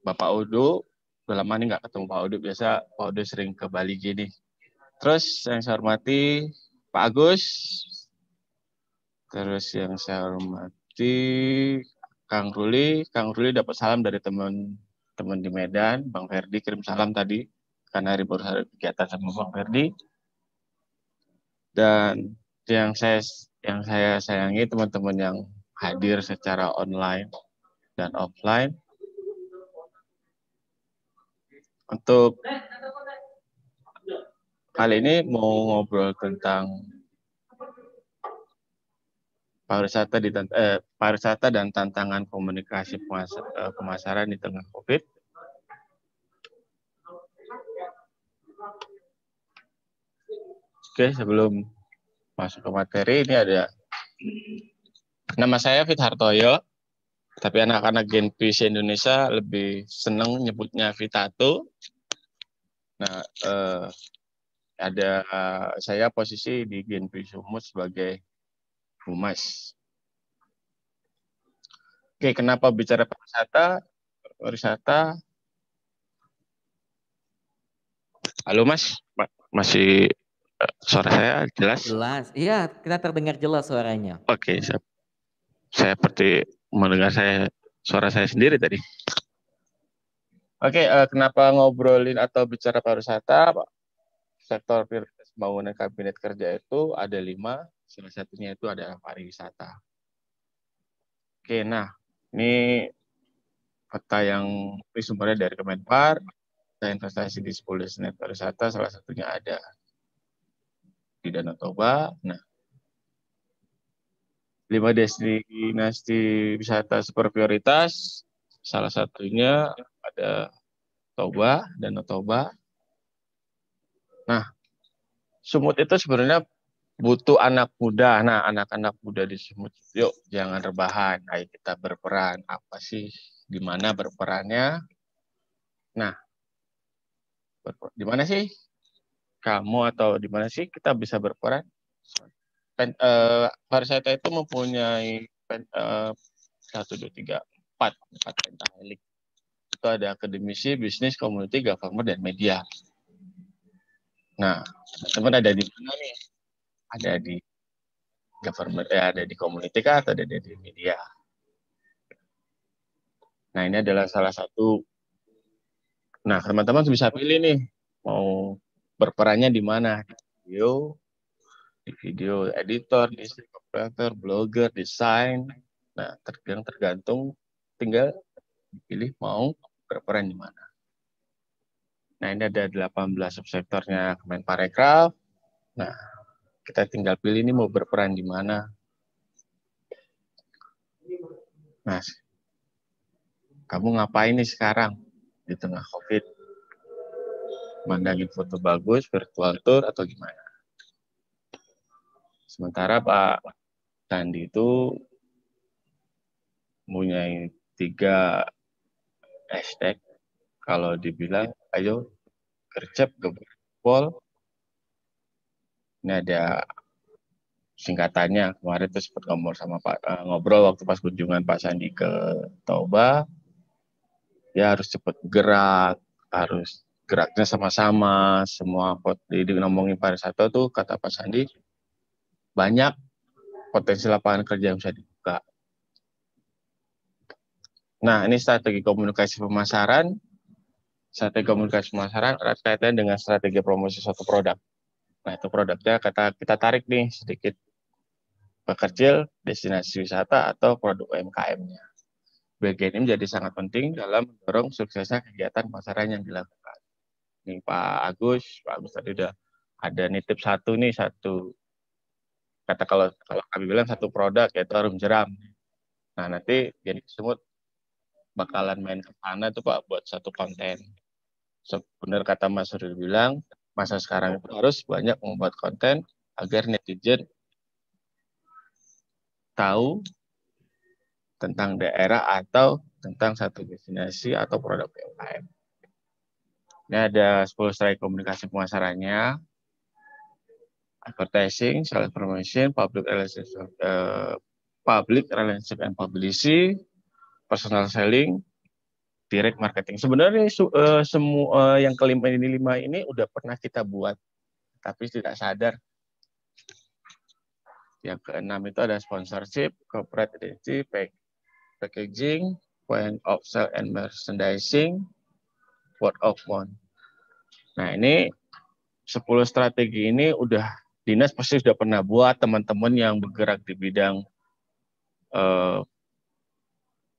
Bapak Odo, udah lama nih nggak ketemu Pak Odo, biasa Pak Odo sering ke Bali gini. Terus yang saya hormati Pak Agus, terus yang saya hormati Kang Ruli, Kang Ruli dapat salam dari teman teman di Medan, Bang Ferdi kirim salam tadi karena hari baru hari kegiatan sama Bang Ferdi. Dan yang saya yang saya sayangi teman-teman yang hadir secara online dan offline untuk kali ini mau ngobrol tentang pariwisata di eh, pariwisata dan tantangan komunikasi eh, pemasaran di tengah Covid. Oke, sebelum masuk ke materi ini ada nama saya Fit Hartoyo, tapi anak-anak Gen PC Indonesia lebih seneng nyebutnya Vitato. Nah, eh, ada saya posisi di Gen Sumut sebagai humas. Oke, kenapa bicara pariwisata? Pariwisata. Halo Mas, masih eh, suara saya jelas? Jelas, iya kita terdengar jelas suaranya. Oke, saya, saya seperti mendengar saya suara saya sendiri tadi. Oke, uh, kenapa ngobrolin atau bicara pariwisata? Sektor prioritas pembangunan kabinet kerja itu ada lima. Salah satunya itu adalah pariwisata. Oke, nah ini peta yang ini sumbernya dari Kemenpar, peta investasi di 10 destinasi pariwisata salah satunya ada di Danau Toba. Nah, lima destinasi wisata super prioritas salah satunya ada Toba, Danau Toba. Nah, Sumut itu sebenarnya butuh anak muda. Nah, anak-anak muda di sini, yuk jangan rebahan. Ayo kita berperan. Apa sih? Di mana berperannya? Nah, berper di mana sih? Kamu atau di mana sih kita bisa berperan? Pen, uh, eh, Parasita itu mempunyai pen, eh, dua 1, 2, empat 4. 4 pentahelik. Itu ada akademisi, bisnis, community, government, dan media. Nah, teman-teman ada di mana nih? ada di government ya, ada di community kah atau ada di media. Nah, ini adalah salah satu Nah, teman-teman bisa pilih nih mau berperannya di mana? Di video, di video editor, di operator, blogger, desain. Nah, tergantung tergantung tinggal dipilih mau berperan di mana. Nah, ini ada 18 subsektornya Kemenparekraf. Nah, kita tinggal pilih ini mau berperan di mana. Mas, kamu ngapain nih sekarang di tengah COVID? Mandangin foto bagus, virtual tour, atau gimana? Sementara Pak Sandi itu punya tiga hashtag. Kalau dibilang, ayo ke gebol, ini ada singkatannya kemarin tuh sempat ngobrol sama Pak uh, ngobrol waktu pas kunjungan Pak Sandi ke Toba ya harus cepat gerak harus geraknya sama-sama semua pot di di ngomongin pariwisata tuh kata Pak Sandi banyak potensi lapangan kerja yang bisa dibuka nah ini strategi komunikasi pemasaran strategi komunikasi pemasaran erat kaitannya dengan strategi promosi suatu produk Nah, itu produknya kita kita tarik nih sedikit pekerjil destinasi wisata atau produk UMKM-nya. Bagian ini menjadi sangat penting dalam mendorong suksesnya kegiatan pasaran yang dilakukan. Ini Pak Agus, Pak Agus tadi udah ada nitip satu nih satu kata kalau kalau kami bilang satu produk yaitu arum jeram. Nah nanti jadi semut bakalan main ke sana tuh pak buat satu konten. Sebenar kata Mas Rudi bilang masa sekarang itu harus banyak membuat konten agar netizen tahu tentang daerah atau tentang satu destinasi atau produk UMKM. Ini ada 10 strategi komunikasi pemasarannya, advertising, sales promotion, public relationship, uh, public relationship and publicity, personal selling, direct marketing. Sebenarnya uh, semua uh, yang kelima ini lima ini udah pernah kita buat, tapi tidak sadar. Yang keenam itu ada sponsorship, corporate identity, pack, packaging, point of sale and merchandising, word of mouth. Nah ini 10 strategi ini udah dinas pasti sudah pernah buat teman-teman yang bergerak di bidang uh,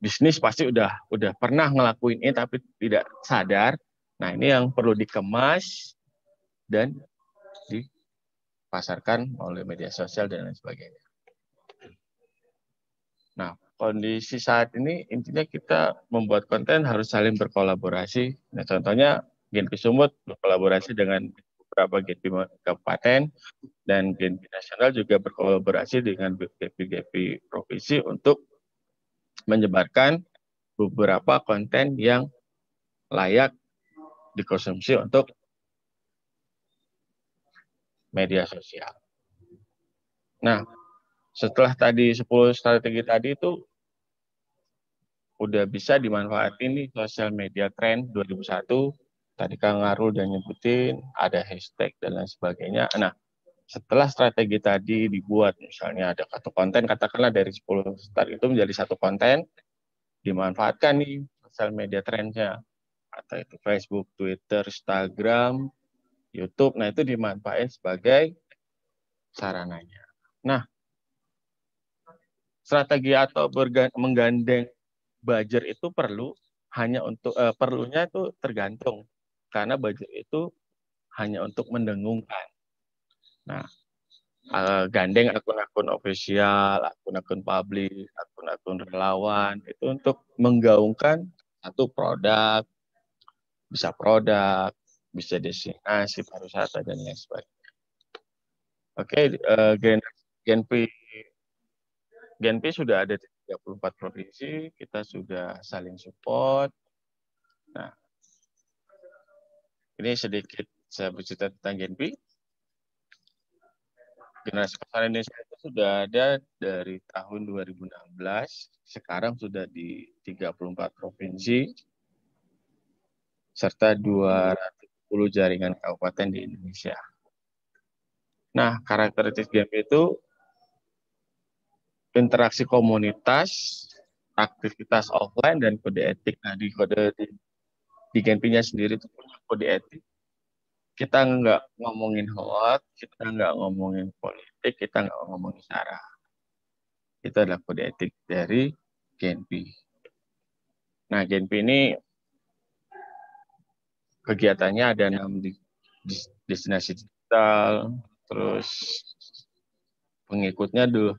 bisnis pasti udah udah pernah ngelakuin ini tapi tidak sadar. Nah, ini yang perlu dikemas dan dipasarkan oleh media sosial dan lain sebagainya. Nah, kondisi saat ini intinya kita membuat konten harus saling berkolaborasi. Nah, contohnya Genpi Sumut berkolaborasi dengan beberapa Genpi kabupaten dan Genpi nasional juga berkolaborasi dengan Genpi-Genpi provinsi untuk menyebarkan beberapa konten yang layak dikonsumsi untuk media sosial. Nah, setelah tadi 10 strategi tadi itu udah bisa dimanfaatin di sosial media trend 2001 tadi Kang Arul dan nyebutin ada hashtag dan lain sebagainya. Nah, setelah strategi tadi dibuat misalnya ada satu konten katakanlah dari 10 start itu menjadi satu konten dimanfaatkan nih sosial media trendnya atau itu Facebook, Twitter, Instagram, YouTube. Nah, itu dimanfaatkan sebagai sarananya. Nah, strategi atau menggandeng budget itu perlu hanya untuk eh, perlunya itu tergantung karena budget itu hanya untuk mendengungkan Nah, uh, gandeng akun-akun official, akun-akun publik, akun-akun relawan itu untuk menggaungkan satu produk, bisa produk, bisa destinasi pariwisata dan lain sebagainya. Oke, okay, uh, eh, Gen Genpi Genpi sudah ada di 34 provinsi, kita sudah saling support. Nah, ini sedikit saya bercerita tentang Genpi generasi pasar Indonesia itu sudah ada dari tahun 2016, sekarang sudah di 34 provinsi, serta 210 jaringan kabupaten di Indonesia. Nah, karakteristik GMP itu interaksi komunitas, aktivitas offline, dan kode etik. Nah, di kode di, di GMP-nya sendiri itu punya kode etik kita nggak ngomongin hoax, kita nggak ngomongin politik, kita nggak ngomongin arah. Itu adalah kode etik dari GNP. Nah, GNP ini kegiatannya ada enam destinasi digital, terus pengikutnya dulu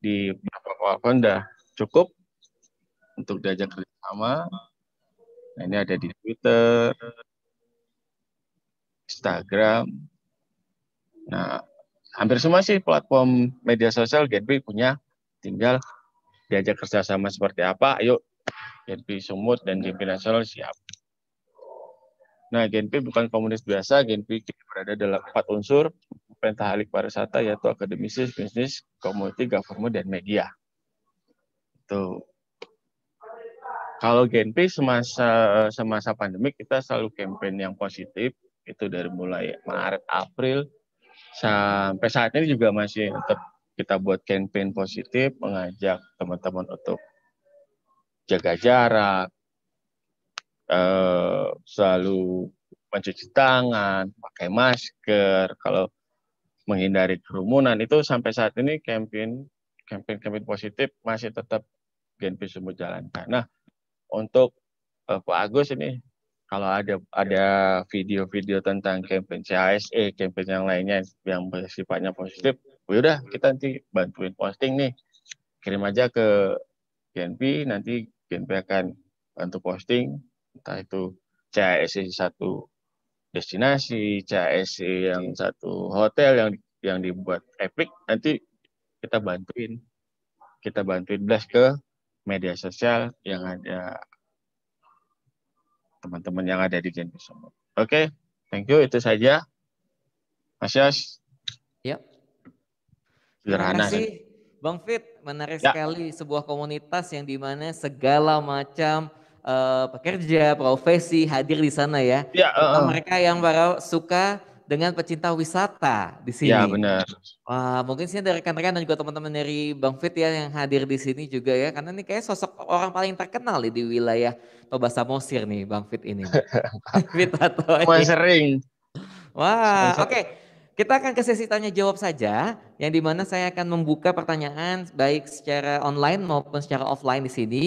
di beberapa udah cukup untuk diajak kerjasama. Nah, ini ada di Twitter, Instagram. Nah, hampir semua sih platform media sosial GNP punya. Tinggal diajak kerjasama seperti apa, ayo GNP Sumut dan Genpi Nasional siap. Nah, Genpi bukan komunis biasa, Genpi berada dalam empat unsur, perintah halik pariwisata yaitu akademisi, bisnis, komuniti, government, dan media. Itu. Kalau Genpi semasa semasa pandemik kita selalu campaign yang positif, itu dari mulai Maret April sampai saat ini juga masih tetap kita buat campaign positif mengajak teman-teman untuk jaga jarak eh, selalu mencuci tangan pakai masker kalau menghindari kerumunan itu sampai saat ini campaign campaign campaign positif masih tetap Genpi semua jalankan nah untuk eh, Pak Agus ini kalau ada ada video-video tentang campaign CSE eh, campaign yang lainnya yang bersifatnya positif, ya udah kita nanti bantuin posting nih, kirim aja ke GNP, nanti GNP akan bantu posting, entah itu CSE satu destinasi, CSE yang satu hotel yang yang dibuat epic, nanti kita bantuin, kita bantuin blast ke media sosial yang ada teman-teman yang ada di game semua, Oke, okay, thank you. Itu saja. Mas Yos. Ya. Sederhana. Terima kasih. Kan? Bang Fit, menarik ya. sekali sebuah komunitas yang dimana segala macam uh, pekerja, profesi hadir di sana ya. ya uh. Mereka yang para suka dengan pecinta wisata di iya, sini. Ya benar. Wah, mungkin sih dari rekan-rekan dan juga teman-teman dari Bang Fit ya yang hadir di sini juga ya, karena ini kayak sosok orang paling terkenal nih, di wilayah Toba Samosir nih, Bang Fit ini. Fit atau sering. Wah, oke. Okay. Kita akan ke sesi tanya jawab saja, yang dimana saya akan membuka pertanyaan baik secara online maupun secara offline di sini.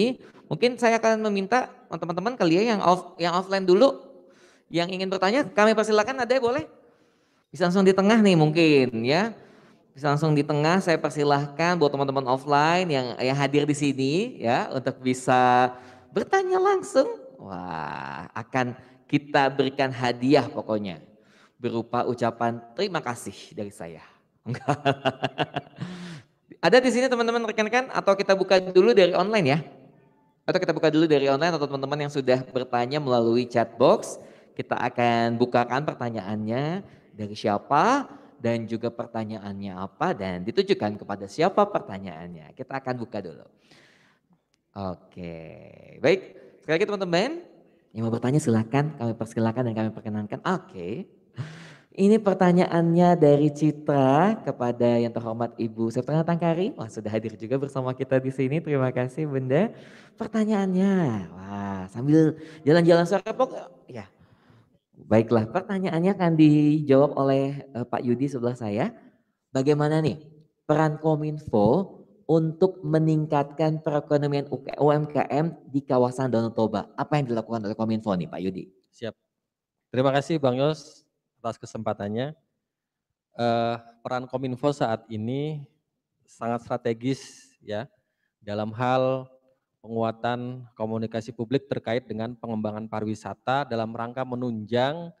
Mungkin saya akan meminta teman-teman kalian yang off yang offline dulu, yang ingin bertanya, kami persilakan ada boleh. Bisa langsung di tengah nih mungkin ya. Bisa langsung di tengah saya persilahkan buat teman-teman offline yang yang hadir di sini ya untuk bisa bertanya langsung. Wah, akan kita berikan hadiah pokoknya berupa ucapan terima kasih dari saya. Ada di sini teman-teman rekan-rekan atau kita buka dulu dari online ya? Atau kita buka dulu dari online atau teman-teman yang sudah bertanya melalui chat box, kita akan bukakan pertanyaannya dari siapa dan juga pertanyaannya apa dan ditujukan kepada siapa pertanyaannya. Kita akan buka dulu. Oke, baik. Sekali lagi teman-teman, yang mau bertanya silahkan, kami persilakan dan kami perkenankan. Oke, ini pertanyaannya dari Citra kepada yang terhormat Ibu Septana Tangkari. Wah sudah hadir juga bersama kita di sini, terima kasih Bunda. Pertanyaannya, wah sambil jalan-jalan sore, ya Baiklah, pertanyaannya akan dijawab oleh eh, Pak Yudi sebelah saya. Bagaimana nih peran Kominfo untuk meningkatkan perekonomian UMKM di kawasan Danau Toba? Apa yang dilakukan oleh Kominfo nih Pak Yudi? Siap. Terima kasih Bang Yos atas kesempatannya. Uh, peran Kominfo saat ini sangat strategis ya dalam hal penguatan komunikasi publik terkait dengan pengembangan pariwisata dalam rangka menunjang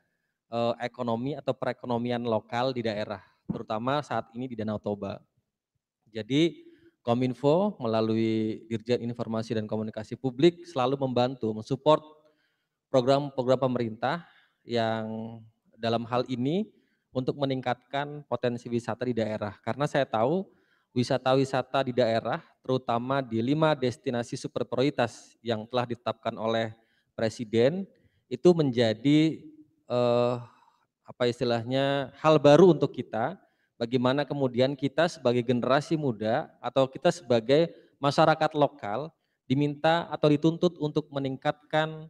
uh, ekonomi atau perekonomian lokal di daerah, terutama saat ini di Danau Toba. Jadi Kominfo melalui Dirjen Informasi dan Komunikasi Publik selalu membantu, mensupport program-program pemerintah yang dalam hal ini untuk meningkatkan potensi wisata di daerah. Karena saya tahu wisata-wisata di daerah, terutama di lima destinasi super prioritas yang telah ditetapkan oleh Presiden, itu menjadi eh, apa istilahnya hal baru untuk kita. Bagaimana kemudian kita sebagai generasi muda atau kita sebagai masyarakat lokal diminta atau dituntut untuk meningkatkan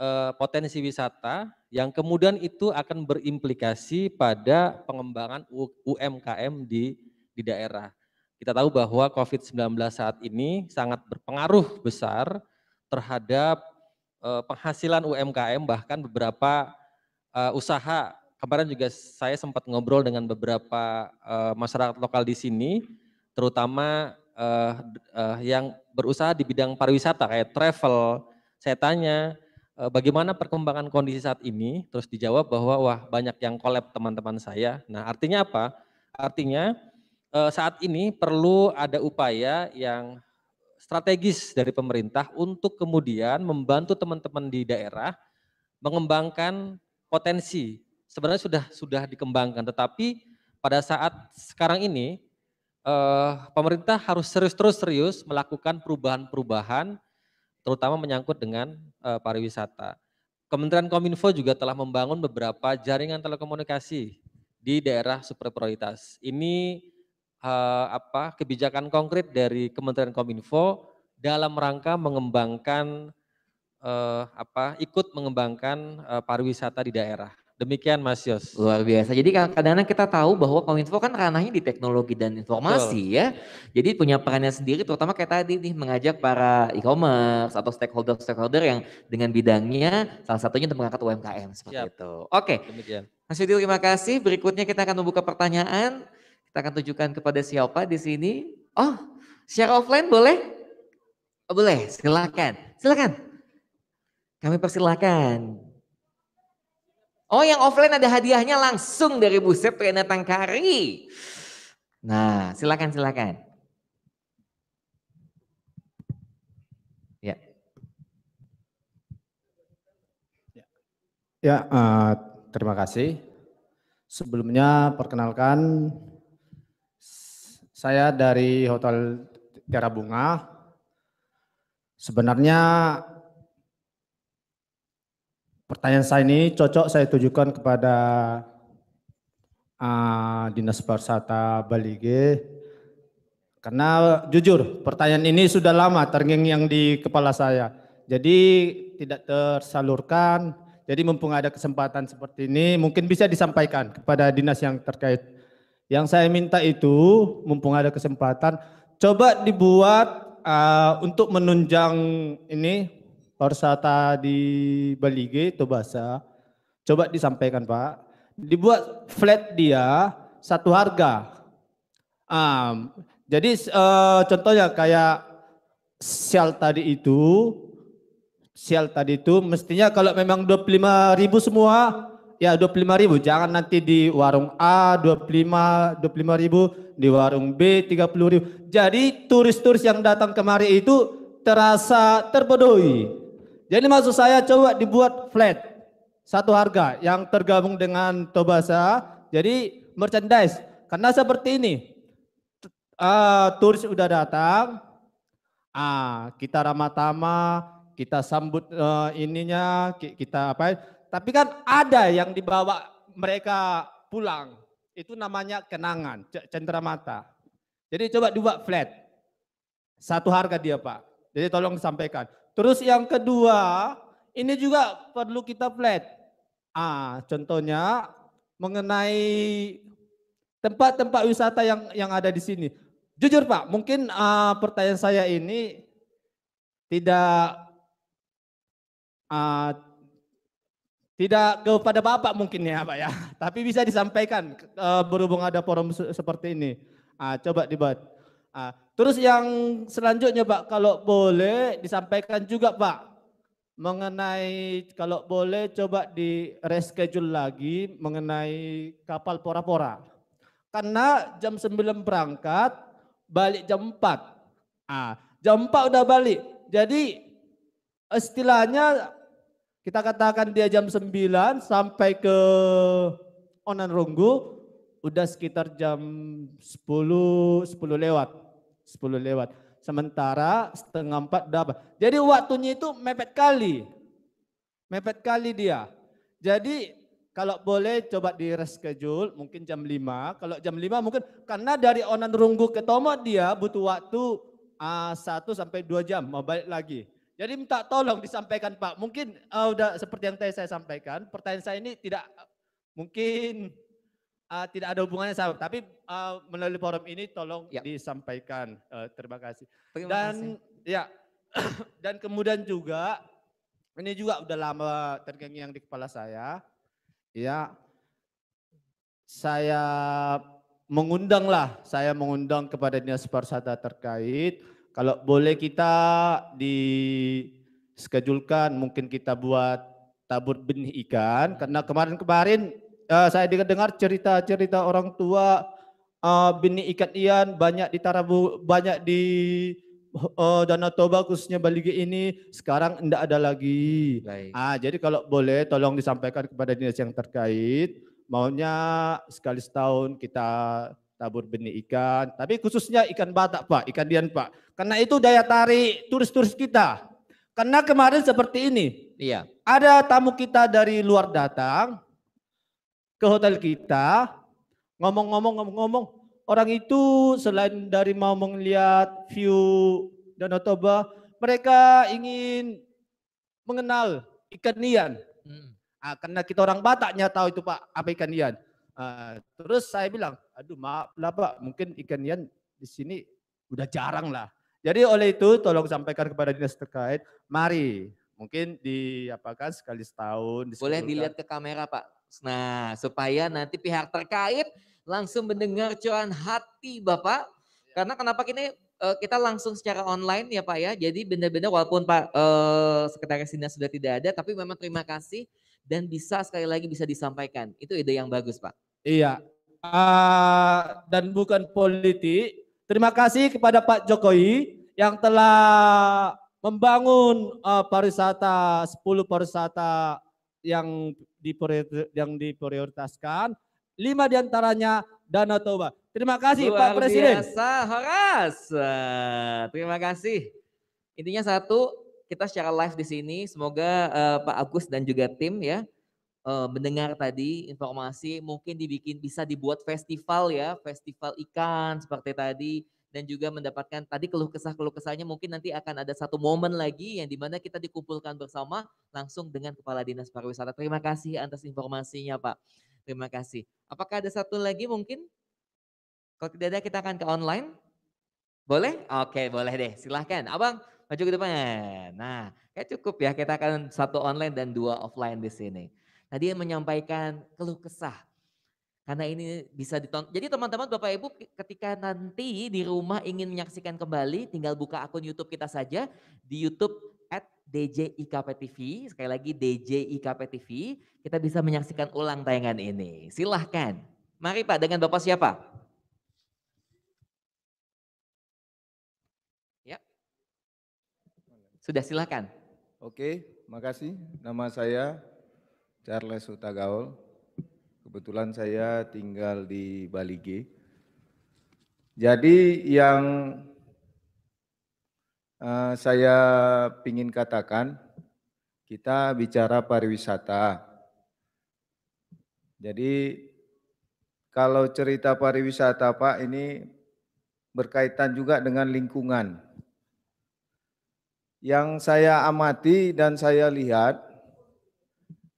eh, potensi wisata yang kemudian itu akan berimplikasi pada pengembangan UMKM di di daerah. Kita tahu bahwa COVID-19 saat ini sangat berpengaruh besar terhadap eh, penghasilan UMKM bahkan beberapa eh, usaha. Kemarin juga saya sempat ngobrol dengan beberapa eh, masyarakat lokal di sini, terutama yang berusaha di bidang pariwisata kayak travel. Saya tanya bagaimana perkembangan kondisi saat ini, terus dijawab bahwa wah banyak yang collab teman-teman saya. Nah artinya apa? Artinya Eh, saat ini perlu ada upaya yang strategis dari pemerintah untuk kemudian membantu teman-teman di daerah mengembangkan potensi. Sebenarnya sudah sudah dikembangkan, tetapi pada saat sekarang ini eh, pemerintah harus serius terus serius melakukan perubahan-perubahan terutama menyangkut dengan eh, pariwisata. Kementerian Kominfo juga telah membangun beberapa jaringan telekomunikasi di daerah super prioritas. Ini eh, apa kebijakan konkret dari Kementerian Kominfo dalam rangka mengembangkan eh, apa ikut mengembangkan eh, pariwisata di daerah. Demikian Mas Yos. Luar biasa. Jadi kadang-kadang kita tahu bahwa Kominfo kan ranahnya di teknologi dan informasi Betul. ya. Jadi punya perannya sendiri terutama kayak tadi nih mengajak para e-commerce atau stakeholder-stakeholder yang dengan bidangnya salah satunya untuk mengangkat UMKM seperti Siap. itu. Oke. Okay. Demikian. Mas Yudi terima kasih. Berikutnya kita akan membuka pertanyaan. Kita akan tunjukkan kepada siapa di sini. Oh, secara offline boleh? Oh, boleh, silakan. Silakan. Kami persilakan. Oh, yang offline ada hadiahnya langsung dari Bu Rena Tangkari. Nah, silakan silakan. Ya. Ya, uh, terima kasih. Sebelumnya perkenalkan saya dari Hotel Tiara Bunga. Sebenarnya pertanyaan saya ini cocok saya tujukan kepada uh, Dinas Pariwisata Bali G. Karena jujur pertanyaan ini sudah lama yang di kepala saya. Jadi tidak tersalurkan. Jadi mumpung ada kesempatan seperti ini mungkin bisa disampaikan kepada dinas yang terkait yang saya minta itu, mumpung ada kesempatan, coba dibuat uh, untuk menunjang ini pariwisata di Balige itu bahasa. Coba disampaikan Pak. Dibuat flat dia satu harga. Um, jadi uh, contohnya kayak sial tadi itu, sial tadi itu mestinya kalau memang 25 ribu semua ya 25 ribu. Jangan nanti di warung A 25 25 ribu, di warung B 30 ribu. Jadi turis-turis yang datang kemari itu terasa terpedoi Jadi maksud saya coba dibuat flat satu harga yang tergabung dengan Tobasa. Jadi merchandise karena seperti ini uh, turis udah datang, ah kita ramah-tamah, kita sambut uh, ininya, kita apa? Ya? Tapi kan ada yang dibawa mereka pulang. Itu namanya kenangan, cendera mata. Jadi coba dibuat flat. Satu harga dia Pak. Jadi tolong disampaikan. Terus yang kedua, ini juga perlu kita flat. Ah, contohnya mengenai tempat-tempat wisata yang yang ada di sini. Jujur Pak, mungkin uh, pertanyaan saya ini tidak uh, tidak kepada Bapak mungkin ya Pak ya, tapi bisa disampaikan uh, berhubung ada forum seperti ini. uh, coba dibuat. uh, terus yang selanjutnya Pak, kalau boleh disampaikan juga Pak, mengenai kalau boleh coba di reschedule lagi mengenai kapal pora-pora. Karena jam 9 berangkat, balik jam 4. Ah, jam 4 udah balik. Jadi istilahnya kita katakan dia jam 9 sampai ke Onan Ronggo udah sekitar jam 10 10 lewat. 10 lewat. Sementara setengah empat dapat. Jadi waktunya itu mepet kali. Mepet kali dia. Jadi kalau boleh coba di reschedule mungkin jam 5. Kalau jam 5 mungkin karena dari Onan Ronggo ke Tomo dia butuh waktu uh, ah, 1 sampai 2 jam mau balik lagi. Jadi minta tolong disampaikan Pak. Mungkin uh, udah seperti yang tadi saya sampaikan, pertanyaan saya ini tidak mungkin uh, tidak ada hubungannya sama, tapi uh, melalui forum ini tolong ya. disampaikan. Uh, terima kasih. Terima dan kasih. ya dan kemudian juga ini juga udah lama yang di kepala saya. Ya. Saya mengundanglah, saya mengundang kepada dinas pariwisata terkait kalau boleh kita di mungkin kita buat tabur benih ikan karena kemarin-kemarin uh, saya dengar cerita-cerita orang tua uh, benih ikan ian banyak di Tarabu banyak di uh, Danau Toba khususnya Balige ini sekarang tidak ada lagi. Ah jadi kalau boleh tolong disampaikan kepada dinas yang terkait maunya sekali setahun kita tabur benih ikan, tapi khususnya ikan batak Pak, ikan dian Pak. Karena itu daya tarik turis-turis kita. Karena kemarin seperti ini, iya. ada tamu kita dari luar datang ke hotel kita, ngomong-ngomong, ngomong-ngomong, orang itu selain dari mau melihat view Danau Toba, mereka ingin mengenal ikan nian. Hmm. Nah, karena kita orang Bataknya tahu itu Pak, apa ikan nian. Nah, terus saya bilang, aduh maaf lah Pak, mungkin ikan ikan di sini udah jarang lah. Jadi oleh itu tolong sampaikan kepada dinas terkait, mari mungkin diapakan sekali setahun. Boleh dilihat ke kamera Pak. Nah supaya nanti pihak terkait langsung mendengar curahan hati Bapak. Karena kenapa kini eh, kita langsung secara online ya Pak ya. Jadi benar-benar walaupun Pak eh, Sekretaris Dinas sudah tidak ada, tapi memang terima kasih dan bisa sekali lagi bisa disampaikan. Itu ide yang bagus Pak. Iya, Ah, dan bukan politik. Terima kasih kepada Pak Jokowi yang telah membangun uh, pariwisata 10 pariwisata yang yang diprioritaskan. Lima diantaranya Danau Toba. Terima kasih Luar Pak Presiden. Biasa, Horas. Ah, terima kasih. Intinya satu, kita secara live di sini, semoga uh, Pak Agus dan juga tim ya uh, mendengar tadi informasi mungkin dibikin bisa dibuat festival ya, festival ikan seperti tadi dan juga mendapatkan tadi keluh kesah keluh kesahnya mungkin nanti akan ada satu momen lagi yang dimana kita dikumpulkan bersama langsung dengan Kepala Dinas Pariwisata. Terima kasih atas informasinya Pak. Terima kasih. Apakah ada satu lagi mungkin? Kalau tidak ada kita akan ke online. Boleh? Oke boleh deh silahkan. Abang maju ke depan. Nah kayak cukup ya kita akan satu online dan dua offline di sini. Tadi nah, yang menyampaikan keluh kesah. Karena ini bisa ditonton. Jadi teman-teman Bapak Ibu ketika nanti di rumah ingin menyaksikan kembali tinggal buka akun YouTube kita saja di YouTube at DJIKPTV Sekali lagi DJIKPTV Kita bisa menyaksikan ulang tayangan ini. Silahkan. Mari Pak dengan Bapak siapa? Ya. Sudah silahkan. Oke, makasih. Nama saya Charles Utagaol. Kebetulan saya tinggal di Bali G. Jadi yang uh, saya ingin katakan, kita bicara pariwisata. Jadi kalau cerita pariwisata Pak ini berkaitan juga dengan lingkungan. Yang saya amati dan saya lihat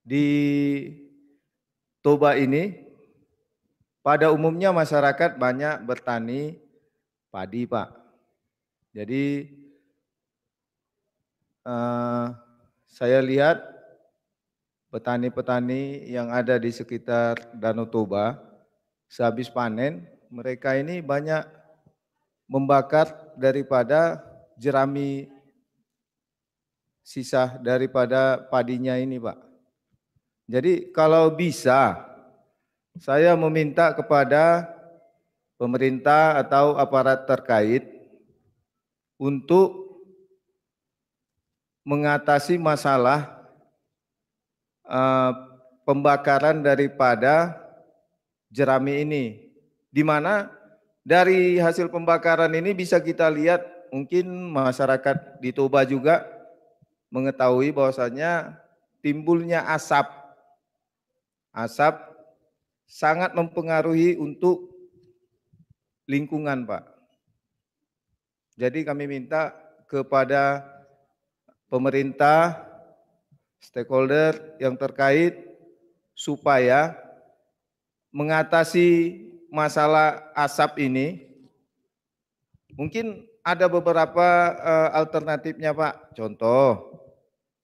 di Toba ini pada umumnya masyarakat banyak bertani padi, Pak. Jadi uh, saya lihat petani-petani yang ada di sekitar Danau Toba sehabis panen mereka ini banyak membakar daripada jerami sisa daripada padinya ini, Pak. Jadi kalau bisa saya meminta kepada pemerintah atau aparat terkait untuk mengatasi masalah uh, pembakaran daripada jerami ini. Di mana dari hasil pembakaran ini bisa kita lihat mungkin masyarakat di Toba juga mengetahui bahwasannya timbulnya asap asap sangat mempengaruhi untuk lingkungan, Pak. Jadi kami minta kepada pemerintah, stakeholder yang terkait supaya mengatasi masalah asap ini. Mungkin ada beberapa eh, alternatifnya, Pak. Contoh,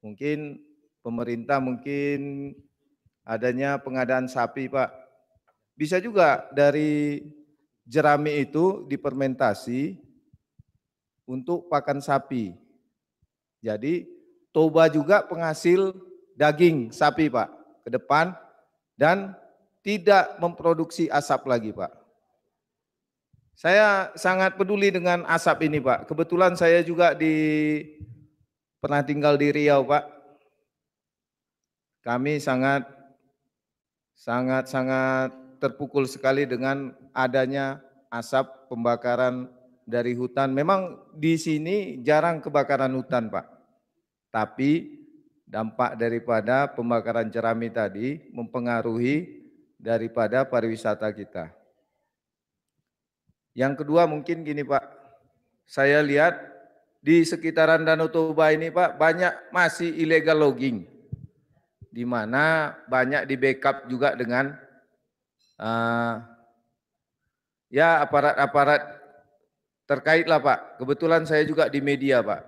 mungkin pemerintah mungkin adanya pengadaan sapi, Pak. Bisa juga dari jerami itu dipermentasi untuk pakan sapi. Jadi Toba juga penghasil daging sapi, Pak, ke depan dan tidak memproduksi asap lagi, Pak. Saya sangat peduli dengan asap ini, Pak. Kebetulan saya juga di pernah tinggal di Riau, Pak. Kami sangat sangat-sangat terpukul sekali dengan adanya asap pembakaran dari hutan. Memang di sini jarang kebakaran hutan, Pak. Tapi dampak daripada pembakaran jerami tadi mempengaruhi daripada pariwisata kita. Yang kedua mungkin gini Pak, saya lihat di sekitaran Danau Toba ini Pak banyak masih illegal logging di mana banyak di backup juga dengan uh, ya aparat-aparat terkait lah Pak. Kebetulan saya juga di media Pak.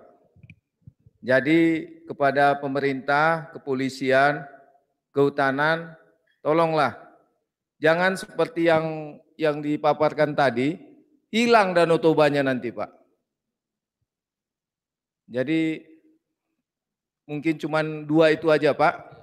Jadi kepada pemerintah, kepolisian, kehutanan, tolonglah jangan seperti yang yang dipaparkan tadi hilang dan tobanya nanti Pak. Jadi mungkin cuman dua itu aja Pak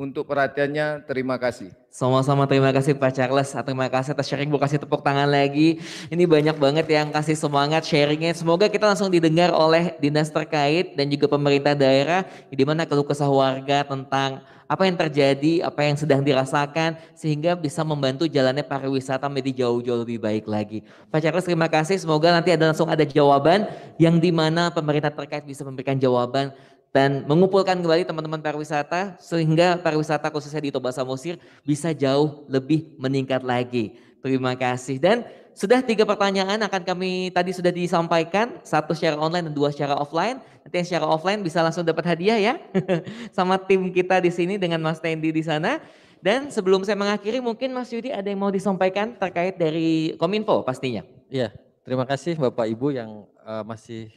untuk perhatiannya. Terima kasih. Sama-sama terima kasih Pak Charles. Terima kasih atas sharing. Gue kasih tepuk tangan lagi. Ini banyak banget yang kasih semangat sharingnya. Semoga kita langsung didengar oleh dinas terkait dan juga pemerintah daerah. Di mana keluh kesah warga tentang apa yang terjadi, apa yang sedang dirasakan. Sehingga bisa membantu jalannya pariwisata menjadi jauh-jauh lebih baik lagi. Pak Charles terima kasih. Semoga nanti ada langsung ada jawaban yang dimana pemerintah terkait bisa memberikan jawaban dan mengumpulkan kembali teman-teman pariwisata sehingga pariwisata khususnya di Toba Samosir bisa jauh lebih meningkat lagi. Terima kasih dan sudah tiga pertanyaan akan kami tadi sudah disampaikan, satu secara online dan dua secara offline. Nanti yang secara offline bisa langsung dapat hadiah ya sama tim kita di sini dengan Mas Tendi di sana. Dan sebelum saya mengakhiri mungkin Mas Yudi ada yang mau disampaikan terkait dari Kominfo pastinya. Iya, terima kasih Bapak Ibu yang uh, masih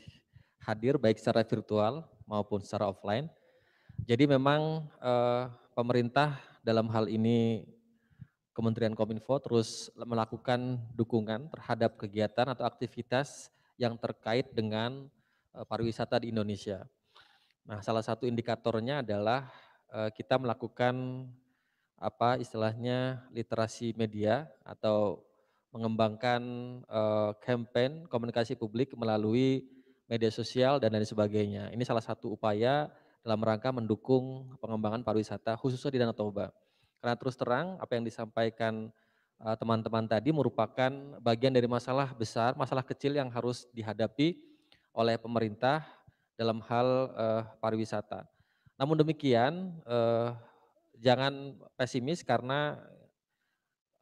hadir baik secara virtual maupun secara offline. Jadi memang eh, pemerintah dalam hal ini Kementerian Kominfo terus melakukan dukungan terhadap kegiatan atau aktivitas yang terkait dengan eh, pariwisata di Indonesia. Nah, salah satu indikatornya adalah eh, kita melakukan apa istilahnya literasi media atau mengembangkan kampanye eh, campaign komunikasi publik melalui media sosial, dan lain sebagainya. Ini salah satu upaya dalam rangka mendukung pengembangan pariwisata khususnya di Danau Toba. Karena terus terang apa yang disampaikan eh, teman-teman tadi merupakan bagian dari masalah besar, masalah kecil yang harus dihadapi oleh pemerintah dalam hal eh, pariwisata. Namun demikian, eh, jangan pesimis karena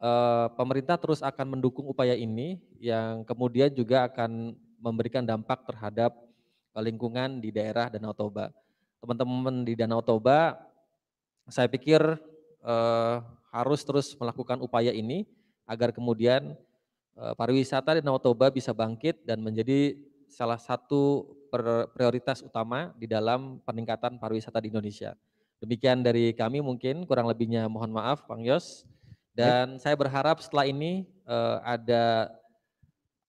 eh, pemerintah terus akan mendukung upaya ini yang kemudian juga akan memberikan dampak terhadap eh, lingkungan di daerah Danau Toba. Teman-teman di Danau Toba, saya pikir eh, harus terus melakukan upaya ini agar kemudian eh, pariwisata di Danau Toba bisa bangkit dan menjadi salah satu prioritas utama di dalam peningkatan pariwisata di Indonesia. Demikian dari kami mungkin, kurang lebihnya mohon maaf Bang Yos. Dan saya berharap setelah ini eh, ada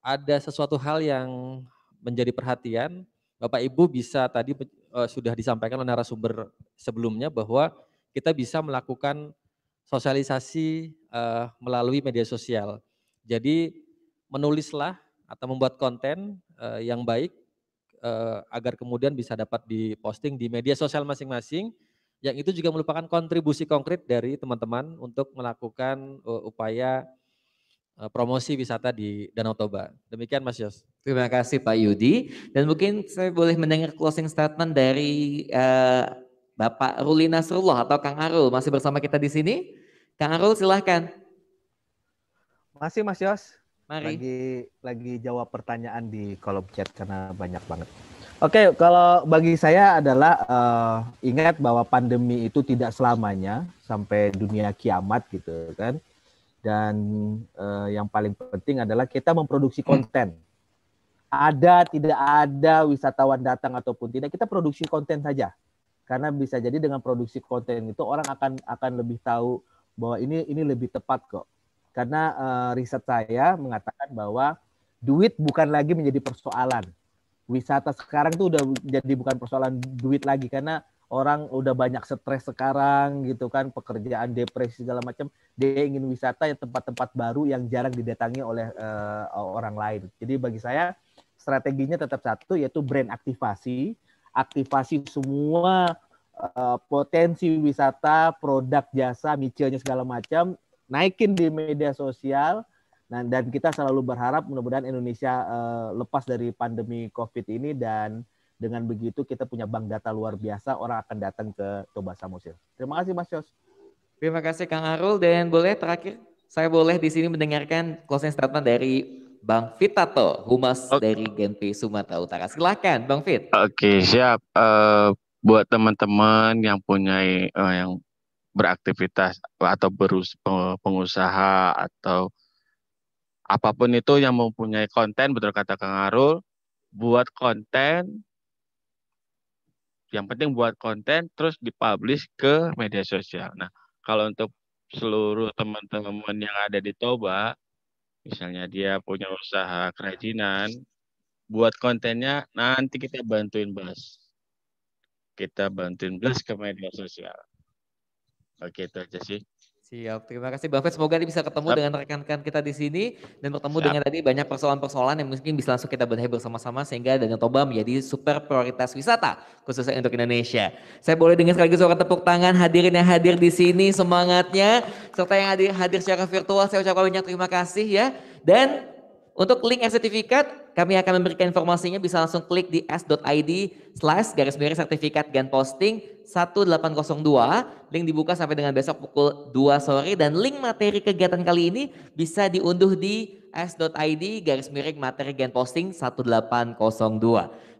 ada sesuatu hal yang menjadi perhatian, Bapak Ibu bisa tadi uh, sudah disampaikan oleh narasumber sebelumnya bahwa kita bisa melakukan sosialisasi uh, melalui media sosial. Jadi menulislah atau membuat konten uh, yang baik uh, agar kemudian bisa dapat diposting di media sosial masing-masing yang itu juga merupakan kontribusi konkret dari teman-teman untuk melakukan uh, upaya Eh, promosi wisata di Danau Toba. Demikian Mas Yos. Terima kasih Pak Yudi. Dan mungkin saya boleh mendengar closing statement dari uh, Bapak Ruli Nasrullah atau Kang Arul. Masih bersama kita di sini. Kang Arul silahkan. Masih Mas Yos. Mari. Lagi, lagi jawab pertanyaan di kolom chat karena banyak banget. Oke, kalau bagi saya adalah uh, ingat bahwa pandemi itu tidak selamanya sampai dunia kiamat gitu kan dan uh, yang paling penting adalah kita memproduksi hmm. konten. Ada tidak ada wisatawan datang ataupun tidak, kita produksi konten saja. Karena bisa jadi dengan produksi konten itu orang akan akan lebih tahu bahwa ini ini lebih tepat kok. Karena uh, riset saya mengatakan bahwa duit bukan lagi menjadi persoalan. Wisata sekarang itu udah jadi bukan persoalan duit lagi karena orang udah banyak stres sekarang gitu kan pekerjaan depresi segala macam dia ingin wisata ya tempat-tempat baru yang jarang didatangi oleh uh, orang lain jadi bagi saya strateginya tetap satu yaitu brand aktivasi aktivasi semua uh, potensi wisata produk jasa micilnya segala macam naikin di media sosial Nah, dan kita selalu berharap mudah-mudahan Indonesia uh, lepas dari pandemi COVID ini dan dengan begitu kita punya bank data luar biasa, orang akan datang ke Toba Samosir. Terima kasih Mas Yos. Terima kasih Kang Arul dan boleh terakhir saya boleh di sini mendengarkan closing statement dari Bang Fitato, humas okay. dari Genpi Sumatera Utara. Silakan Bang Fit. Oke, okay, siap. Uh, buat teman-teman yang punya uh, yang beraktivitas atau berus eh, pengusaha atau apapun itu yang mempunyai konten betul kata Kang Arul buat konten yang penting buat konten terus dipublish ke media sosial. Nah, kalau untuk seluruh teman-teman yang ada di Toba, misalnya dia punya usaha kerajinan, buat kontennya nanti kita bantuin blast, Kita bantuin blast ke media sosial. Oke, itu aja sih. Siap, terima kasih Bang Fred. Semoga bisa ketemu Siap. dengan rekan-rekan kita di sini dan bertemu Siap. dengan tadi banyak persoalan-persoalan yang mungkin bisa langsung kita benahi bersama-sama sehingga Danau Toba menjadi super prioritas wisata khususnya untuk Indonesia. Saya boleh dengar sekali lagi suara tepuk tangan hadirin yang hadir di sini semangatnya serta yang hadir, hadir secara virtual saya ucapkan banyak terima kasih ya. Dan untuk link sertifikat kami akan memberikan informasinya bisa langsung klik di s.id slash garis miring sertifikat dan posting 1802. Link dibuka sampai dengan besok pukul 2 sore dan link materi kegiatan kali ini bisa diunduh di s.id garis miring materi gen posting 1802.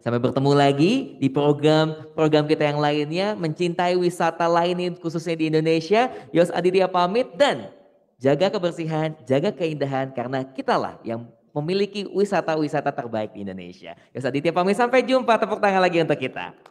Sampai bertemu lagi di program-program kita yang lainnya, mencintai wisata lainnya khususnya di Indonesia. Yos Aditya pamit dan jaga kebersihan, jaga keindahan karena kitalah yang memiliki wisata-wisata terbaik di Indonesia. Yos Aditya pamit sampai jumpa, tepuk tangan lagi untuk kita.